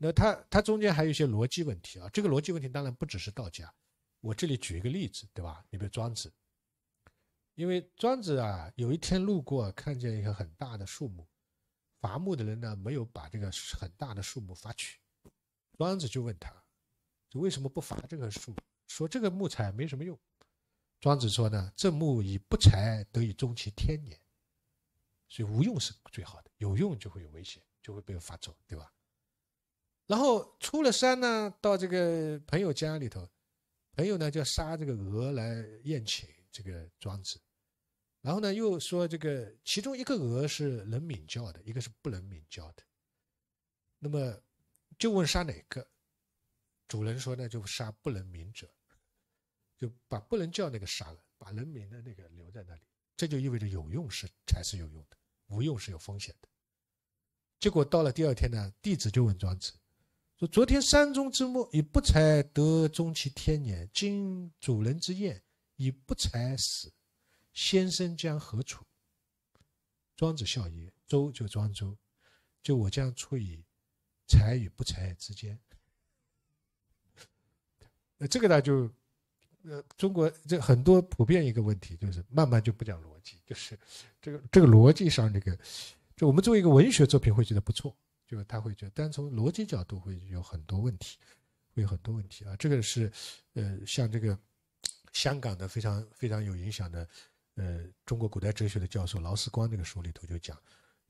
那他他中间还有一些逻辑问题啊，这个逻辑问题当然不只是道家。我这里举一个例子，对吧？你比如庄子，因为庄子啊，有一天路过看见一个很大的树木，伐木的人呢没有把这个很大的树木伐去。庄子就问他，就为什么不伐这个树？说这个木材没什么用。庄子说呢，正木以不才得以终其天年，所以无用是最好的，有用就会有危险，就会被伐走，对吧？然后出了山呢，到这个朋友家里头，朋友呢就杀这个鹅来宴请这个庄子。然后呢又说这个其中一个鹅是能鸣叫的，一个是不能鸣叫的。那么就问杀哪个？主人说那就杀不能鸣者，就把不能叫那个杀了，把能鸣的那个留在那里。这就意味着有用是才是有用的，无用是有风险的。结果到了第二天呢，弟子就问庄子。说：“昨天山中之木以不才得终其天年，今主人之宴，以不才死，先生将何处？”庄子笑曰：“周就庄周，就我将处以才与不才之间。”这个呢，就呃，中国这很多普遍一个问题，就是慢慢就不讲逻辑，就是这个这个逻辑上这个，就我们作为一个文学作品会觉得不错。”就他会觉得，但从逻辑角度会有很多问题，会有很多问题啊！这个是，呃，像这个香港的非常非常有影响的，呃，中国古代哲学的教授劳思光那个书里头就讲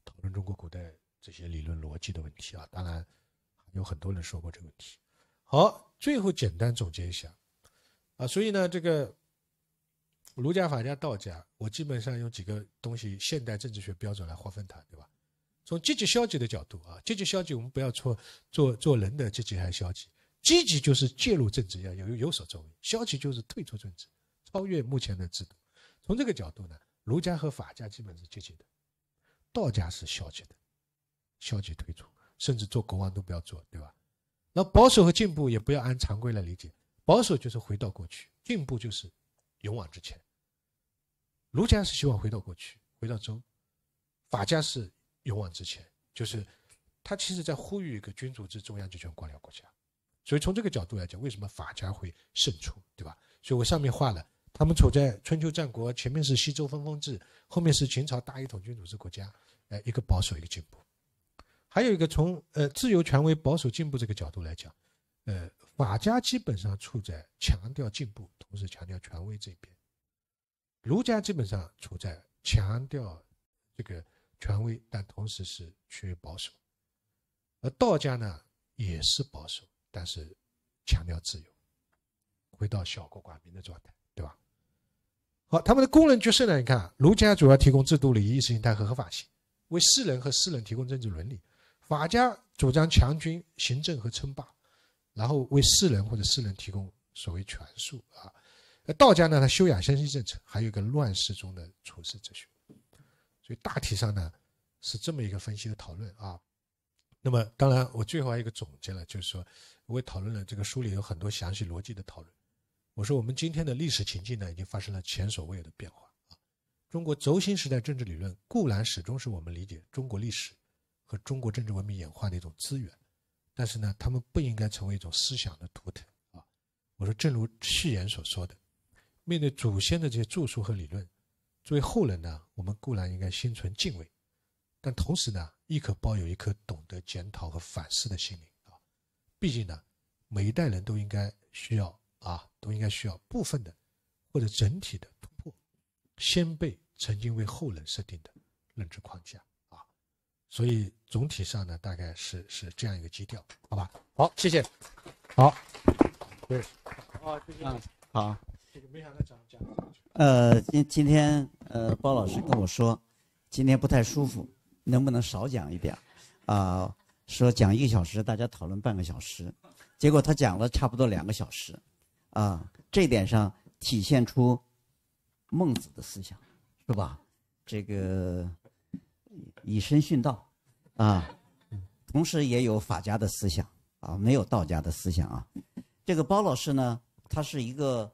讨论中国古代这些理论逻辑的问题啊。当然有很多人说过这个问题。好，最后简单总结一下啊，所以呢，这个儒家、法家、道家，我基本上用几个东西，现代政治学标准来划分它，对吧？从积极消极的角度啊，积极消极我们不要错做做人的积极还是消极？积极就是介入政治要有有所作为，消极就是退出政治，超越目前的制度。从这个角度呢，儒家和法家基本是积极的，道家是消极的，消极退出，甚至做国王都不要做，对吧？那保守和进步也不要按常规来理解，保守就是回到过去，进步就是勇往直前。儒家是希望回到过去，回到中。法家是。勇往直前，就是他其实，在呼吁一个君主制、中央集权、官僚国家。所以从这个角度来讲，为什么法家会胜出，对吧？所以我上面画了，他们处在春秋战国，前面是西周分封制，后面是秦朝大一统君主制国家。哎，一个保守，一个进步。还有一个从呃自由、权威、保守、进步这个角度来讲，呃，法家基本上处在强调进步，同时强调权威这边；儒家基本上处在强调这个。权威，但同时是趋于保守；而道家呢，也是保守，但是强调自由，回到小国寡民的状态，对吧？好，他们的功能角色呢？你看，儒家主要提供制度、礼、意识形态和合法性，为士人和士人提供政治伦理；法家主张强军、行政和称霸，然后为士人或者士人提供所谓权术啊；道家呢，他修养、相信政策，还有一个乱世中的处世哲学。所以大体上呢，是这么一个分析的讨论啊。那么当然，我最后还有一个总结了，就是说，我也讨论了这个书里有很多详细逻辑的讨论。我说，我们今天的历史情境呢，已经发生了前所未有的变化啊。中国轴心时代政治理论固然始终是我们理解中国历史和中国政治文明演化的一种资源，但是呢，他们不应该成为一种思想的图腾啊。我说，正如序言所说的，面对祖先的这些著述和理论。作为后人呢，我们固然应该心存敬畏，但同时呢，亦可抱有一颗懂得检讨和反思的心灵啊。毕竟呢，每一代人都应该需要啊，都应该需要部分的或者整体的突破先辈曾经为后人设定的认知框架啊。所以总体上呢，大概是是这样一个基调，好吧？好，谢谢。好，对。啊，谢谢。啊。没想到讲讲。呃，今今天呃，包老师跟我说，今天不太舒服，能不能少讲一点？啊，说讲一个小时，大家讨论半个小时，结果他讲了差不多两个小时，啊，这点上体现出孟子的思想，是吧？这个以身殉道，啊，同时也有法家的思想，啊，没有道家的思想啊。这个包老师呢，他是一个。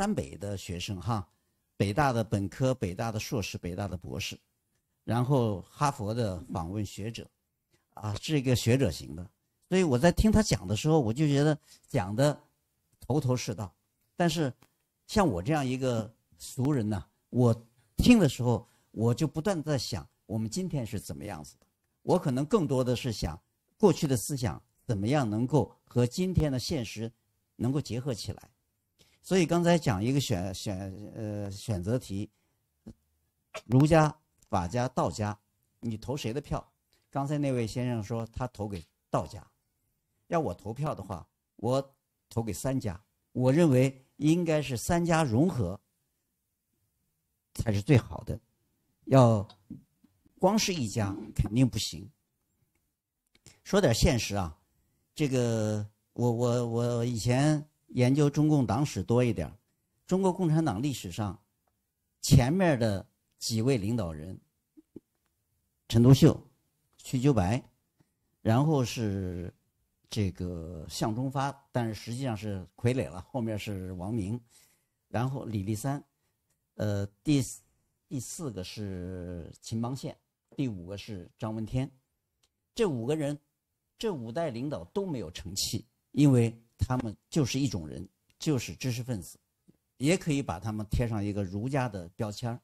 三北的学生哈，北大的本科、北大的硕士、北大的博士，然后哈佛的访问学者，啊，是一个学者型的。所以我在听他讲的时候，我就觉得讲的头头是道。但是像我这样一个俗人呢，我听的时候我就不断在想，我们今天是怎么样子的？我可能更多的是想，过去的思想怎么样能够和今天的现实能够结合起来。所以刚才讲一个选选呃选择题，儒家、法家、道家，你投谁的票？刚才那位先生说他投给道家，要我投票的话，我投给三家。我认为应该是三家融合才是最好的，要光是一家肯定不行。说点现实啊，这个我我我以前。研究中共党史多一点，中国共产党历史上，前面的几位领导人：陈独秀、瞿秋白，然后是这个向忠发，但是实际上是傀儡了。后面是王明，然后李立三，呃，第第四个是秦邦宪，第五个是张闻天。这五个人，这五代领导都没有成器，因为。他们就是一种人，就是知识分子，也可以把他们贴上一个儒家的标签儿。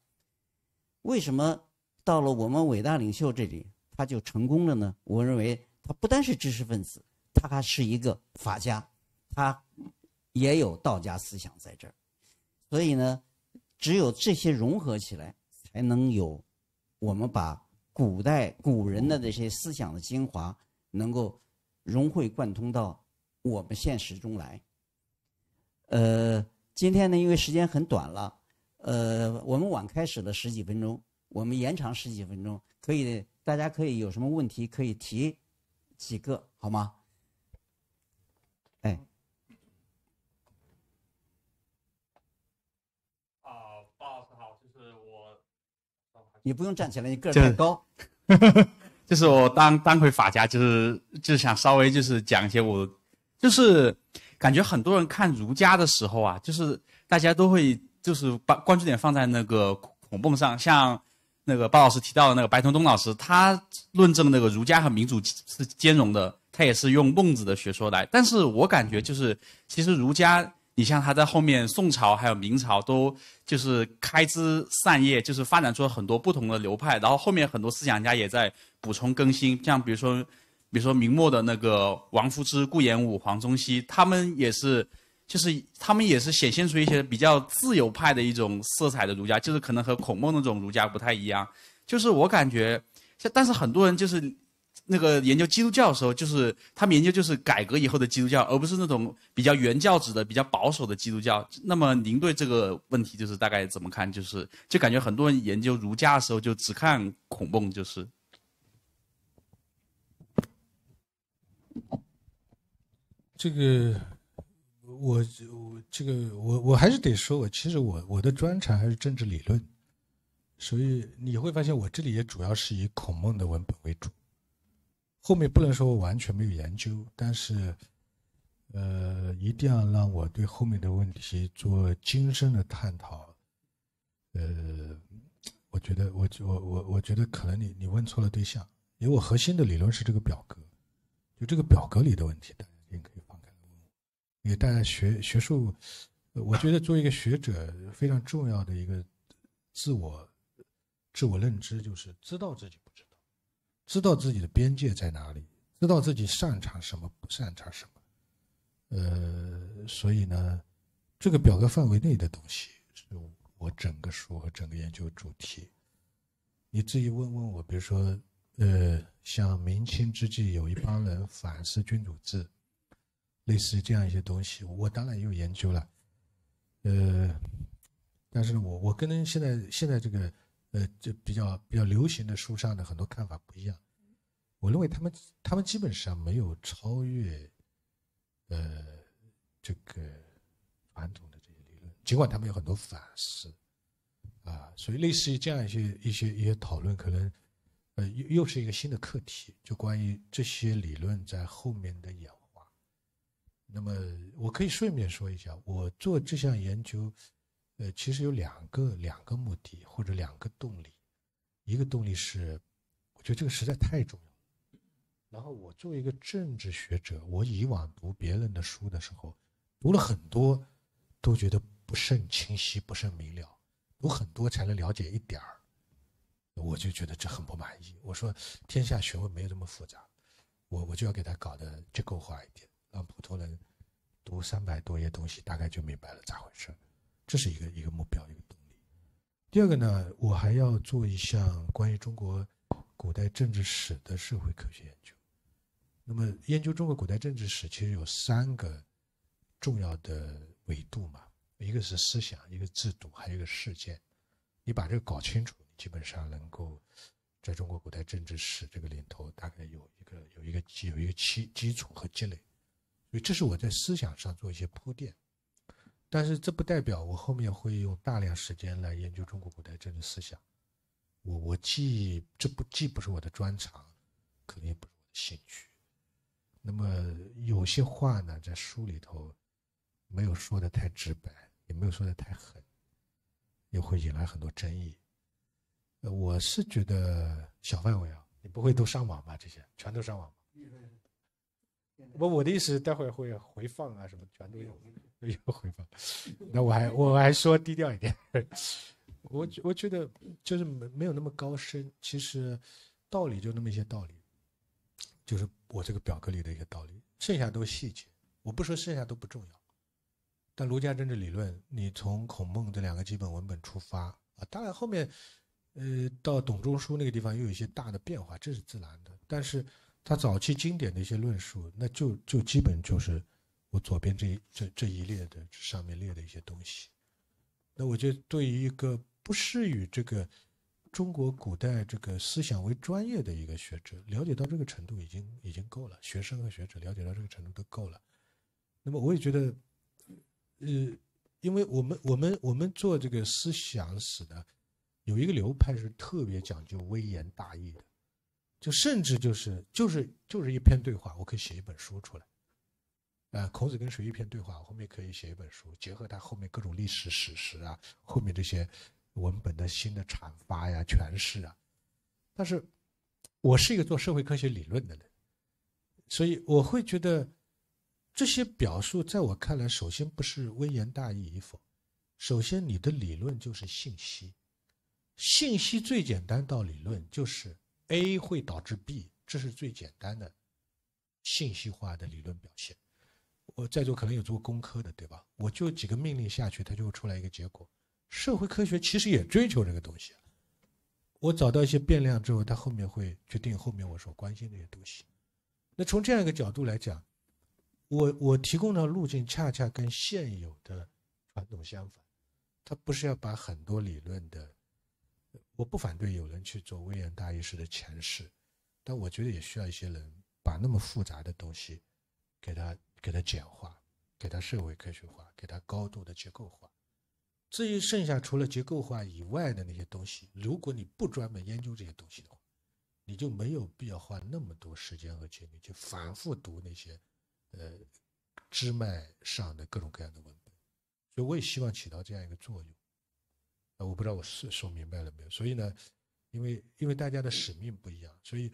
为什么到了我们伟大领袖这里他就成功了呢？我认为他不单是知识分子，他还是一个法家，他也有道家思想在这儿。所以呢，只有这些融合起来，才能有我们把古代古人的这些思想的精华能够融会贯通到。我们现实中来，呃，今天呢，因为时间很短了，呃，我们晚开始了十几分钟，我们延长十几分钟，可以，大家可以有什么问题可以提几个，好吗？哎，啊，鲍老师好，就是我，你不用站起来，你个太高，就是我当当回法家，就是就想稍微就是讲一些我。就是感觉很多人看儒家的时候啊，就是大家都会就是把关注点放在那个孔孟上，像那个包老师提到的那个白春东老师，他论证那个儒家和民主是兼容的，他也是用孟子的学说来。但是我感觉就是，其实儒家，你像他在后面宋朝还有明朝都就是开枝散叶，就是发展出了很多不同的流派，然后后面很多思想家也在补充更新，像比如说。比如说明末的那个王夫之、顾炎武、黄宗羲，他们也是，就是他们也是显现出一些比较自由派的一种色彩的儒家，就是可能和孔孟那种儒家不太一样。就是我感觉，像但是很多人就是那个研究基督教的时候，就是他们研究就是改革以后的基督教，而不是那种比较原教旨的、比较保守的基督教。那么您对这个问题就是大概怎么看？就是就感觉很多人研究儒家的时候就只看孔孟，就是。这个，我我这个我我还是得说，我其实我我的专长还是政治理论，所以你会发现我这里也主要是以孔孟的文本为主。后面不能说完全没有研究，但是呃，一定要让我对后面的问题做精深的探讨。呃，我觉得我我我我觉得可能你你问错了对象，因为我核心的理论是这个表格。就这个表格里的问题，大家也可以放开问。为大家学学术，我觉得作为一个学者，非常重要的一个自我自我认知，就是知道自己不知道，知道自己的边界在哪里，知道自己擅长什么，不擅长什么。呃，所以呢，这个表格范围内的东西，是我整个书和整个研究主题。你至于问问我，比如说。呃，像明清之际有一帮人反思君主制，类似这样一些东西，我当然也有研究了。呃，但是我我跟现在现在这个呃，这比较比较流行的书上的很多看法不一样。我认为他们他们基本上没有超越，呃，这个传统的这些理论，尽管他们有很多反思，啊，所以类似于这样一些一些一些讨论可能。呃，又又是一个新的课题，就关于这些理论在后面的演化。那么，我可以顺便说一下，我做这项研究，呃，其实有两个两个目的或者两个动力，一个动力是，我觉得这个实在太重要了。然后，我作为一个政治学者，我以往读别人的书的时候，读了很多，都觉得不甚清晰、不甚明了，读很多才能了解一点儿。我就觉得这很不满意。我说，天下学问没有这么复杂，我我就要给他搞的结构化一点，让普通人读三百多页东西，大概就明白了咋回事。这是一个一个目标，一个动力。第二个呢，我还要做一项关于中国古代政治史的社会科学研究。那么，研究中国古代政治史其实有三个重要的维度嘛，一个是思想，一个制度，还有一个事件。你把这个搞清楚。基本上能够在中国古代政治史这个领头，大概有一个有一个基有一个基基础和积累，所以这是我在思想上做一些铺垫。但是这不代表我后面会用大量时间来研究中国古代政治思想。我我既这不既不是我的专长，可能也不是我的兴趣。那么有些话呢，在书里头没有说的太直白，也没有说的太狠，也会引来很多争议。我是觉得小范围啊，你不会都上网吧？这些全都上网吗？我我的意思，待会儿会回放啊什么，全都有有回放。那我还我还说低调一点，我我觉得就是没没有那么高深。其实道理就那么一些道理，就是我这个表格里的一些道理，剩下都是细节。我不说剩下都不重要，但儒家政治理论，你从孔孟这两个基本文本出发啊，当然后面。呃，到董仲舒那个地方又有一些大的变化，这是自然的。但是，他早期经典的一些论述，那就就基本就是我左边这这这一列的上面列的一些东西。那我觉得，对于一个不适于这个中国古代这个思想为专业的一个学者，了解到这个程度已经已经够了。学生和学者了解到这个程度都够了。那么，我也觉得，呃，因为我们我们我们做这个思想史的。有一个流派是特别讲究微言大义的，就甚至就是就是就是一篇对话，我可以写一本书出来。呃，孔子跟谁一篇对话，后面可以写一本书，结合他后面各种历史史实啊，后面这些文本的新的阐发呀、诠释啊。但是，我是一个做社会科学理论的人，所以我会觉得这些表述在我看来，首先不是微言大义与否，首先你的理论就是信息。信息最简单到理论就是 A 会导致 B，这是最简单的信息化的理论表现。我在座可能有做工科的，对吧？我就几个命令下去，它就会出来一个结果。社会科学其实也追求这个东西，我找到一些变量之后，它后面会决定后面我所关心那些东西。那从这样一个角度来讲，我我提供的路径恰恰跟现有的传统相反，它不是要把很多理论的。我不反对有人去做微言大义式的诠释，但我觉得也需要一些人把那么复杂的东西，给它给它简化，给它社会科学化，给它高度的结构化。至于剩下除了结构化以外的那些东西，如果你不专门研究这些东西的话，你就没有必要花那么多时间和精力去反复读那些，呃，枝脉上的各种各样的文本。所以我也希望起到这样一个作用。呃，我不知道我是说明白了没有？所以呢，因为因为大家的使命不一样，所以，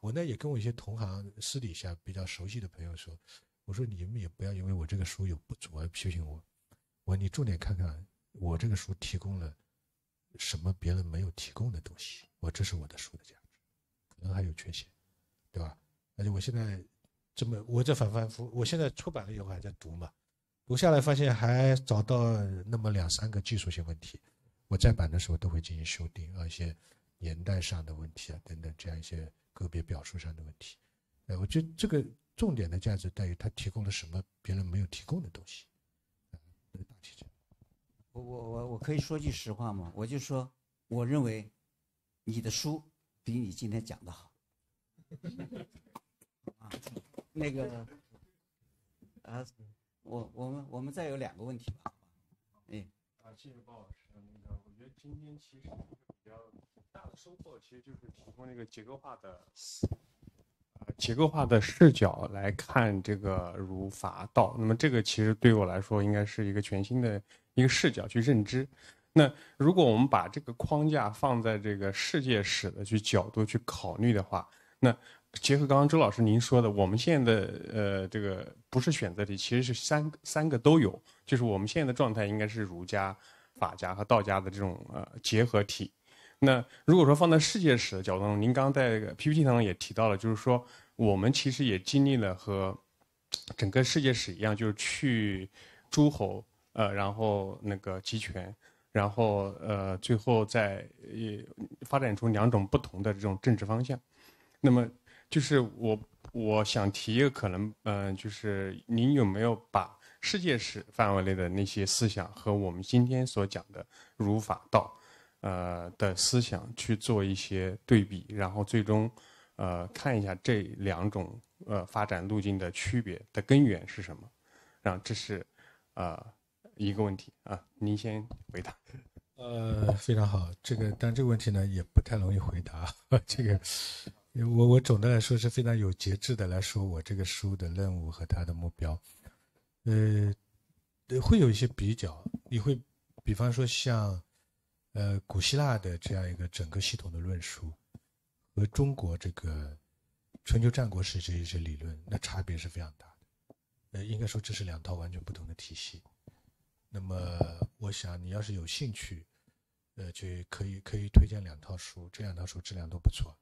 我呢也跟我一些同行私底下比较熟悉的朋友说，我说你们也不要因为我这个书有不足而批评我。我说你重点看看我这个书提供了什么别人没有提供的东西。我这是我的书的价值，可能还有缺陷，对吧？而且我现在这么我这反反复，我现在出版了以后还在读嘛，读下来发现还找到那么两三个技术性问题。我在版的时候都会进行修订，而且年代上的问题啊，等等这样一些个别表述上的问题。哎，我觉得这个重点的价值在于它提供了什么别人没有提供的东西。我我我我可以说句实话吗？我就说我认为你的书比你今天讲的好。啊，那个啊，我我们我们再有两个问题吧。哎，啊，谢谢包老师。我觉得今天其实一个比较大的收获，其实就是提供了一个结构化的，呃，结构化的视角来看这个儒法道。那么这个其实对我来说，应该是一个全新的一个视角去认知。那如果我们把这个框架放在这个世界史的去角度去考虑的话，那结合刚刚周老师您说的，我们现在的呃，这个不是选择题，其实是三三个都有，就是我们现在的状态应该是儒家。法家和道家的这种呃结合体，那如果说放在世界史的角度您刚刚在 PPT 当中也提到了，就是说我们其实也经历了和整个世界史一样，就是去诸侯呃，然后那个集权，然后呃最后再发展出两种不同的这种政治方向。那么就是我我想提一个可能，嗯，就是您有没有把？世界史范围内的那些思想和我们今天所讲的儒法道，呃的思想去做一些对比，然后最终，呃，看一下这两种呃发展路径的区别的根源是什么。然后这是，呃，一个问题啊。您先回答。呃，非常好。这个，但这个问题呢，也不太容易回答。这个，我我总的来说是非常有节制的来说，我这个书的任务和它的目标。呃，会有一些比较，你会，比方说像，呃，古希腊的这样一个整个系统的论述，和中国这个春秋战国时期一些理论，那差别是非常大的。呃，应该说这是两套完全不同的体系。那么，我想你要是有兴趣，呃，就可以可以推荐两套书，这两套书质量都不错。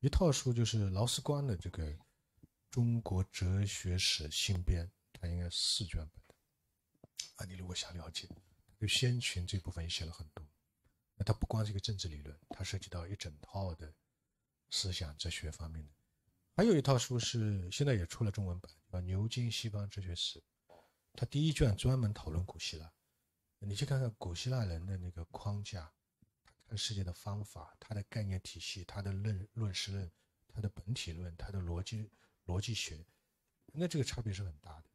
一套书就是劳斯光的这个《中国哲学史新编》。应该四卷本的啊！你如果想了解，对先秦这部分也写了很多。那它不光是一个政治理论，它涉及到一整套的思想哲学方面的。还有一套书是现在也出了中文版，叫《牛津西方哲学史》，它第一卷专门讨论古希腊。你去看看古希腊人的那个框架，看世界的方法，他的概念体系，他的论论事论，他的本体论，他的逻辑逻辑学，那这个差别是很大的。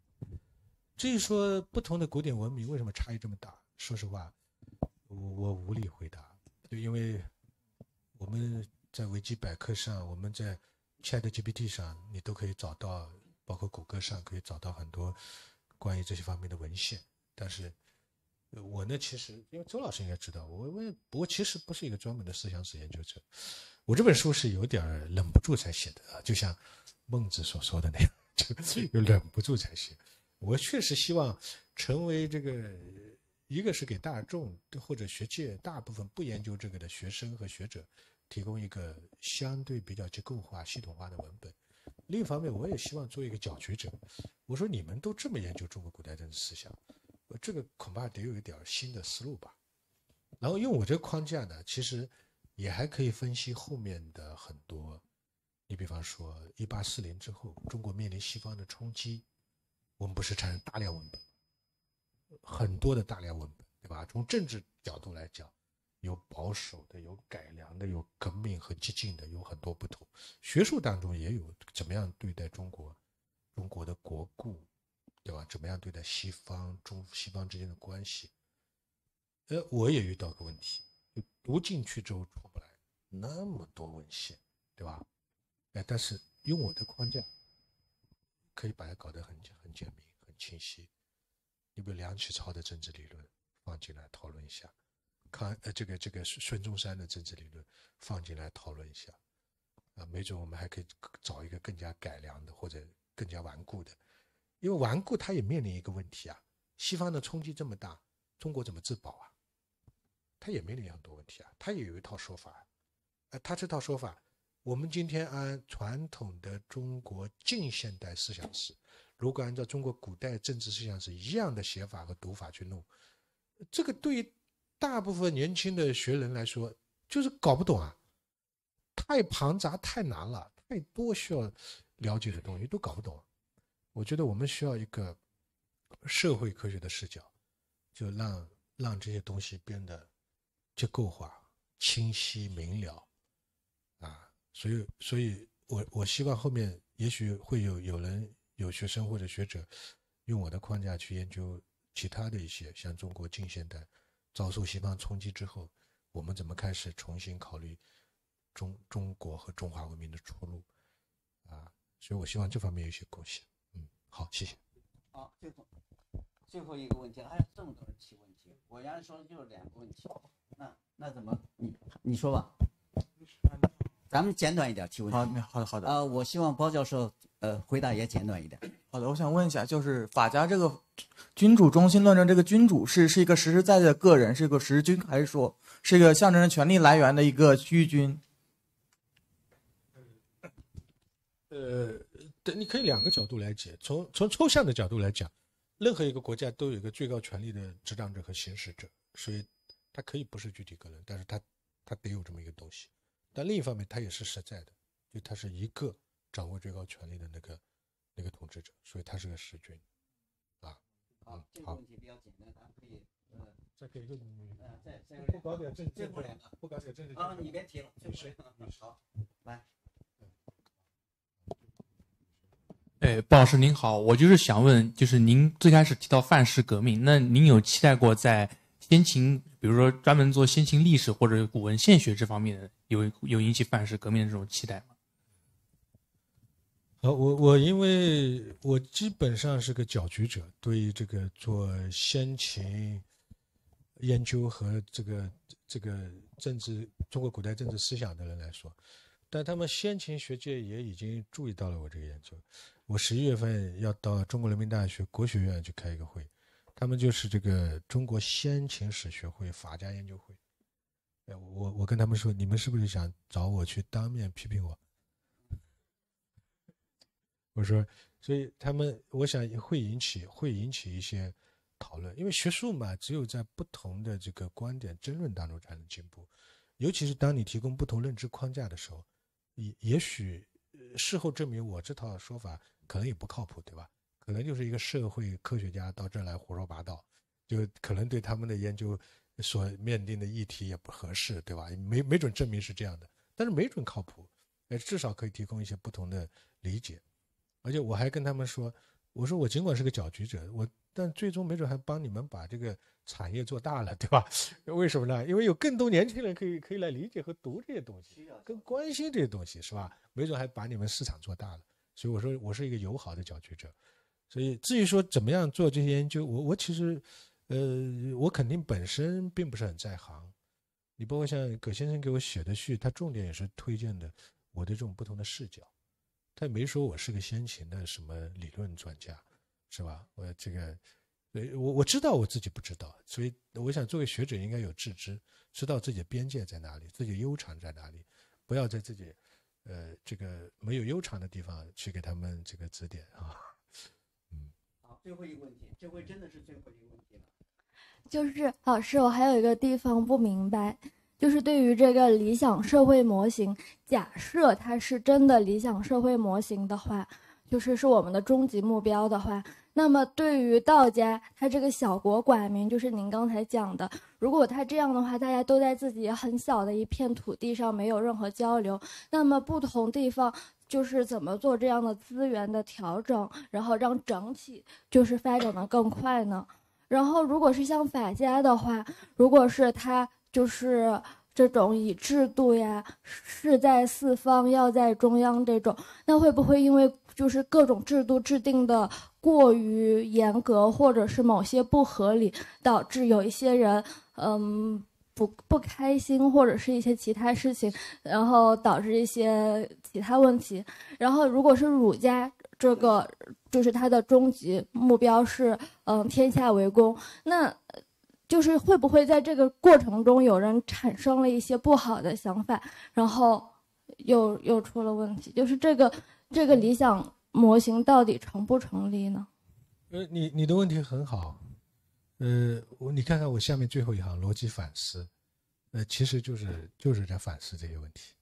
至于说不同的古典文明为什么差异这么大，说实话，我我无力回答。就因为我们在维基百科上，我们在 Chat GPT 上，你都可以找到，包括谷歌上可以找到很多关于这些方面的文献。但是，我呢，其实因为周老师应该知道，我我不过其实不是一个专门的思想史研究者。我这本书是有点儿忍不住才写的啊，就像孟子所说的那样，就 忍不住才写。我确实希望成为这个，一个是给大众或者学界大部分不研究这个的学生和学者提供一个相对比较结构化、系统化的文本；另一方面，我也希望做一个讲学者。我说你们都这么研究中国古代的思想，这个恐怕得有一点新的思路吧。然后用我这个框架呢，其实也还可以分析后面的很多。你比方说，一八四零之后，中国面临西方的冲击。我们不是产生大量文本，很多的大量文本，对吧？从政治角度来讲，有保守的，有改良的，有革命和激进的，有很多不同。学术当中也有怎么样对待中国，中国的国故，对吧？怎么样对待西方中西方之间的关系？呃，我也遇到个问题，读进去之后出不来，那么多文献，对吧？哎，但是用我的框架。可以把它搞得很很简明、很清晰。你比如梁启超的政治理论放进来讨论一下，看呃这个这个孙中山的政治理论放进来讨论一下，啊，没准我们还可以找一个更加改良的或者更加顽固的。因为顽固，它也面临一个问题啊，西方的冲击这么大，中国怎么自保啊？他也面临很多问题啊，他也有一套说法，呃，他这套说法。我们今天按传统的中国近现代思想史，如果按照中国古代政治思想史一样的写法和读法去弄，这个对于大部分年轻的学人来说就是搞不懂啊，太庞杂、太难了，太多需要了解的东西都搞不懂。我觉得我们需要一个社会科学的视角，就让让这些东西变得结构化、清晰明了。所以，所以我我希望后面也许会有有人、有学生或者学者，用我的框架去研究其他的一些像中国近现代、遭受西方冲击之后，我们怎么开始重新考虑中中国和中华文明的出路啊？所以我希望这方面有一些贡献。嗯，好，谢谢。好，最后最后一个问题，还有这么多人提问题，我原来说的就是两个问题。那那怎么你你说吧。咱们简短一点提问。好，好的，好的。呃，我希望包教授，呃，回答也简短一点。好的，我想问一下，就是法家这个君主中心论证，这个君主是是一个实实在在的个人，是一个实君，还是说是一个象征着权力来源的一个虚君？呃，对，你可以两个角度来解。从从抽象的角度来讲，任何一个国家都有一个最高权力的执掌者和行使者，所以他可以不是具体个人，但是他他得有这么一个东西。但另一方面，他也是实在的，就他是一个掌握最高权力的那个那个统治者，所以他是个实君，啊，啊。这个问题比较简单，咱可以呃再给一个。呃，再再。不搞点政政治，不搞点政治啊！你别停，这谁？好，来。哎，鲍老师您好，我就是想问，就是您最开始提到范式革命，那您有期待过在先秦，比如说专门做先秦历史或者古文献学这方面的？有有引起范式革命的这种期待吗？好，我我因为我基本上是个搅局者，对于这个做先秦研究和这个这个政治中国古代政治思想的人来说，但他们先秦学界也已经注意到了我这个研究。我十一月份要到中国人民大学国学院去开一个会，他们就是这个中国先秦史学会法家研究会。我我跟他们说，你们是不是想找我去当面批评我？我说，所以他们我想会引起会引起一些讨论，因为学术嘛，只有在不同的这个观点争论当中才能进步，尤其是当你提供不同认知框架的时候，也也许事后证明我这套说法可能也不靠谱，对吧？可能就是一个社会科学家到这来胡说八道，就可能对他们的研究。所面临的议题也不合适，对吧？没没准证明是这样的，但是没准靠谱，哎，至少可以提供一些不同的理解。而且我还跟他们说，我说我尽管是个搅局者，我但最终没准还帮你们把这个产业做大了，对吧？为什么呢？因为有更多年轻人可以可以来理解和读这些东西，更关心这些东西，是吧？没准还把你们市场做大了。所以我说我是一个友好的搅局者。所以至于说怎么样做这些研究，我我其实。呃，我肯定本身并不是很在行，你包括像葛先生给我写的序，他重点也是推荐的我的这种不同的视角，他也没说我是个先秦的什么理论专家，是吧？我这个，我我知道我自己不知道，所以我想作为学者应该有自知，知道自己的边界在哪里，自己的悠长在哪里，不要在自己，呃，这个没有悠长的地方去给他们这个指点啊，嗯，好，最后一个问题，这回真的是最后一个问题了。就是老师，我还有一个地方不明白，就是对于这个理想社会模型，假设它是真的理想社会模型的话，就是是我们的终极目标的话，那么对于道家，他这个小国寡民，就是您刚才讲的，如果他这样的话，大家都在自己很小的一片土地上，没有任何交流，那么不同地方就是怎么做这样的资源的调整，然后让整体就是发展的更快呢？然后，如果是像法家的话，如果是他就是这种以制度呀，是在四方要在中央这种，那会不会因为就是各种制度制定的过于严格，或者是某些不合理，导致有一些人嗯不不开心，或者是一些其他事情，然后导致一些其他问题。然后，如果是儒家这个。就是他的终极目标是，嗯，天下为公。那，就是会不会在这个过程中有人产生了一些不好的想法，然后又又出了问题？就是这个这个理想模型到底成不成立呢？呃，你你的问题很好。呃，我你看看我下面最后一行逻辑反思，呃，其实就是就是在反思这些问题。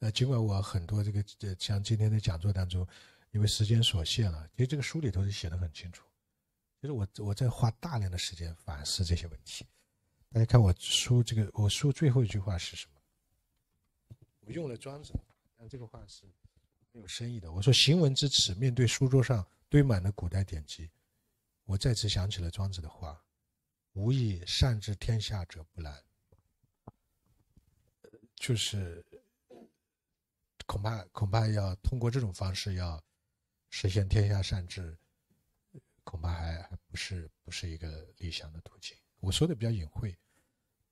呃，尽管我很多这个像今天的讲座当中。因为时间所限了，其实这个书里头写的很清楚，就是我我在花大量的时间反思这些问题。大家看我书这个，我书最后一句话是什么？我用了庄子，但这个话是没有深意的。我说行文至此，面对书桌上堆满了古代典籍，我再次想起了庄子的话：“无以善治天下者不难。”就是恐怕恐怕要通过这种方式要。实现天下善治，恐怕还还不是不是一个理想的途径。我说的比较隐晦，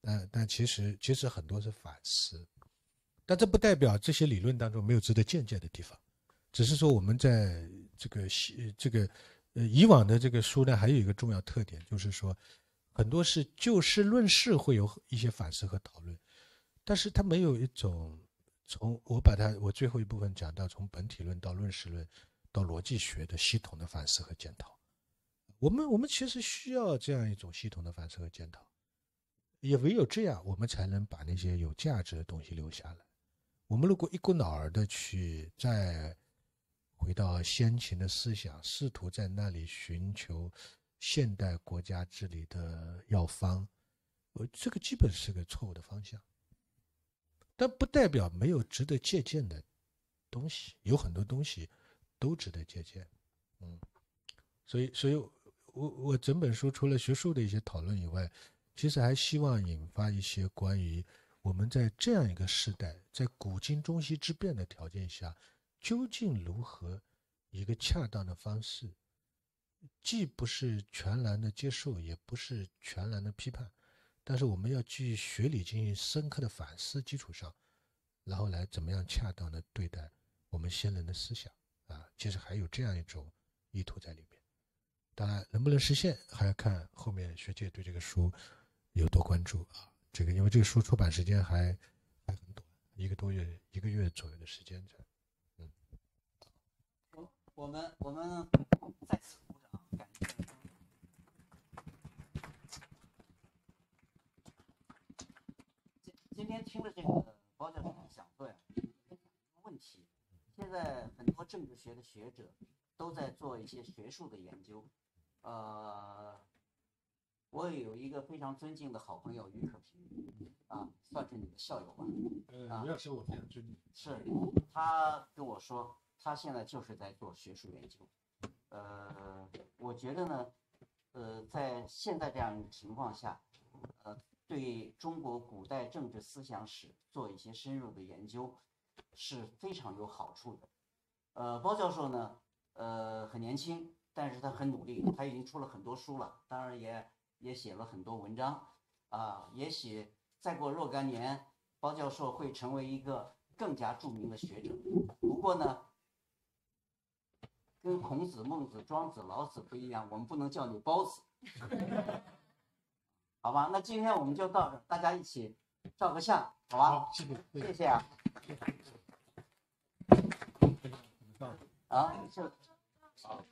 但但其实其实很多是反思，但这不代表这些理论当中没有值得借鉴的地方，只是说我们在这个这个呃以往的这个书呢，还有一个重要特点，就是说很多是就事论事，会有一些反思和讨论，但是它没有一种从我把它我最后一部分讲到从本体论到论事论。到逻辑学的系统的反思和检讨，我们我们其实需要这样一种系统的反思和检讨，也唯有这样，我们才能把那些有价值的东西留下来。我们如果一股脑儿的去再回到先秦的思想，试图在那里寻求现代国家治理的药方，呃，这个基本是个错误的方向，但不代表没有值得借鉴的东西，有很多东西。都值得借鉴，嗯，所以，所以，我我整本书除了学术的一些讨论以外，其实还希望引发一些关于我们在这样一个时代，在古今中西之变的条件下，究竟如何一个恰当的方式，既不是全然的接受，也不是全然的批判，但是我们要基于学理进行深刻的反思基础上，然后来怎么样恰当的对待我们先人的思想。啊，其实还有这样一种意图在里面。当然，能不能实现，还要看后面学界对这个书有多关注啊。这个，因为这个书出版时间还还很短，一个多月、一个月左右的时间才。嗯。我我们我们再次鼓掌，今天听的这个包教授的讲座呀，问题？现在很多政治学的学者都在做一些学术的研究，呃，我有一个非常尊敬的好朋友于可平，啊，算是你的校友吧。嗯，要说我非常尊敬。是，他跟我说，他现在就是在做学术研究。呃，我觉得呢，呃，在现在这样情况下，呃，对中国古代政治思想史做一些深入的研究。是非常有好处的。呃，包教授呢，呃，很年轻，但是他很努力，他已经出了很多书了，当然也也写了很多文章。啊，也许再过若干年，包教授会成为一个更加著名的学者。不过呢，跟孔子、孟子、庄子、老子不一样，我们不能叫你包子。好吧，那今天我们就到这，大家一起。照个相，好吗？谢谢啊。啊，就好。